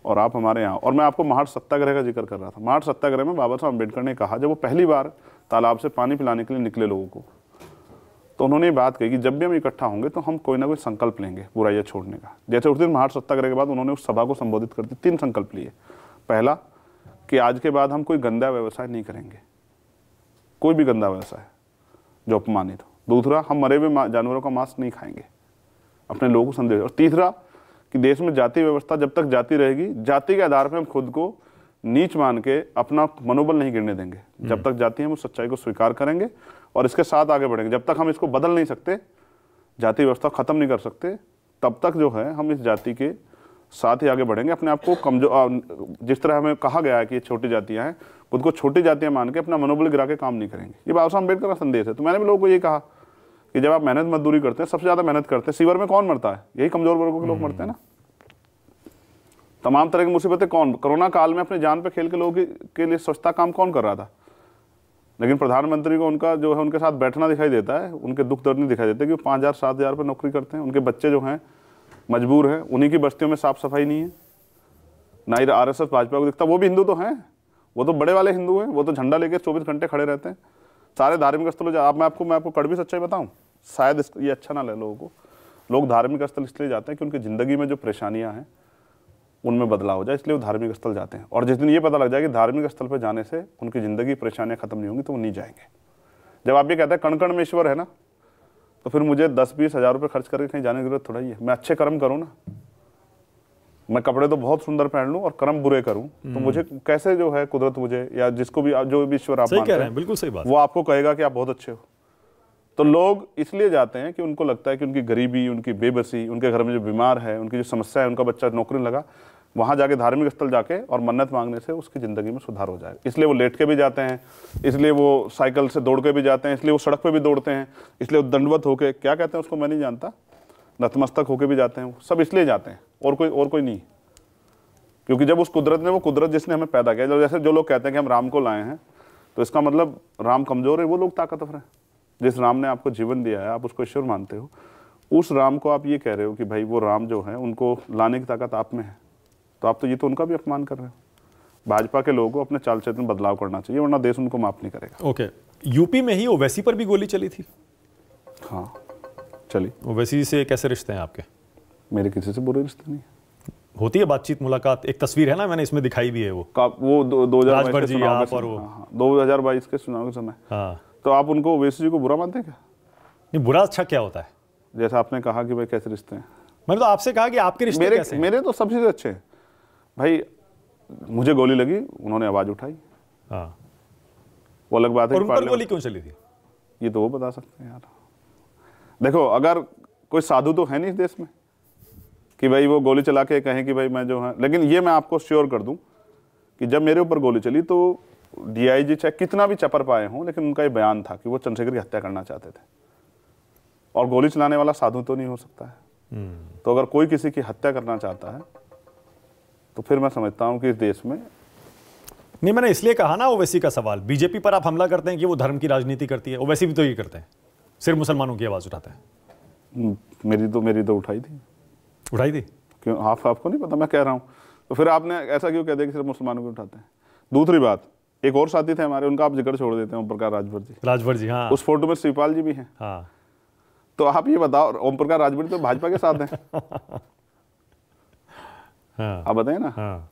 S2: और आप हमारे यहाँ और मैं आपको महाट सत्याग्रह का जिक्र कर रहा था महाट सत्याग्रह में बाबा साहब अम्बेडकर ने कहा जब वो पहली बार तालाब से पानी पिलाने के लिए निकले लोगों को तो उन्होंने ये बात कही कि जब भी हम इकट्ठा होंगे तो हम कोई ना कोई संकल्प लेंगे बुराइयाँ छोड़ने का जैसे उस दिन महाट सत्याग्रह के बाद उन्होंने उस सभा को संबोधित कर दी तीन संकल्प लिए पहला कि आज के बाद हम कोई गंदा व्यवसाय नहीं करेंगे कोई भी गंदा व्यवसाय जो अपमानित हो दूसरा हम मरे हुए जानवरों का मांस नहीं खाएंगे अपने लोगों को संदेश और तीसरा कि देश में जाति व्यवस्था जब तक जाति रहेगी जाति के आधार पर हम खुद को नीच मान के अपना मनोबल नहीं गिरने देंगे हम्म। जब तक जाति हम उस सच्चाई को स्वीकार करेंगे और इसके साथ आगे बढ़ेंगे जब तक हम इसको बदल नहीं सकते जाति व्यवस्था खत्म नहीं कर सकते तब तक जो है हम इस जाति के साथ ही आगे बढ़ेंगे अपने आप को कमजोर जिस तरह हमें कहा गया है कि ये छोटी जातियां हैं खुद को छोटी जातियां मान के अपना मनोबल गिरा के काम नहीं करेंगे ये बाबा साहब अम्बेडकर का संदेश है तो मैंने भी लोगों को ये कहा कि जब आप मेहनत मजदूरी करते हैं सबसे ज़्यादा मेहनत करते हैं सीवर में कौन मरता है यही कमज़ोर वर्गों के लोग मरते हैं ना तमाम तरह की मुसीबतें कौन कोरोना काल में अपने जान पर खेल के लोगों के लिए स्वच्छता काम कौन कर रहा था लेकिन प्रधानमंत्री को उनका जो है उनके साथ बैठना दिखाई देता है उनके दुख दर्द नहीं दिखाई देते कि पाँच हज़ार सात हज़ार पर नौकरी करते हैं उनके बच्चे जो हैं मजबूर हैं उन्हीं की बस्तियों में साफ सफाई नहीं है ना ही आर एस एस भाजपा को दिखता वो भी हिंदू तो हैं वो तो बड़े वाले हिंदू हैं वो तो झंडा लेकर चौबीस घंटे खड़े रहते हैं सारे धार्मिक स्थलों आप मैं आपको मैं आपको कड़वी सच्चाई बताऊँ शायद इसको ये अच्छा ना लगे लोगों को लोग धार्मिक स्थल इसलिए जाते हैं कि उनकी ज़िंदगी में जो परेशानियाँ हैं उनमें बदलाव हो जाए इसलिए वो धार्मिक स्थल जाते हैं और जिस दिन ये पता लग जाए कि धार्मिक स्थल पर जाने से उनकी ज़िंदगी परेशानियाँ खत्म नहीं होंगी तो वो नहीं जाएंगे जब आप ये कहते हैं कणकण में ईश्वर है ना तो फिर मुझे दस बीस हज़ार रुपये खर्च करके कहीं जाने की जरूरत थोड़ा ही है मैं अच्छे कर्म करूँ ना मैं कपड़े तो बहुत सुंदर पहन लूँ और कर्म बुरे करूँ तो मुझे हम्म। कैसे जो है कुदरत मुझे या जिसको भी जो भी ईश्वर आप सही कह रहे हैं बिल्कुल सही बात वो आपको कहेगा कि आप बहुत अच्छे हो तो लोग इसलिए जाते हैं कि उनको लगता है कि उनकी गरीबी उनकी बेबसी उनके घर में जो बीमार है उनकी जो समस्या है उनका बच्चा नौकरी लगा वहाँ जाके धार्मिक स्थल जाके और मन्नत मांगने से उसकी ज़िंदगी में सुधार हो जाए इसलिए वो लेट के भी जाते हैं इसलिए वो साइकिल से दौड़ के भी जाते हैं इसलिए वो सड़क पर भी दौड़ते हैं इसलिए वो दंडवत होकर क्या कहते हैं उसको मैं नहीं जानता नतमस्तक होके भी जाते हैं सब इसलिए जाते हैं और कोई और कोई नहीं क्योंकि जब उस कुदरत ने वो कुदरत जिसने हमें पैदा किया जैसे जो लोग कहते हैं कि हम राम को लाए हैं तो इसका मतलब राम कमज़ोर है वो लोग ताकतवर हैं जिस राम ने आपको जीवन दिया है आप उसको ईश्वर मानते हो उस राम को आप ये कह रहे हो कि भाई वो राम जो है उनको लाने की ताकत आप में है तो आप तो ये तो उनका भी अपमान कर रहे हो भाजपा के लोगों को अपने चाल चेतन में बदलाव करना चाहिए वरना देश उनको माफ नहीं करेगा
S1: ओके यूपी में ही ओवैसी पर भी गोली चली थी
S2: हाँ चली ओवैसी से कैसे रिश्ते हैं आपके मेरे किसी से बुरे रिश्ते नहीं
S1: होती है बातचीत मुलाकात एक तस्वीर है ना मैंने इसमें दिखाई भी है वो
S2: वो दो हजार दो हजार हाँ, बाईस के चुनाव के समय हाँ तो आप उनको ओवैसी जी को बुरा मानते हैं क्या नहीं बुरा अच्छा क्या होता है जैसा आपने कहा कि भाई कैसे रिश्ते हैं मैंने तो आपसे कहा कि आपके रिश्ते मेरे, कैसे हैं? मेरे तो सबसे अच्छे हैं भाई मुझे गोली लगी उन्होंने आवाज़ उठाई हाँ वो अलग बात है उन पर गोली क्यों चली थी ये तो वो बता सकते हैं यार देखो अगर कोई साधु तो है नहीं इस देश में कि भाई वो गोली चला के कहें कि भाई मैं जो है लेकिन ये मैं आपको श्योर कर दूं कि जब मेरे ऊपर गोली चली तो डीआईजी चाहे कितना भी चपर पाए हों लेकिन उनका ये बयान था कि वो चंद्रशेखर की हत्या करना चाहते थे और गोली चलाने वाला साधु तो नहीं हो सकता है हम्म। तो अगर कोई किसी की हत्या करना चाहता है तो फिर मैं समझता हूँ कि इस देश में नहीं मैंने इसलिए कहा ना
S1: ओवैसी का सवाल बीजेपी पर आप हमला करते हैं कि वो धर्म की राजनीति करती है ओवैसी भी तो ये करते हैं सिर्फ मुसलमानों की
S2: आवाज़ उठाते हैं हम्म, मेरी तो मेरी तो उठाई थी उठाई थी क्यों आप आपको नहीं पता मैं कह रहा हूँ तो फिर आपने ऐसा क्यों कह दिया कि सिर्फ मुसलमानों को उठाते हैं दूसरी बात एक और साथी थे हमारे उनका आप जिक्र छोड़ देते हैं ओम प्रकाश राजभर जी
S1: राजभर जी हाँ उस
S2: फोटो में शिवपाल जी भी हैं हाँ तो आप ये बताओ ओम प्रकाश राजभर तो भाजपा के साथ हैं हाँ। आप बताए ना हाँ।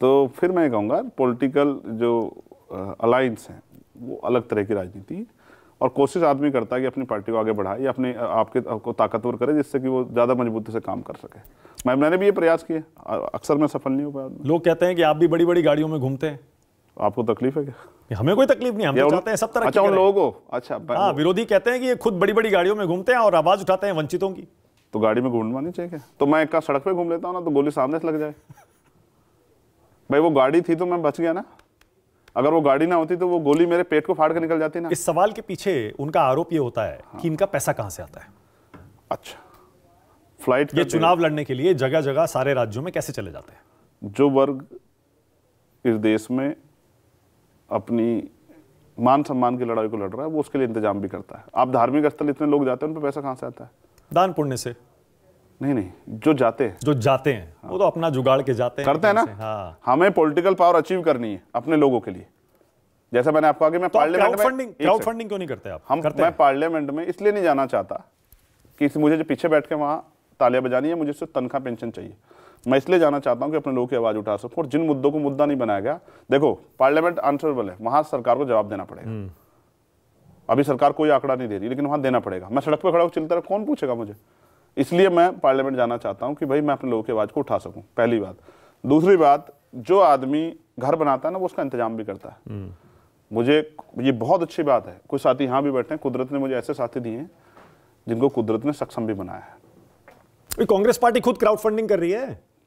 S2: तो फिर मैं कहूँगा पॉलिटिकल जो अलायंस है वो अलग तरह की राजनीति है और कोशिश आदमी करता है कि अपनी पार्टी को आगे बढ़ाए या अपने आपके को ताकतवर करे जिससे कि वो ज़्यादा मजबूती से काम कर सके मैं मैंने भी ये प्रयास किए अक्सर मैं सफल नहीं हो पाया लोग कहते हैं कि आप भी बड़ी बड़ी
S1: गाड़ियों में घूमते हैं
S2: आपको तकलीफ है क्या
S1: हमें कोई तकलीफ नहीं हम तो चाहते हैं सब तरह अच्छा उन लोगों को अच्छा हाँ विरोधी कहते हैं कि ये खुद बड़ी बड़ी
S2: गाड़ियों में घूमते हैं और आवाज उठाते हैं वंचितों की तो गाड़ी में घूमना नहीं चाहिए तो मैं एक सड़क पे घूम लेता हूँ ना तो गोली सामने से लग जाए भाई वो गाड़ी थी तो मैं बच गया ना अगर वो गाड़ी ना होती तो वो गोली मेरे पेट को फाड़ के निकल जाती ना इस सवाल के पीछे
S1: उनका आरोप ये होता है कि इनका पैसा कहाँ से आता है अच्छा
S2: फ्लाइट ये चुनाव
S1: लड़ने के लिए जगह जगह सारे राज्यों में कैसे चले जाते
S2: हैं जो वर्ग इस देश में अपनी मान सम्मान की लड़ाई को लड़ रहा है वो उसके लिए इंतजाम भी करता है आप धार्मिक स्थल इतने लोग जाते हैं उन पर पैसा कहाँ से आता है दान पुण्य से नहीं नहीं जो जाते हैं जो जाते हैं हाँ। वो तो अपना जुगाड़ के जाते हैं करते हैं ना हाँ। हमें पॉलिटिकल पावर अचीव करनी है अपने लोगों के लिए जैसा मैंने आपको आगे मैं पार्लियामेंट फंडिंग क्राउड फंडिंग क्यों नहीं करते आप हम करते मैं पार्लियामेंट में इसलिए नहीं जाना चाहता कि मुझे जो पीछे बैठ के वहाँ तालियां बजानी है मुझे सिर्फ तनख्वाह पेंशन चाहिए मैं इसलिए जाना चाहता हूँ कि अपने लोगों की आवाज़ उठा सकूँ और जिन मुद्दों को मुद्दा नहीं बनाया गया देखो पार्लियामेंट आंसरेबल है वहाँ सरकार को जवाब देना पड़ेगा हम्म। अभी सरकार कोई आंकड़ा नहीं दे रही लेकिन वहाँ देना पड़ेगा मैं सड़क पर खड़ा होकर चलता रहा कौन पूछेगा मुझे इसलिए मैं पार्लियामेंट जाना चाहता हूँ कि भाई मैं अपने लोगों की आवाज़ को उठा सकूँ पहली बात दूसरी बात जो आदमी घर बनाता है ना वो उसका इंतजाम भी करता है हम्म। मुझे ये बहुत अच्छी बात है कुछ साथी यहाँ भी बैठे हैं कुदरत ने मुझे ऐसे साथी दिए हैं जिनको कुदरत ने सक्षम भी बनाया है
S1: कांग्रेस पार्टी खुद क्राउड फंडिंग कर रही है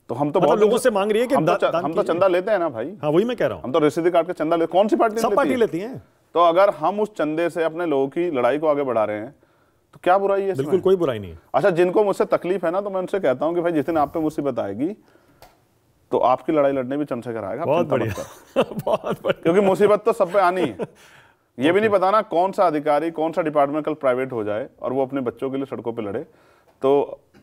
S2: तो हम तो मतलब लोगों से मांग रही है कि हम तो, हम तो चंदा लेते हैं ना भाई हाँ वही मैं कह रहा हूँ हम तो रसीदी कार्ड का चंदा लेते कौन सी पार्टी सब पार्टी लेती है तो अगर हम उस चंदे से अपने लोगों की लड़ाई को आगे बढ़ा रहे हैं तो क्या बुराई है बिल्कुल कोई बुराई नहीं अच्छा जिनको मुझसे तकलीफ है ना तो मैं उनसे कहता हूँ कि भाई जिस दिन आप पे मुसीबत आएगी तो आपकी लड़ाई लड़ने भी चमचा कराएगा बहुत बढ़िया बहुत बढ़िया क्योंकि मुसीबत तो सब पे आनी है ये भी नहीं बताना कौन सा अधिकारी कौन सा डिपार्टमेंट कल प्राइवेट हो जाए और वो अपने बच्चों के लिए सड़कों पर लड़े तो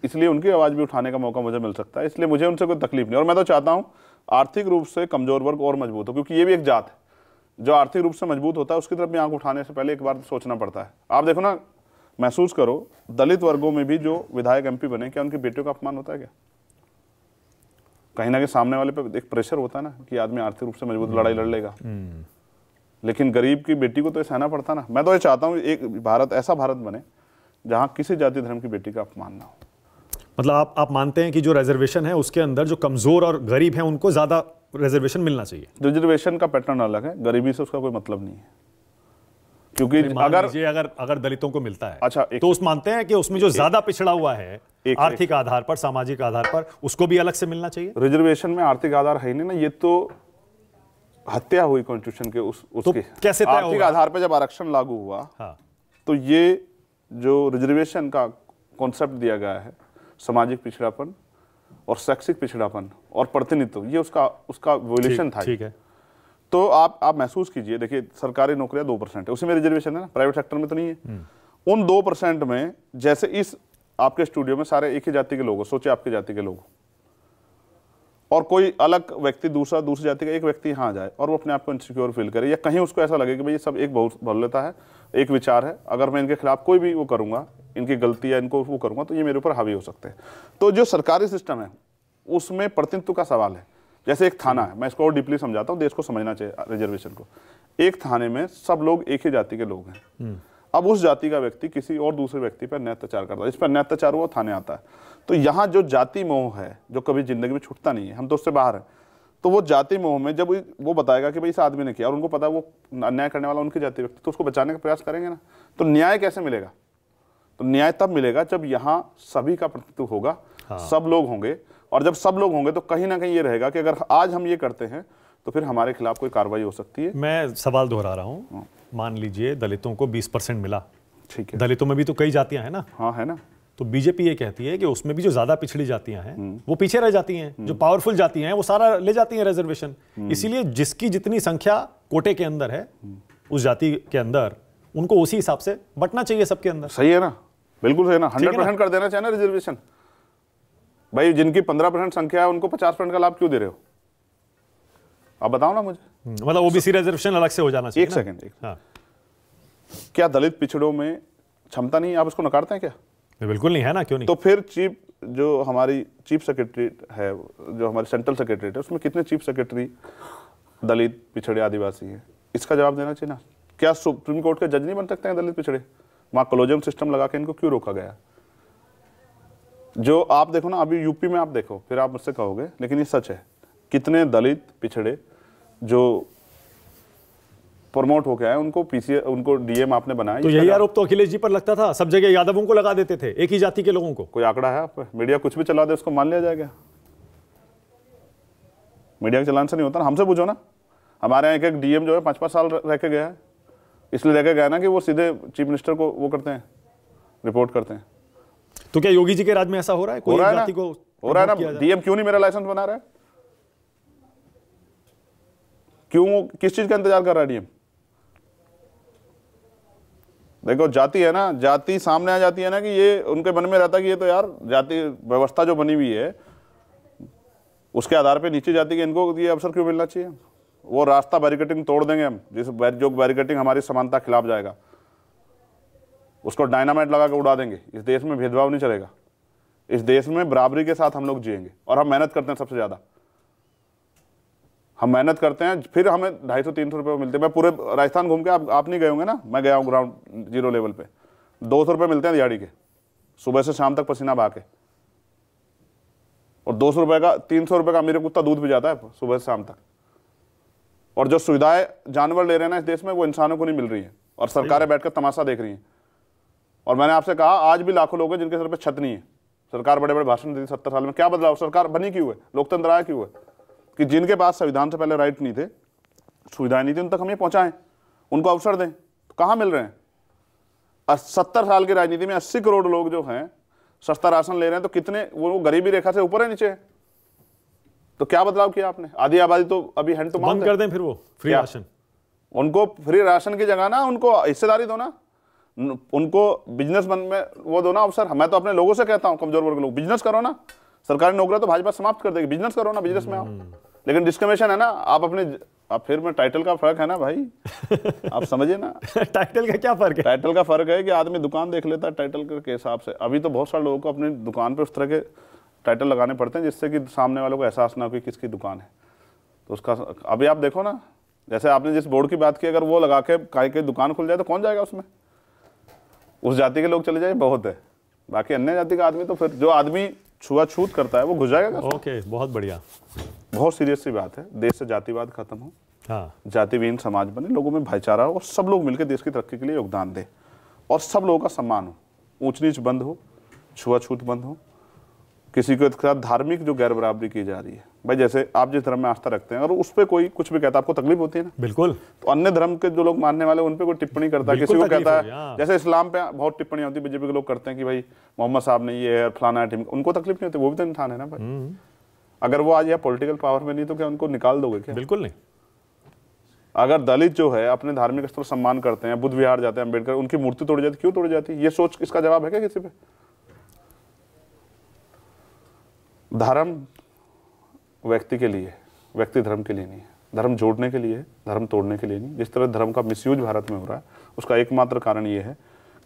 S2: इसलिए उनकी आवाज़ भी उठाने का मौका मुझे मिल सकता है इसलिए मुझे उनसे कोई तकलीफ नहीं और मैं तो चाहता हूँ आर्थिक रूप से कमज़ोर वर्ग और मजबूत हो क्योंकि ये भी एक जात है जो आर्थिक रूप से मजबूत होता है उसकी तरफ भी आँख उठाने से पहले एक बार सोचना पड़ता है आप देखो ना महसूस करो दलित वर्गों में भी जो विधायक एमपी बने क्या उनकी बेटियों का अपमान होता है क्या कहीं ना कहीं सामने वाले पे एक प्रेशर होता है ना कि आदमी आर्थिक रूप से मजबूत लड़ाई लड़ लेगा हम्म। लेकिन गरीब की बेटी को तो ये सहना पड़ता ना मैं तो ये चाहता हूँ एक भारत ऐसा भारत बने जहाँ किसी जाति धर्म की बेटी का अपमान ना हो
S1: मतलब आप आप मानते हैं कि जो रिजर्वेशन है उसके अंदर जो कमज़ोर और गरीब हैं उनको ज़्यादा रिजर्वेशन मिलना चाहिए
S2: रिजर्वेशन का पैटर्न अलग है गरीबी से उसका कोई मतलब नहीं है क्योंकि अगर अगर अगर दलितों को मिलता है अच्छा
S1: तो उस मानते हैं कि उसमें जो ज्यादा पिछड़ा हुआ है आर्थिक आधार पर सामाजिक आधार पर उसको भी अलग
S2: से मिलना चाहिए रिजर्वेशन में आर्थिक आधार है नहीं ना ये तो हत्या हुई कॉन्स्टिट्यूशन के उस उसके तो कैसे आर्थिक आधार पर जब आरक्षण लागू हुआ हाँ। तो ये जो रिजर्वेशन का कॉन्सेप्ट दिया गया है सामाजिक पिछड़ापन और शैक्षिक पिछड़ापन और प्रतिनिधित्व ये उसका उसका वोल्यूशन था ठीक है तो आप आप महसूस कीजिए देखिए सरकारी नौकरियां दो परसेंट है उसी में रिजर्वेशन है ना प्राइवेट सेक्टर में तो नहीं है हम्म। उन दो परसेंट में जैसे इस आपके स्टूडियो में सारे एक ही जाति के लोग हो सोचे आपके जाति के लोग और कोई अलग व्यक्ति दूसरा दूसरी जाति का एक व्यक्ति यहाँ जाए और वो अपने आप को इनसिक्योर फील करे या कहीं उसको ऐसा लगे कि भाई ये सब एक बहुत लेता है एक विचार है अगर मैं इनके खिलाफ कोई भी वो करूँगा इनकी गलती है इनको वो करूँगा तो ये मेरे ऊपर हावी हो सकते हैं तो जो सरकारी सिस्टम है उसमें प्रतिनिधित्व का सवाल है जैसे एक थाना है मैं इसको और डीपली समझाता हूँ देश को समझना चाहिए रिजर्वेशन को एक थाने में सब लोग एक ही जाति के लोग हैं हम्म। अब उस जाति का व्यक्ति किसी और दूसरे व्यक्ति पर अत्याचार करता है इस पर अत्याचार हुआ थाने आता है तो यहाँ जो जाति मोह है जो कभी जिंदगी में छूटता नहीं है हम तो उससे बाहर हैं तो वो जाति मोह में जब वो बताएगा कि भाई इस आदमी ने किया और उनको पता है वो अन्याय करने वाला उनकी जाति व्यक्ति तो उसको बचाने का प्रयास करेंगे ना तो न्याय कैसे मिलेगा तो न्याय तब मिलेगा जब यहाँ सभी का प्रतिनिधित्व होगा हाँ। सब लोग होंगे और जब सब लोग होंगे तो कहीं ना कहीं ये रहेगा कि अगर आज हम ये करते हैं तो फिर हमारे खिलाफ कोई कार्रवाई हो सकती है
S1: मैं सवाल दोहरा रहा हूँ हाँ। मान लीजिए दलितों को बीस परसेंट मिला ठीक है दलितों में भी तो कई जातियां हैं ना हाँ है ना तो बीजेपी ये कहती है कि उसमें भी जो ज्यादा पिछड़ी जातियां हैं हम्म। वो पीछे रह जाती हैं जो हम्म। पावरफुल जाती हैं वो सारा ले जाती हैं रिजर्वेशन हम्म। इसीलिए जिसकी जितनी संख्या कोटे के अंदर है उस जाति के अंदर उनको उसी हिसाब से बटना चाहिए सबके अंदर सही है ना
S2: बिल्कुल सही ना हंड्रेड परसेंट कर देना चाहिए ना रिजर्वेशन भाई जिनकी पंद्रह परसेंट संख्या है उनको पचास परसेंट का लाभ क्यों दे रहे हो आप बताओ ना मुझे हम्म, मतलब ओबीसी रिजर्वेशन अलग से हो जाना चाहिए एक सेकेंड एक हाँ। क्या दलित पिछड़ों में क्षमता नहीं आप उसको नकारते हैं क्या बिल्कुल नहीं है ना क्यों नहीं तो फिर चीफ जो हमारी चीफ सेक्रेटरी है जो हमारे सेंट्रल सेक्रेटरी है उसमें कितने चीफ सेक्रेटरी दलित पिछड़े आदिवासी हैं इसका जवाब देना चाहिए ना क्या सुप्रीम कोर्ट के जज नहीं बन सकते हैं दलित पिछड़े वहाँ क्लोजम सिस्टम लगा के इनको क्यों रोका गया जो आप देखो ना अभी यूपी में आप देखो फिर आप मुझसे कहोगे लेकिन ये सच है कितने दलित पिछड़े जो प्रमोट होके आए उनको पीसी उनको डीएम आपने बनाया तो यही आरोप
S1: तो अखिलेश जी पर लगता था सब जगह
S2: यादवों को लगा देते थे एक ही जाति के लोगों को कोई आंकड़ा है आप मीडिया कुछ भी चला दे उसको मान लिया जाएगा मीडिया के चलान से नहीं होता ना हमसे पूछो ना हमारे यहाँ एक एक डीएम जो है पाँच पाँच साल रह के गया है इसलिए लेकर गया ना कि वो सीधे चीफ मिनिस्टर को वो करते हैं रिपोर्ट करते हैं
S1: तो क्या योगी जी के राज में
S2: ऐसा हो रहा है कोई हो रहा है को हो रहा है ना डीएम क्यों नहीं मेरा लाइसेंस बना रहा है क्यों किस चीज का इंतजार कर रहा है डीएम देखो जाति है ना जाति सामने आ जाती है ना कि ये उनके मन में रहता है कि ये तो यार जाति व्यवस्था जो बनी हुई है उसके आधार पे नीचे जाति के इनको ये अवसर क्यों मिलना चाहिए वो रास्ता बैरिकेटिंग तोड़ देंगे हम जिस जो बैरिकेटिंग हमारी समानता खिलाफ जाएगा उसको डायनामाइट लगा के उड़ा देंगे इस देश में भेदभाव नहीं चलेगा इस देश में बराबरी के साथ हम लोग जिएंगे और हम मेहनत करते हैं सबसे ज़्यादा हम मेहनत करते हैं फिर हमें ढाई सौ तीन सौ रुपये मिलते हैं मैं पूरे राजस्थान घूम के आप आप नहीं गए होंगे ना मैं गया हूँ ग्राउंड जीरो लेवल पे दो सौ रुपये मिलते हैं दिहाड़ी के सुबह से शाम तक पसीना बहा के और दो सौ रुपये का तीन सौ रुपये का मेरे कुत्ता दूध भी जाता है सुबह से शाम तक और जो सुविधाएं जानवर ले रहे हैं ना इस देश में वो इंसानों को नहीं मिल रही है और सरकारें बैठकर तमाशा देख रही हैं और मैंने आपसे कहा आज भी लाखों लोग हैं जिनके सर पर छत नहीं है सरकार बड़े बड़े भाषण देती सत्तर साल में क्या बदलाव सरकार बनी क्यों है लोकतंत्र आया क्यों है कि जिनके पास संविधान से पहले राइट नहीं थे सुविधाएं नहीं थी उन तक हम ये पहुँचाएं उनको अवसर दें तो कहाँ मिल रहे हैं सत्तर साल की राजनीति में अस्सी करोड़ लोग जो हैं सस्ता राशन ले रहे हैं तो कितने वो गरीबी रेखा से ऊपर है नीचे है तो क्या बदलाव किया आपने आधी आबादी तो अभी हैंड तो बंद कर दें फिर वो फ्री राशन उनको फ्री राशन की जगह ना उनको हिस्सेदारी दो ना उनको बिजनेस में वो दो ना अवसर मैं तो अपने लोगों से कहता हूँ कमजोर वर्ग लोग बिजनेस करो ना सरकारी नौकरी तो भाजपा समाप्त कर देगी बिजनेस करो ना बिजनेस में आओ हम्म। लेकिन डिस्क्रिमिनेशन है ना आप अपने आप फिर में टाइटल का फर्क है ना भाई आप समझिए ना टाइटल का क्या फर्क है टाइटल का फर्क है कि आदमी दुकान देख लेता है टाइटल के हिसाब से अभी तो बहुत सारे लोगों को अपनी दुकान पर उस तरह के टाइटल लगाने पड़ते हैं जिससे कि सामने वालों को एहसास ना हो कि किसकी दुकान है तो उसका अभी आप देखो ना जैसे आपने जिस बोर्ड की बात की अगर वो लगा के कहीं की दुकान खुल जाए तो कौन जाएगा उसमें उस जाति के लोग चले जाए बहुत है बाकी अन्य जाति का आदमी तो फिर जो आदमी छुआछूत करता है वो घुस जाएगा ओके बहुत बढ़िया बहुत सीरियस सी बात है देश से जातिवाद खत्म हो हाँ। जातिविहीन समाज बने लोगों में भाईचारा हो और सब लोग मिलकर देश की तरक्की के लिए योगदान दे और सब लोगों का सम्मान हो ऊंच नीच बंद हो छुआछूत बंद हो किसी के साथ धार्मिक जो गैर बराबरी की जा रही है भाई जैसे आप जिस धर्म में आस्था रखते हैं अगर उस पर कोई कुछ भी कहता है आपको तकलीफ होती है ना बिल्कुल तो अन्य धर्म के जो लोग मानने वाले उन पर कोई टिप्पणी करता है किसी को कहता है हाँ। जैसे इस्लाम पे बहुत टिप्पणियां होती है बीजेपी के लोग करते हैं कि भाई मोहम्मद साहब ने ये है फलाना है उनको तकलीफ नहीं होती वो भी तो इंसान है ना भाई हम्म। अगर वो आज यहाँ पोलिटिकल पावर में नहीं तो क्या उनको निकाल दोगे क्या बिल्कुल नहीं अगर दलित जो है अपने धार्मिक स्थल सम्मान करते हैं बुद्ध विहार जाते हैं अम्बेडकर उनकी मूर्ति तोड़ जाती क्यों तोड़ जाती ये सोच इसका जवाब है क्या किसी पे धर्म व्यक्ति के लिए व्यक्ति धर्म के लिए नहीं है धर्म जोड़ने के लिए धर्म तोड़ने के लिए नहीं जिस तरह धर्म का मिसयूज भारत में हो रहा है उसका एकमात्र कारण ये है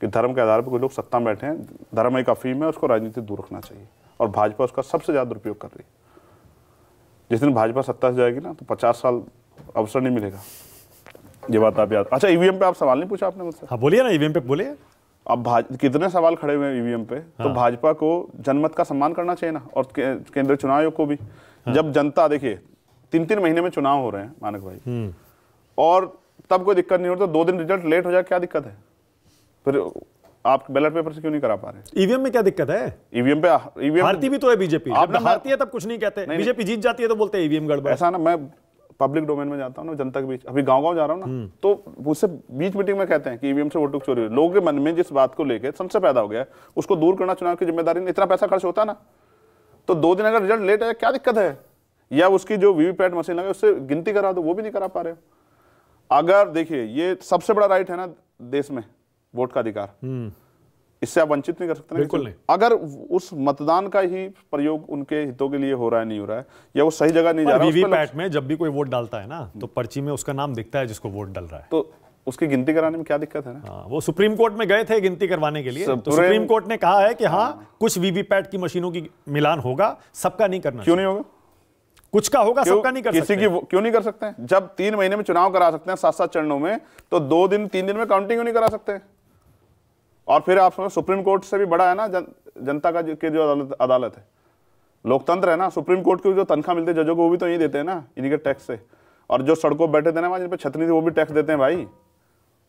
S2: कि धर्म के आधार पर कोई लोग सत्ता में बैठे हैं धर्म एक अफीम है उसको राजनीति दूर रखना चाहिए और भाजपा उसका सबसे ज़्यादा दुरुपयोग कर रही है जिस दिन भाजपा सत्ता से जाएगी ना तो पचास साल अवसर नहीं मिलेगा ये बात आप याद अच्छा ईवीएम पे आप सवाल नहीं पूछा आपने मुझसे हाँ बोलिए ना ईवीएम पे बोलिए अब भाज कितने सवाल खड़े हुए हैं ईवीएम पे तो हाँ। तो भाजपा को जनमत का सम्मान करना चाहिए ना और के, केंद्रीय चुनाव आयोग को भी हाँ। जब जनता देखिए तीन तीन महीने में चुनाव हो रहे हैं मानक भाई हम्म। और तब कोई दिक्कत नहीं होती तो दो दिन रिजल्ट लेट हो जाए क्या दिक्कत है फिर आप बैलेट पेपर से क्यों नहीं करा पा रहे
S1: ईवीएम में क्या दिक्कत है
S2: ईवीएम पे ईवीएम भारतीय भी तो है बीजेपी आप भारतीय तब कुछ नहीं कहते बीजेपी जीत जाती है तो बोलते हैं ईवीएम गड़बड़ ऐसा ना मैं पब्लिक डोमेन में जाता हूँ ना जनता के बीच अभी गांव गांव जा रहा हूँ ना हम्म। तो उससे बीच मीटिंग में कहते हैं कि ईवीएम e से वोट चोरी हुई लोगों के मन में जिस बात को लेकर सबसे पैदा हो गया उसको दूर करना चुनाव की जिम्मेदारी इतना पैसा खर्च होता ना तो दो दिन अगर रिजल्ट लेट आया क्या दिक्कत है या उसकी जो वीवीपैट मशीन लगे उससे गिनती करा दो वो भी नहीं करा पा रहे अगर देखिए ये सबसे बड़ा राइट है ना देश में वोट का अधिकार हम्म। इससे आप वंचित नहीं कर सकते बिल्कुल नहीं अगर उस मतदान का ही प्रयोग उनके हितों के लिए हो रहा है नहीं हो रहा है या वो सही जगह नहीं जा रहा है वीवीपैट
S1: में जब भी कोई वोट डालता है ना हम्म। तो पर्ची में उसका नाम दिखता है जिसको वोट डाल रहा है तो उसकी गिनती कराने में क्या दिक्कत है ना आ, हाँ, वो सुप्रीम कोर्ट में गए थे गिनती करवाने के लिए तो सुप्रीम कोर्ट ने कहा है कि हाँ, हाँ। कुछ वीवीपैट की मशीनों की मिलान होगा सबका नहीं करना क्यों नहीं होगा
S2: कुछ का होगा सबका नहीं कर किसी सकते की क्यों नहीं कर सकते जब तीन महीने में चुनाव करा सकते हैं सात सात चरणों में तो दो दिन तीन दिन में काउंटिंग क्यों नहीं करा सकते और फिर आप सुप्रीम कोर्ट से भी बड़ा है ना जन, जनता का जो, के जो अदालत अदालत है लोकतंत्र है ना सुप्रीम कोर्ट की जो तनख्वाह मिलती है जजों को वो भी तो यही देते हैं ना इन्हीं के टैक्स से और जो सड़कों पर बैठे थे ना वहाँ जिन पर छतरी थी वो भी टैक्स देते हैं भाई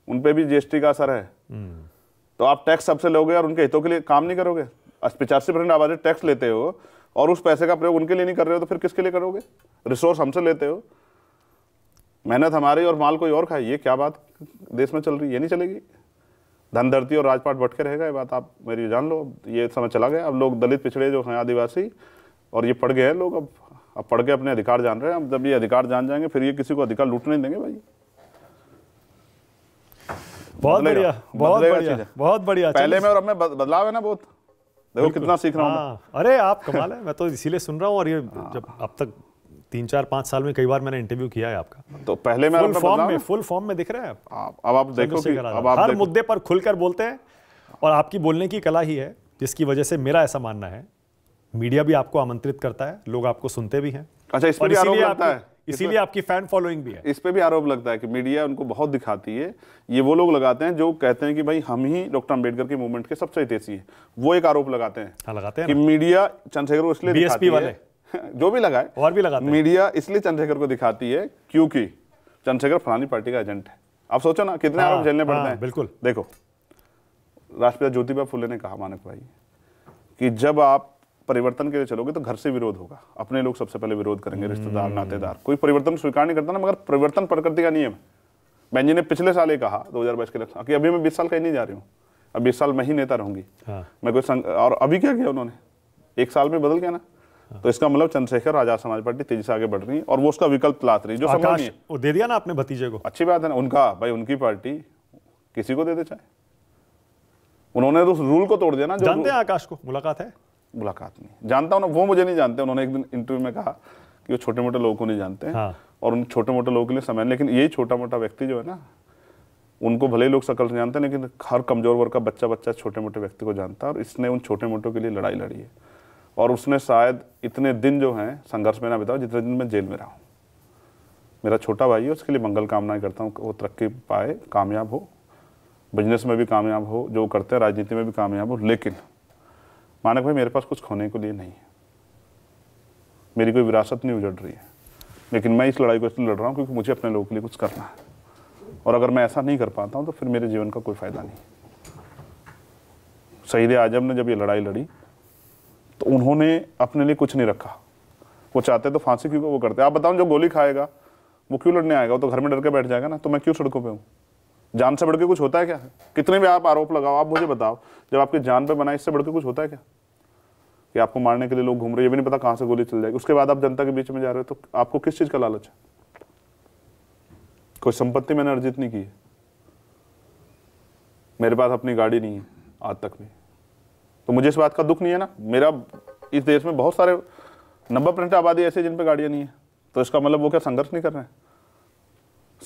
S2: उन पर भी जीएसटी का असर है हम्म। तो आप टैक्स सबसे लोगे और उनके हितों के लिए काम नहीं करोगे पचासी परसेंट आबादी टैक्स लेते हो और उस पैसे का प्रयोग उनके लिए नहीं कर रहे हो तो फिर किसके लिए करोगे रिसोर्स हमसे लेते हो मेहनत हमारी और माल कोई और खाए ये क्या बात देश में चल रही है ये नहीं चलेगी धनधरती और राजपाट बट के रहेगा ये बात आप मेरी जान लो ये समय चला गया अब लोग दलित पिछड़े जो हैं आदिवासी और ये पढ़ गए हैं लोग अब अब पढ़ के अपने अधिकार जान रहे हैं अब जब ये अधिकार जान जाएंगे फिर ये किसी को अधिकार लूट नहीं देंगे भाई बहुत बढ़िया बहुत बढ़िया बहुत बढ़िया पहले में और अब में बदलाव है ना बहुत देखो कितना सीख रहा हूँ हाँ,
S1: अरे आप कमाल है मैं तो इसीलिए सुन रहा हूँ और ये हाँ। जब अब तक तीन चार पाँच साल में कई बार मैंने इंटरव्यू किया है आपका तो पहले मैं फुल फॉर्म में फुल फॉर्म में दिख रहा है आप हाँ, अब आप, देखो कि, अब आप हर मुद्दे पर खुलकर बोलते हैं और आपकी बोलने की कला ही है जिसकी वजह से मेरा ऐसा मानना है मीडिया भी आपको आमंत्रित करता है लोग आपको सुनते भी हैं अच्छा इस पर आरोप लगता है इसीलिए
S2: आपकी फैन फॉलोइंग भी है इस पर भी आरोप लगता है कि मीडिया उनको बहुत दिखाती है ये वो लोग लगाते हैं जो कहते हैं कि भाई हम ही डॉक्टर अंबेडकर के मूवमेंट के सबसे तेजी है वो एक आरोप लगाते हैं हाँ लगाते हैं कि मीडिया चंद्रशेखर को इसलिए वाले जो भी लगाए और भी लगा मीडिया इसलिए चंद्रशेखर को दिखाती है क्योंकि चंद्रशेखर फलानी पार्टी का एजेंट है आप सोचो ना कितने आरोप हाँ, झेलने पड़ते हाँ, हैं बिल्कुल देखो राष्ट्रपिता ज्योतिबा फुले ने कहा मानक भाई कि जब आप परिवर्तन के लिए चलोगे तो घर से विरोध होगा अपने लोग सबसे पहले विरोध करेंगे रिश्तेदार हम्म। नातेदार कोई परिवर्तन स्वीकार नहीं करता ना मगर परिवर्तन प्रकृति का नियम है जी ने पिछले साल ये कहा दो हजार बाईस के इलेक्शन कि अभी मैं बीस साल कहीं नहीं जा रही हूँ अब बीस साल मैं ही नेता रहूंगी हाँ। मैं कोई संग... और अभी क्या किया उन्होंने एक साल में बदल गया ना तो इसका मतलब चंद्रशेखर आजाद समाज पार्टी तेजी से आगे बढ़ रही है और वो उसका विकल्प तलाश रही जो है
S1: वो दे दिया ना अपने भतीजे को
S2: अच्छी बात है ना उनका भाई उनकी पार्टी किसी को दे दे चाहे उन्होंने तो रूल को तोड़ दिया ना जानते हैं
S1: आकाश को मुलाकात है
S2: मुलाकात नहीं जानता वो मुझे नहीं जानते उन्होंने एक दिन इंटरव्यू में कहा कि वो छोटे मोटे लोगों को नहीं जानते हाँ। और उन छोटे मोटे लोगों के लिए समय लेकिन यही छोटा मोटा व्यक्ति जो है ना उनको भले ही लोग सकल से जानते हैं लेकिन हर कमजोर वर्ग का बच्चा बच्चा छोटे मोटे व्यक्ति को जानता है और इसने उन छोटे मोटों के लिए लड़ाई लड़ी है और उसने शायद इतने दिन जो हैं संघर्ष में ना बिताओ जितने दिन मैं जेल में रहा हूँ मेरा छोटा भाई है उसके लिए मंगल कामना करता हूँ वो तरक्की पाए कामयाब हो बिजनेस में भी कामयाब हो जो करते हैं राजनीति में भी कामयाब हो लेकिन मानक भाई मेरे पास कुछ खोने के लिए नहीं है मेरी कोई विरासत नहीं उजड़ रही है लेकिन मैं इस लड़ाई को इसलिए लड़ रहा हूँ क्योंकि मुझे अपने लोगों के लिए कुछ करना है और अगर मैं ऐसा नहीं कर पाता हूँ तो फिर मेरे जीवन का कोई फ़ायदा नहीं शहीद आजम ने जब ये लड़ाई लड़ी तो उन्होंने अपने लिए कुछ नहीं रखा वो चाहते तो फांसी क्यों वो करते आप बताओ जो गोली खाएगा वो क्यों लड़ने आएगा वो तो घर में डर के बैठ जाएगा ना तो मैं क्यों सड़कों पर हूँ जान से बढ़ के कुछ होता है क्या कितने भी आप आरोप लगाओ आप मुझे बताओ जब आपकी जान पे बना इससे बढ़ के कुछ होता है क्या कि आपको मारने के लिए लोग घूम रहे ये भी नहीं पता कहाँ से गोली चल जाएगी उसके बाद आप जनता के बीच में जा रहे हो तो आपको किस चीज़ का लालच है कोई संपत्ति मैंने अर्जित नहीं की है मेरे पास अपनी गाड़ी नहीं है आज तक भी तो मुझे इस बात का दुख नहीं है ना मेरा इस देश में बहुत सारे नब्बे परसेंट आबादी ऐसी जिन पर गाड़ियाँ नहीं है तो इसका मतलब वो क्या संघर्ष नहीं कर रहे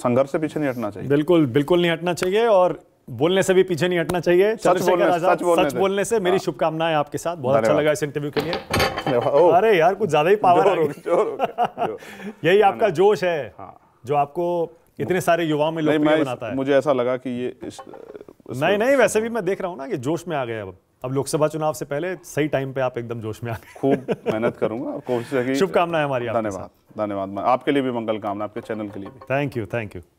S2: संघर्ष से पीछे नहीं हटना
S1: चाहिए बिल्कुल बिल्कुल नहीं हटना चाहिए और बोलने से भी पीछे नहीं हटना चाहिए सच बोलने, सच बोलने, सच बोलने से मेरी हाँ। शुभकामनाएं आपके साथ बहुत अच्छा लगा इस इंटरव्यू के लिए अरे यार कुछ ज्यादा ही पावर यही आपका जोश है हाँ। जो आपको इतने सारे युवाओं में लोकप्रिय बनाता है मुझे
S2: ऐसा लगा कि ये नहीं नहीं
S1: वैसे भी मैं देख रहा हूँ ना कि जोश में आ गया अब अब लोकसभा चुनाव से पहले सही टाइम पे आप एकदम
S2: जोश में आ खूब मेहनत करूंगा कोशिश शुभकामनाएं हमारी धन्यवाद धन्यवाद आपके लिए भी मंगल कामना आपके चैनल के लिए भी थैंक यू थैंक यू